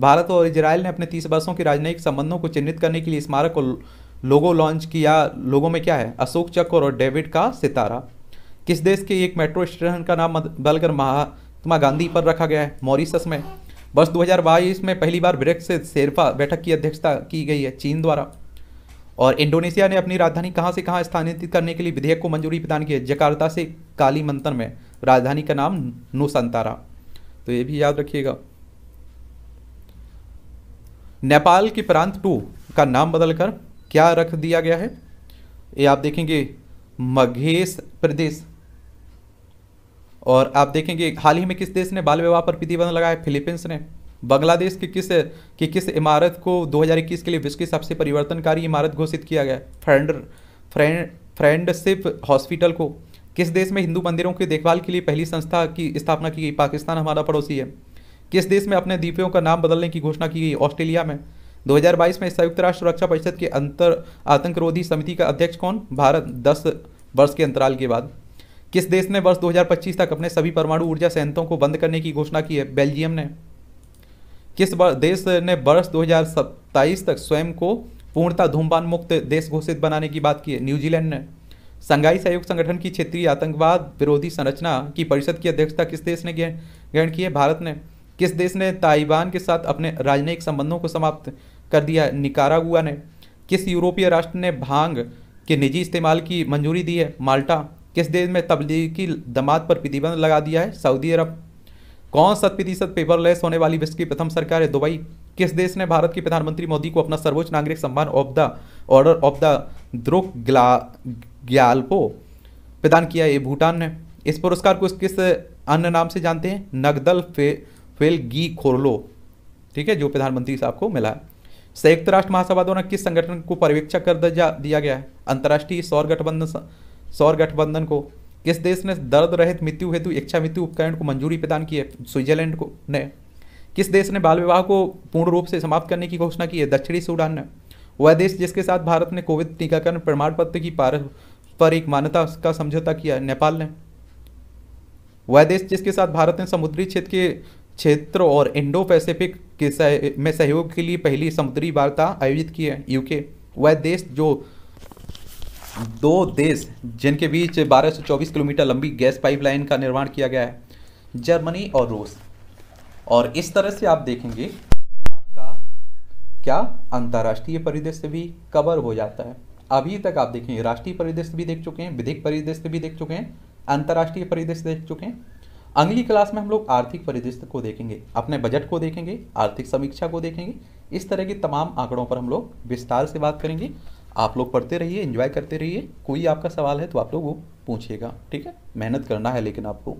भारत और इसराइल ने अपने 30 वर्षों के राजनयिक संबंधों को चिन्हित करने के लिए स्मारक और लोगो लॉन्च किया लोगों में क्या है अशोक चक्र और डेविड का सितारा किस देश के एक मेट्रो स्टेशन का नाम बदलकर महात्मा गांधी पर रखा गया है मॉरिसस में वर्ष दो में पहली बार ब्रिक्स शेरफा बैठक की अध्यक्षता की गई है चीन द्वारा और इंडोनेशिया ने अपनी राजधानी कहाँ से कहाँ स्थानांतरित करने के लिए विधेयक को मंजूरी प्रदान की है जकार्ता से काली मंत्र में राजधानी का नाम नुसंतारा तो ये भी याद रखिएगा नेपाल के प्रांत टू का नाम बदलकर क्या रख दिया गया है ये आप देखेंगे मघेश प्रदेश और आप देखेंगे हाल ही में किस देश ने बाल विवाह पर प्रतिबंध लगाया फिलीपींस ने बांग्लादेश की किस की किस इमारत को 2021 के लिए विश्व की सबसे परिवर्तनकारी इमारत घोषित किया गया फ्रेंड फ्रेंड फ्रेंडशिप हॉस्पिटल को किस देश में हिंदू मंदिरों की देखभाल के लिए पहली संस्था की स्थापना की गई पाकिस्तान हमारा पड़ोसी है किस देश में अपने द्वीपों का नाम बदलने की घोषणा की गई ऑस्ट्रेलिया में 2022 में संयुक्त राष्ट्र सुरक्षा परिषद के अंतर आतंकरोधी समिति का अध्यक्ष कौन भारत 10 वर्ष के अंतराल के बाद किस देश ने वर्ष 2025 तक अपने सभी परमाणु ऊर्जा संयंत्रों को बंद करने की घोषणा की है बेल्जियम ने किस देश ने वर्ष 2027 तक स्वयं को पूर्णतः धूमपान मुक्त देश घोषित बनाने की बात की है न्यूजीलैंड ने संघाई सहयोग संगठन की क्षेत्रीय आतंकवाद विरोधी संरचना की परिषद की अध्यक्षता किस देश ने ग्रहण की है भारत ने किस देश ने ताइवान के साथ अपने राजनयिक संबंधों को समाप्त कर दिया निकारागुआ ने किस यूरोपीय राष्ट्र ने भांग के निजी इस्तेमाल की मंजूरी दी है माल्टा किस देश में तबलीगी दमाद पर प्रतिबंध लगा दिया है सऊदी अरब कौन शत प्रतिशत पेपरलेस होने वाली विश्व की प्रथम सरकार है दुबई किस देश ने भारत के प्रधानमंत्री मोदी को अपना सर्वोच्च नागरिक सम्मान of the Order of the Druk Gyalpo प्रदान किया है भूटान ने इस पुरस्कार को किस अन्य नाम से जानते हैं नगदल फे फेल गी खोरलो ठीक है जो प्रधानमंत्री साहब को मिला है संयुक्त राष्ट्र महासभा द्वारा किस संगठन को पर्यवेक्षक कर दिया गया है अंतर्राष्ट्रीय सौर गठबंधन सौर गठबंधन को किस देश ने दर्द रहित मृत्यु हेतु इच्छा मृत्यु उपकरण को मंजूरी प्रदान की है स्विट्जरलैंड को ने किस देश ने बाल विवाह को पूर्ण रूप से समाप्त करने की घोषणा की है दक्षिणी सूडान ने वह देश जिसके साथ भारत ने कोविड टीकाकरण प्रमाण पत्र की पारस्परिक मान्यता का समझौता किया नेपाल ने वह देश जिसके साथ भारत ने समुद्री क्षेत्र के क्षेत्र और इंडो पैसिफिक के सह, में सहयोग के लिए पहली समुद्री वार्ता आयोजित की है यूके वह देश जो दो देश जिनके बीच 1224 किलोमीटर लंबी गैस पाइपलाइन का निर्माण किया गया है जर्मनी और रूस और इस तरह से आप देखेंगे आपका क्या अंतर्राष्ट्रीय परिदृश्य भी कवर हो जाता है अभी तक आप देखेंगे राष्ट्रीय परिदृश्य भी देख चुके हैं विधिक परिदृश्य भी देख चुके हैं अंतर्राष्ट्रीय परिदृश्य देख चुके हैं अगली क्लास में हम लोग आर्थिक परिदृश्य को देखेंगे अपने बजट को देखेंगे आर्थिक समीक्षा को देखेंगे इस तरह के तमाम आंकड़ों पर हम लोग विस्तार से बात करेंगे आप लोग पढ़ते रहिए इन्जॉय करते रहिए कोई आपका सवाल है तो आप लोग वो पूछिएगा ठीक है मेहनत करना है लेकिन आपको